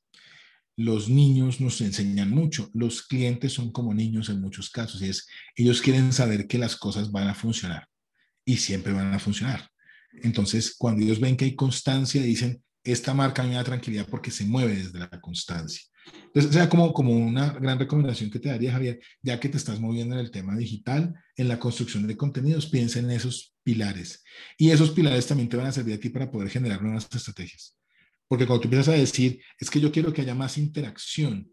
los niños nos enseñan mucho, los clientes son como niños en muchos casos, y es, ellos quieren saber que las cosas van a funcionar y siempre van a funcionar. Entonces, cuando ellos ven que hay constancia, dicen, esta marca me da tranquilidad porque se mueve desde la constancia. Entonces, o sea, como, como una gran recomendación que te daría, Javier, ya que te estás moviendo en el tema digital, en la construcción de contenidos, piensa en esos pilares. Y esos pilares también te van a servir a ti para poder generar nuevas estrategias. Porque cuando tú empiezas a decir, es que yo quiero que haya más interacción,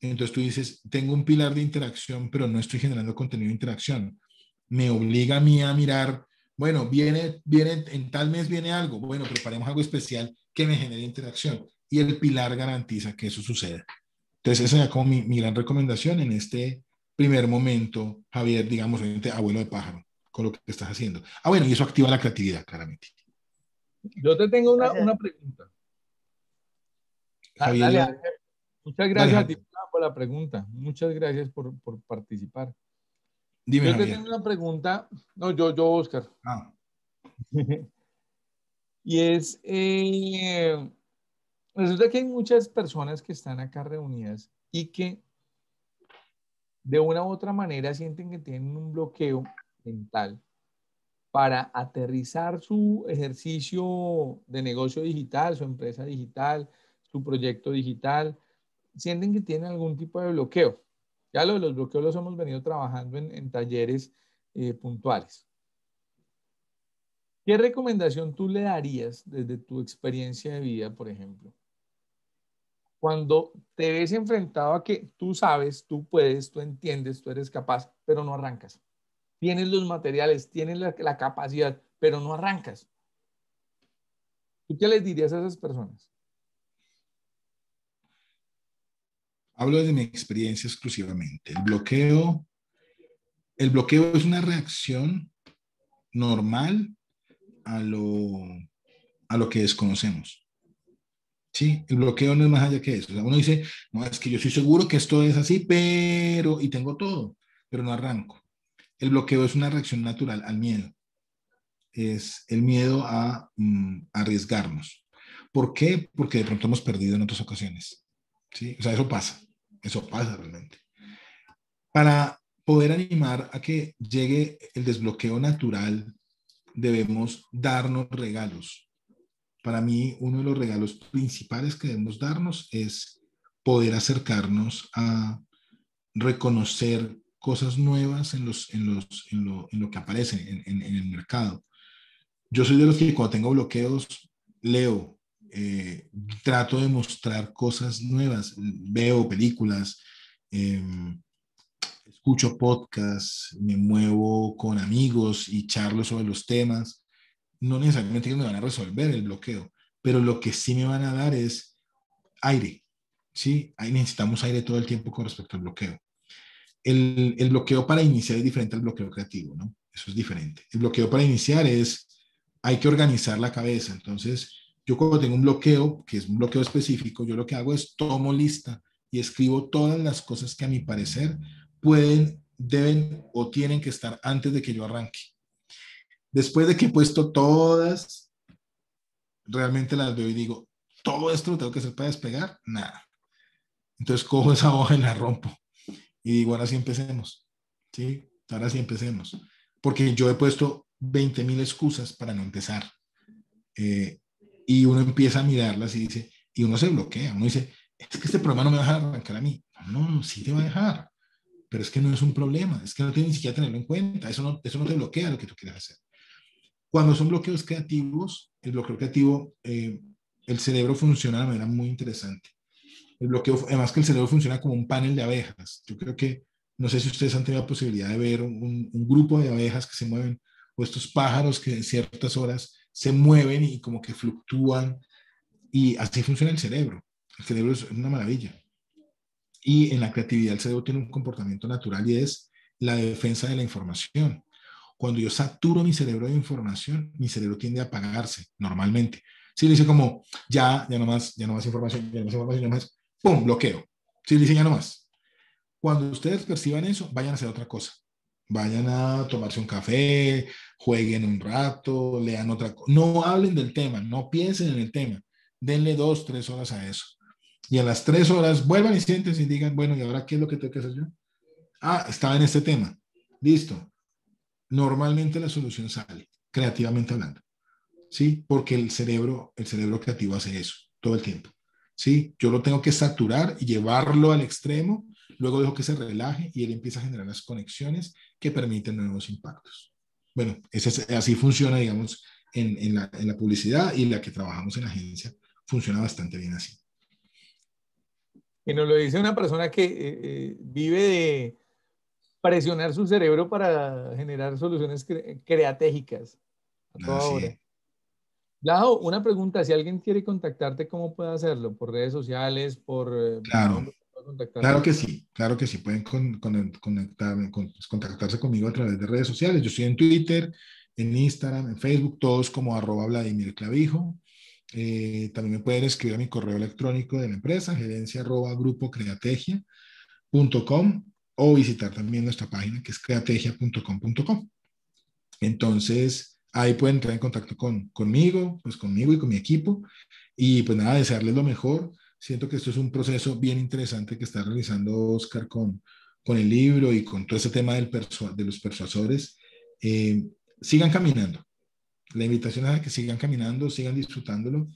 entonces tú dices, tengo un pilar de interacción, pero no estoy generando contenido de interacción. Me obliga a mí a mirar, bueno, viene, viene, en tal mes viene algo, bueno, preparemos algo especial que me genere interacción. Y el pilar garantiza que eso suceda. Entonces, esa es como mi, gran recomendación en este primer momento, Javier, digamos, abuelo de pájaro, con lo que estás haciendo. Ah, bueno, y eso activa la creatividad, claramente. Yo te tengo una, una pregunta. Ah, muchas gracias a ti por la pregunta. Muchas gracias por, por participar. yo te tengo una pregunta. No, yo, yo, Oscar. Ah. y es, eh, resulta que hay muchas personas que están acá reunidas y que de una u otra manera sienten que tienen un bloqueo mental para aterrizar su ejercicio de negocio digital, su empresa digital, proyecto digital, sienten que tienen algún tipo de bloqueo. Ya lo de los bloqueos los hemos venido trabajando en, talleres eh, puntuales. ¿Qué recomendación tú le darías desde tu experiencia de vida, por ejemplo? Cuando te ves enfrentado a que tú sabes, tú puedes, tú entiendes, tú eres capaz, pero no arrancas. Tienes los materiales, tienes la capacidad, pero no arrancas. ¿Tú qué les dirías a esas personas? Hablo de mi experiencia exclusivamente. El bloqueo, el bloqueo es una reacción normal a lo, a lo que desconocemos. Sí, el bloqueo no es más allá que eso. uno dice, no, es que yo soy seguro que esto es así, pero, y tengo todo, pero no arranco. El bloqueo es una reacción natural al miedo. Es el miedo a mm, arriesgarnos. ¿Por qué? Porque de pronto hemos perdido en otras ocasiones. ¿sí? O sea, eso pasa. Eso pasa realmente. Para poder animar a que llegue el desbloqueo natural, debemos darnos regalos. Para mí, uno de los regalos principales que debemos darnos es poder acercarnos a reconocer cosas nuevas en, los, los, en, lo, que aparece en, en el mercado. Yo soy de los que cuando tengo bloqueos, leo, eh, trato de mostrar cosas nuevas. Veo películas, em, escucho podcasts, me muevo con amigos y charlo sobre los temas. No necesariamente me van a resolver el bloqueo, pero lo que sí me van a dar es aire. ¿sí? Ahí necesitamos aire todo el tiempo con respecto al bloqueo. El, bloqueo para iniciar es diferente al bloqueo creativo, ¿no? Eso es diferente. El bloqueo para iniciar es, hay que organizar la cabeza. Entonces, yo cuando tengo un bloqueo, que es un bloqueo específico, yo lo que hago es tomo lista y escribo todas las cosas que a mi parecer pueden, deben o tienen que estar antes de que yo arranque. Después de que he puesto todas, realmente las veo y digo, todo esto lo tengo que hacer para despegar, nada. Entonces cojo esa hoja y la rompo y digo, ahora sí empecemos, ¿sí? Ahora sí empecemos. Porque yo he puesto 20.000 excusas para no empezar. Eh, y uno empieza a mirarlas y dice, y uno se bloquea, uno dice, es que este problema no me va a dejar arrancar a mí. No, no, sí te va a dejar, pero es que no es un problema, es que no tienes ni siquiera tenerlo en cuenta, eso no, eso no te bloquea lo que tú quieras hacer. Cuando son bloqueos creativos, el bloqueo creativo, eh, el cerebro funciona de manera muy interesante. El bloqueo, además que el cerebro funciona como un panel de abejas. Yo creo que, no sé si ustedes han tenido la posibilidad de ver un, un grupo de abejas que se mueven o estos pájaros que en ciertas horas se mueven y como que fluctúan. Y así funciona el cerebro. El cerebro es una maravilla. Y en la creatividad el cerebro tiene un comportamiento natural y es la defensa de la información. Cuando yo saturo mi cerebro de información, mi cerebro tiende a apagarse normalmente. Si le dice como, ya, ya no más, ya no más información, ya no más información, ya no ¡pum!, bloqueo. Si le dice ya no más. Cuando ustedes perciban eso, vayan a hacer otra cosa. Vayan a tomarse un café, jueguen un rato, lean otra cosa. No hablen del tema, no piensen en el tema. Denle dos, tres horas a eso. Y a las tres horas vuelvan y sienten y digan, bueno, ¿y ahora qué es lo que tengo que hacer yo? Ah, estaba en este tema. Listo. Normalmente la solución sale, creativamente hablando. ¿Sí? Porque el cerebro, el cerebro creativo hace eso todo el tiempo. ¿sí? Yo lo tengo que saturar y llevarlo al extremo, luego dejo que se relaje y él empieza a generar las conexiones que permiten nuevos impactos. Bueno, así funciona, digamos, en, la, publicidad y la que trabajamos en la agencia funciona bastante bien así. Y nos lo dice una persona que eh, eh, vive de presionar su cerebro para generar soluciones creatégicas. Lajo, una pregunta, si alguien quiere contactarte, ¿cómo puede hacerlo? ¿Por redes sociales? ¿Por... Eh, claro. Claro que sí, claro que sí, pueden con, pues, contactarse conmigo a través de redes sociales. Yo estoy en Twitter, en Instagram, en Facebook, todos como arroba Vladimir Clavijo. Eh, también me pueden escribir a mi correo electrónico de la empresa, gerencia arroba grupo o visitar también nuestra página que es creategia.com.com. Entonces, Ahí pueden entrar en contacto con, conmigo, pues conmigo y con mi equipo. Y pues nada, desearles lo mejor. Siento que esto es un proceso bien interesante que está realizando Oscar con, con el libro y con todo ese tema del de los persuasores. Eh, sigan caminando. La invitación es a que sigan caminando, sigan disfrutándolo,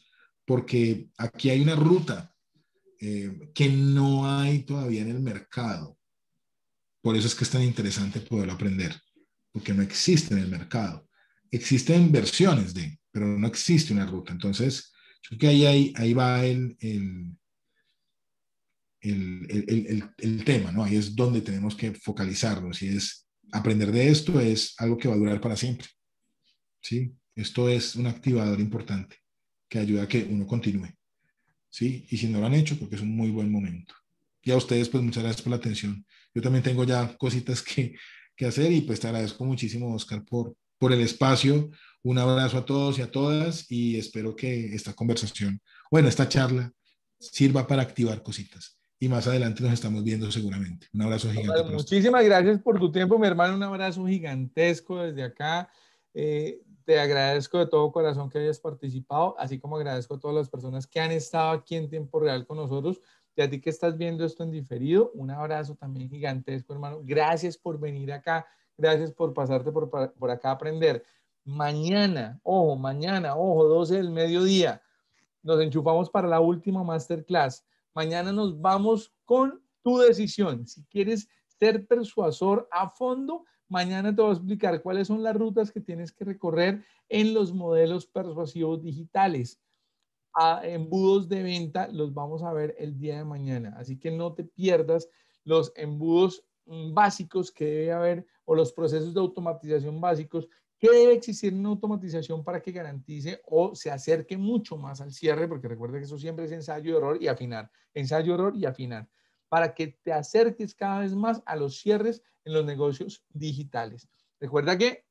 porque aquí hay una ruta eh, que no hay todavía en el mercado. Por eso es que es tan interesante poderlo aprender, porque no existe en el mercado existen versiones de, pero no existe una ruta. Entonces, yo creo que ahí, ahí, ahí va el, el, el, el, tema, ¿no? Ahí es donde tenemos que focalizarnos y es aprender de esto es algo que va a durar para siempre. ¿Sí? Esto es un activador importante que ayuda a que uno continúe. ¿Sí? Y si no lo han hecho, porque es un muy buen momento. Y a ustedes, pues muchas gracias por la atención. Yo también tengo ya cositas que, que hacer y pues te agradezco muchísimo, Oscar, por, por el espacio. Un abrazo a todos y a todas y espero que esta conversación, bueno, esta charla sirva para activar cositas. Y más adelante nos estamos viendo seguramente. Un abrazo gigante. muchísimas gracias por tu tiempo, mi hermano. Un abrazo gigantesco desde acá. Eh, te agradezco de todo corazón que hayas participado, así como agradezco a todas las personas que han estado aquí en tiempo real con nosotros. Y a ti que estás viendo esto en diferido, un abrazo también gigantesco, hermano. Gracias por venir acá Gracias por pasarte por, acá a aprender. Mañana, ojo, mañana, ojo, 12 del mediodía, nos enchufamos para la última masterclass. Mañana nos vamos con tu decisión. Si quieres ser persuasor a fondo, mañana te voy a explicar cuáles son las rutas que tienes que recorrer en los modelos persuasivos digitales. A embudos de venta los vamos a ver el día de mañana. Así que no te pierdas los embudos básicos que debe haber o los procesos de automatización básicos que debe existir una automatización para que garantice o se acerque mucho más al cierre, porque recuerda que eso siempre es ensayo, error y afinar, ensayo, error y afinar, para que te acerques cada vez más a los cierres en los negocios digitales. Recuerda que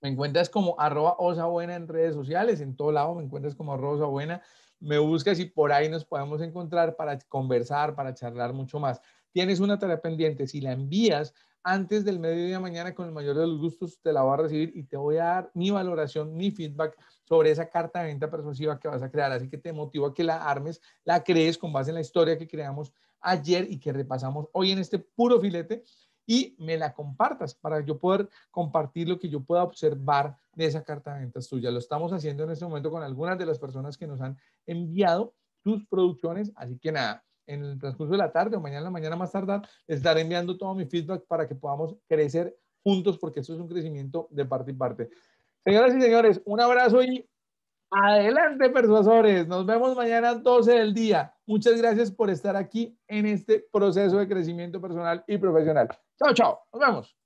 me encuentras como arroba buena en redes sociales, en todo lado me encuentras como arroba buena me buscas y por ahí nos podemos encontrar para conversar, para charlar mucho más tienes una tarea pendiente, si la envías antes del mediodía mañana con el mayor de los gustos, te la voy a recibir y te voy a dar mi valoración, mi feedback sobre esa carta de venta persuasiva que vas a crear. Así que te motivo a que la armes, la crees con base en la historia que creamos ayer y que repasamos hoy en este puro filete y me la compartas para yo poder compartir lo que yo pueda observar de esa carta de ventas tuya. Lo estamos haciendo en este momento con algunas de las personas que nos han enviado sus producciones, así que nada, en el transcurso de la tarde o mañana la mañana más tardar, estaré enviando todo mi feedback para que podamos crecer juntos, porque esto es un crecimiento de parte y parte. Señoras y señores, un abrazo y adelante, persuasores. Nos vemos mañana a 12 del día. Muchas gracias por estar aquí en este proceso de crecimiento personal y profesional. Chao, chao. Nos vemos.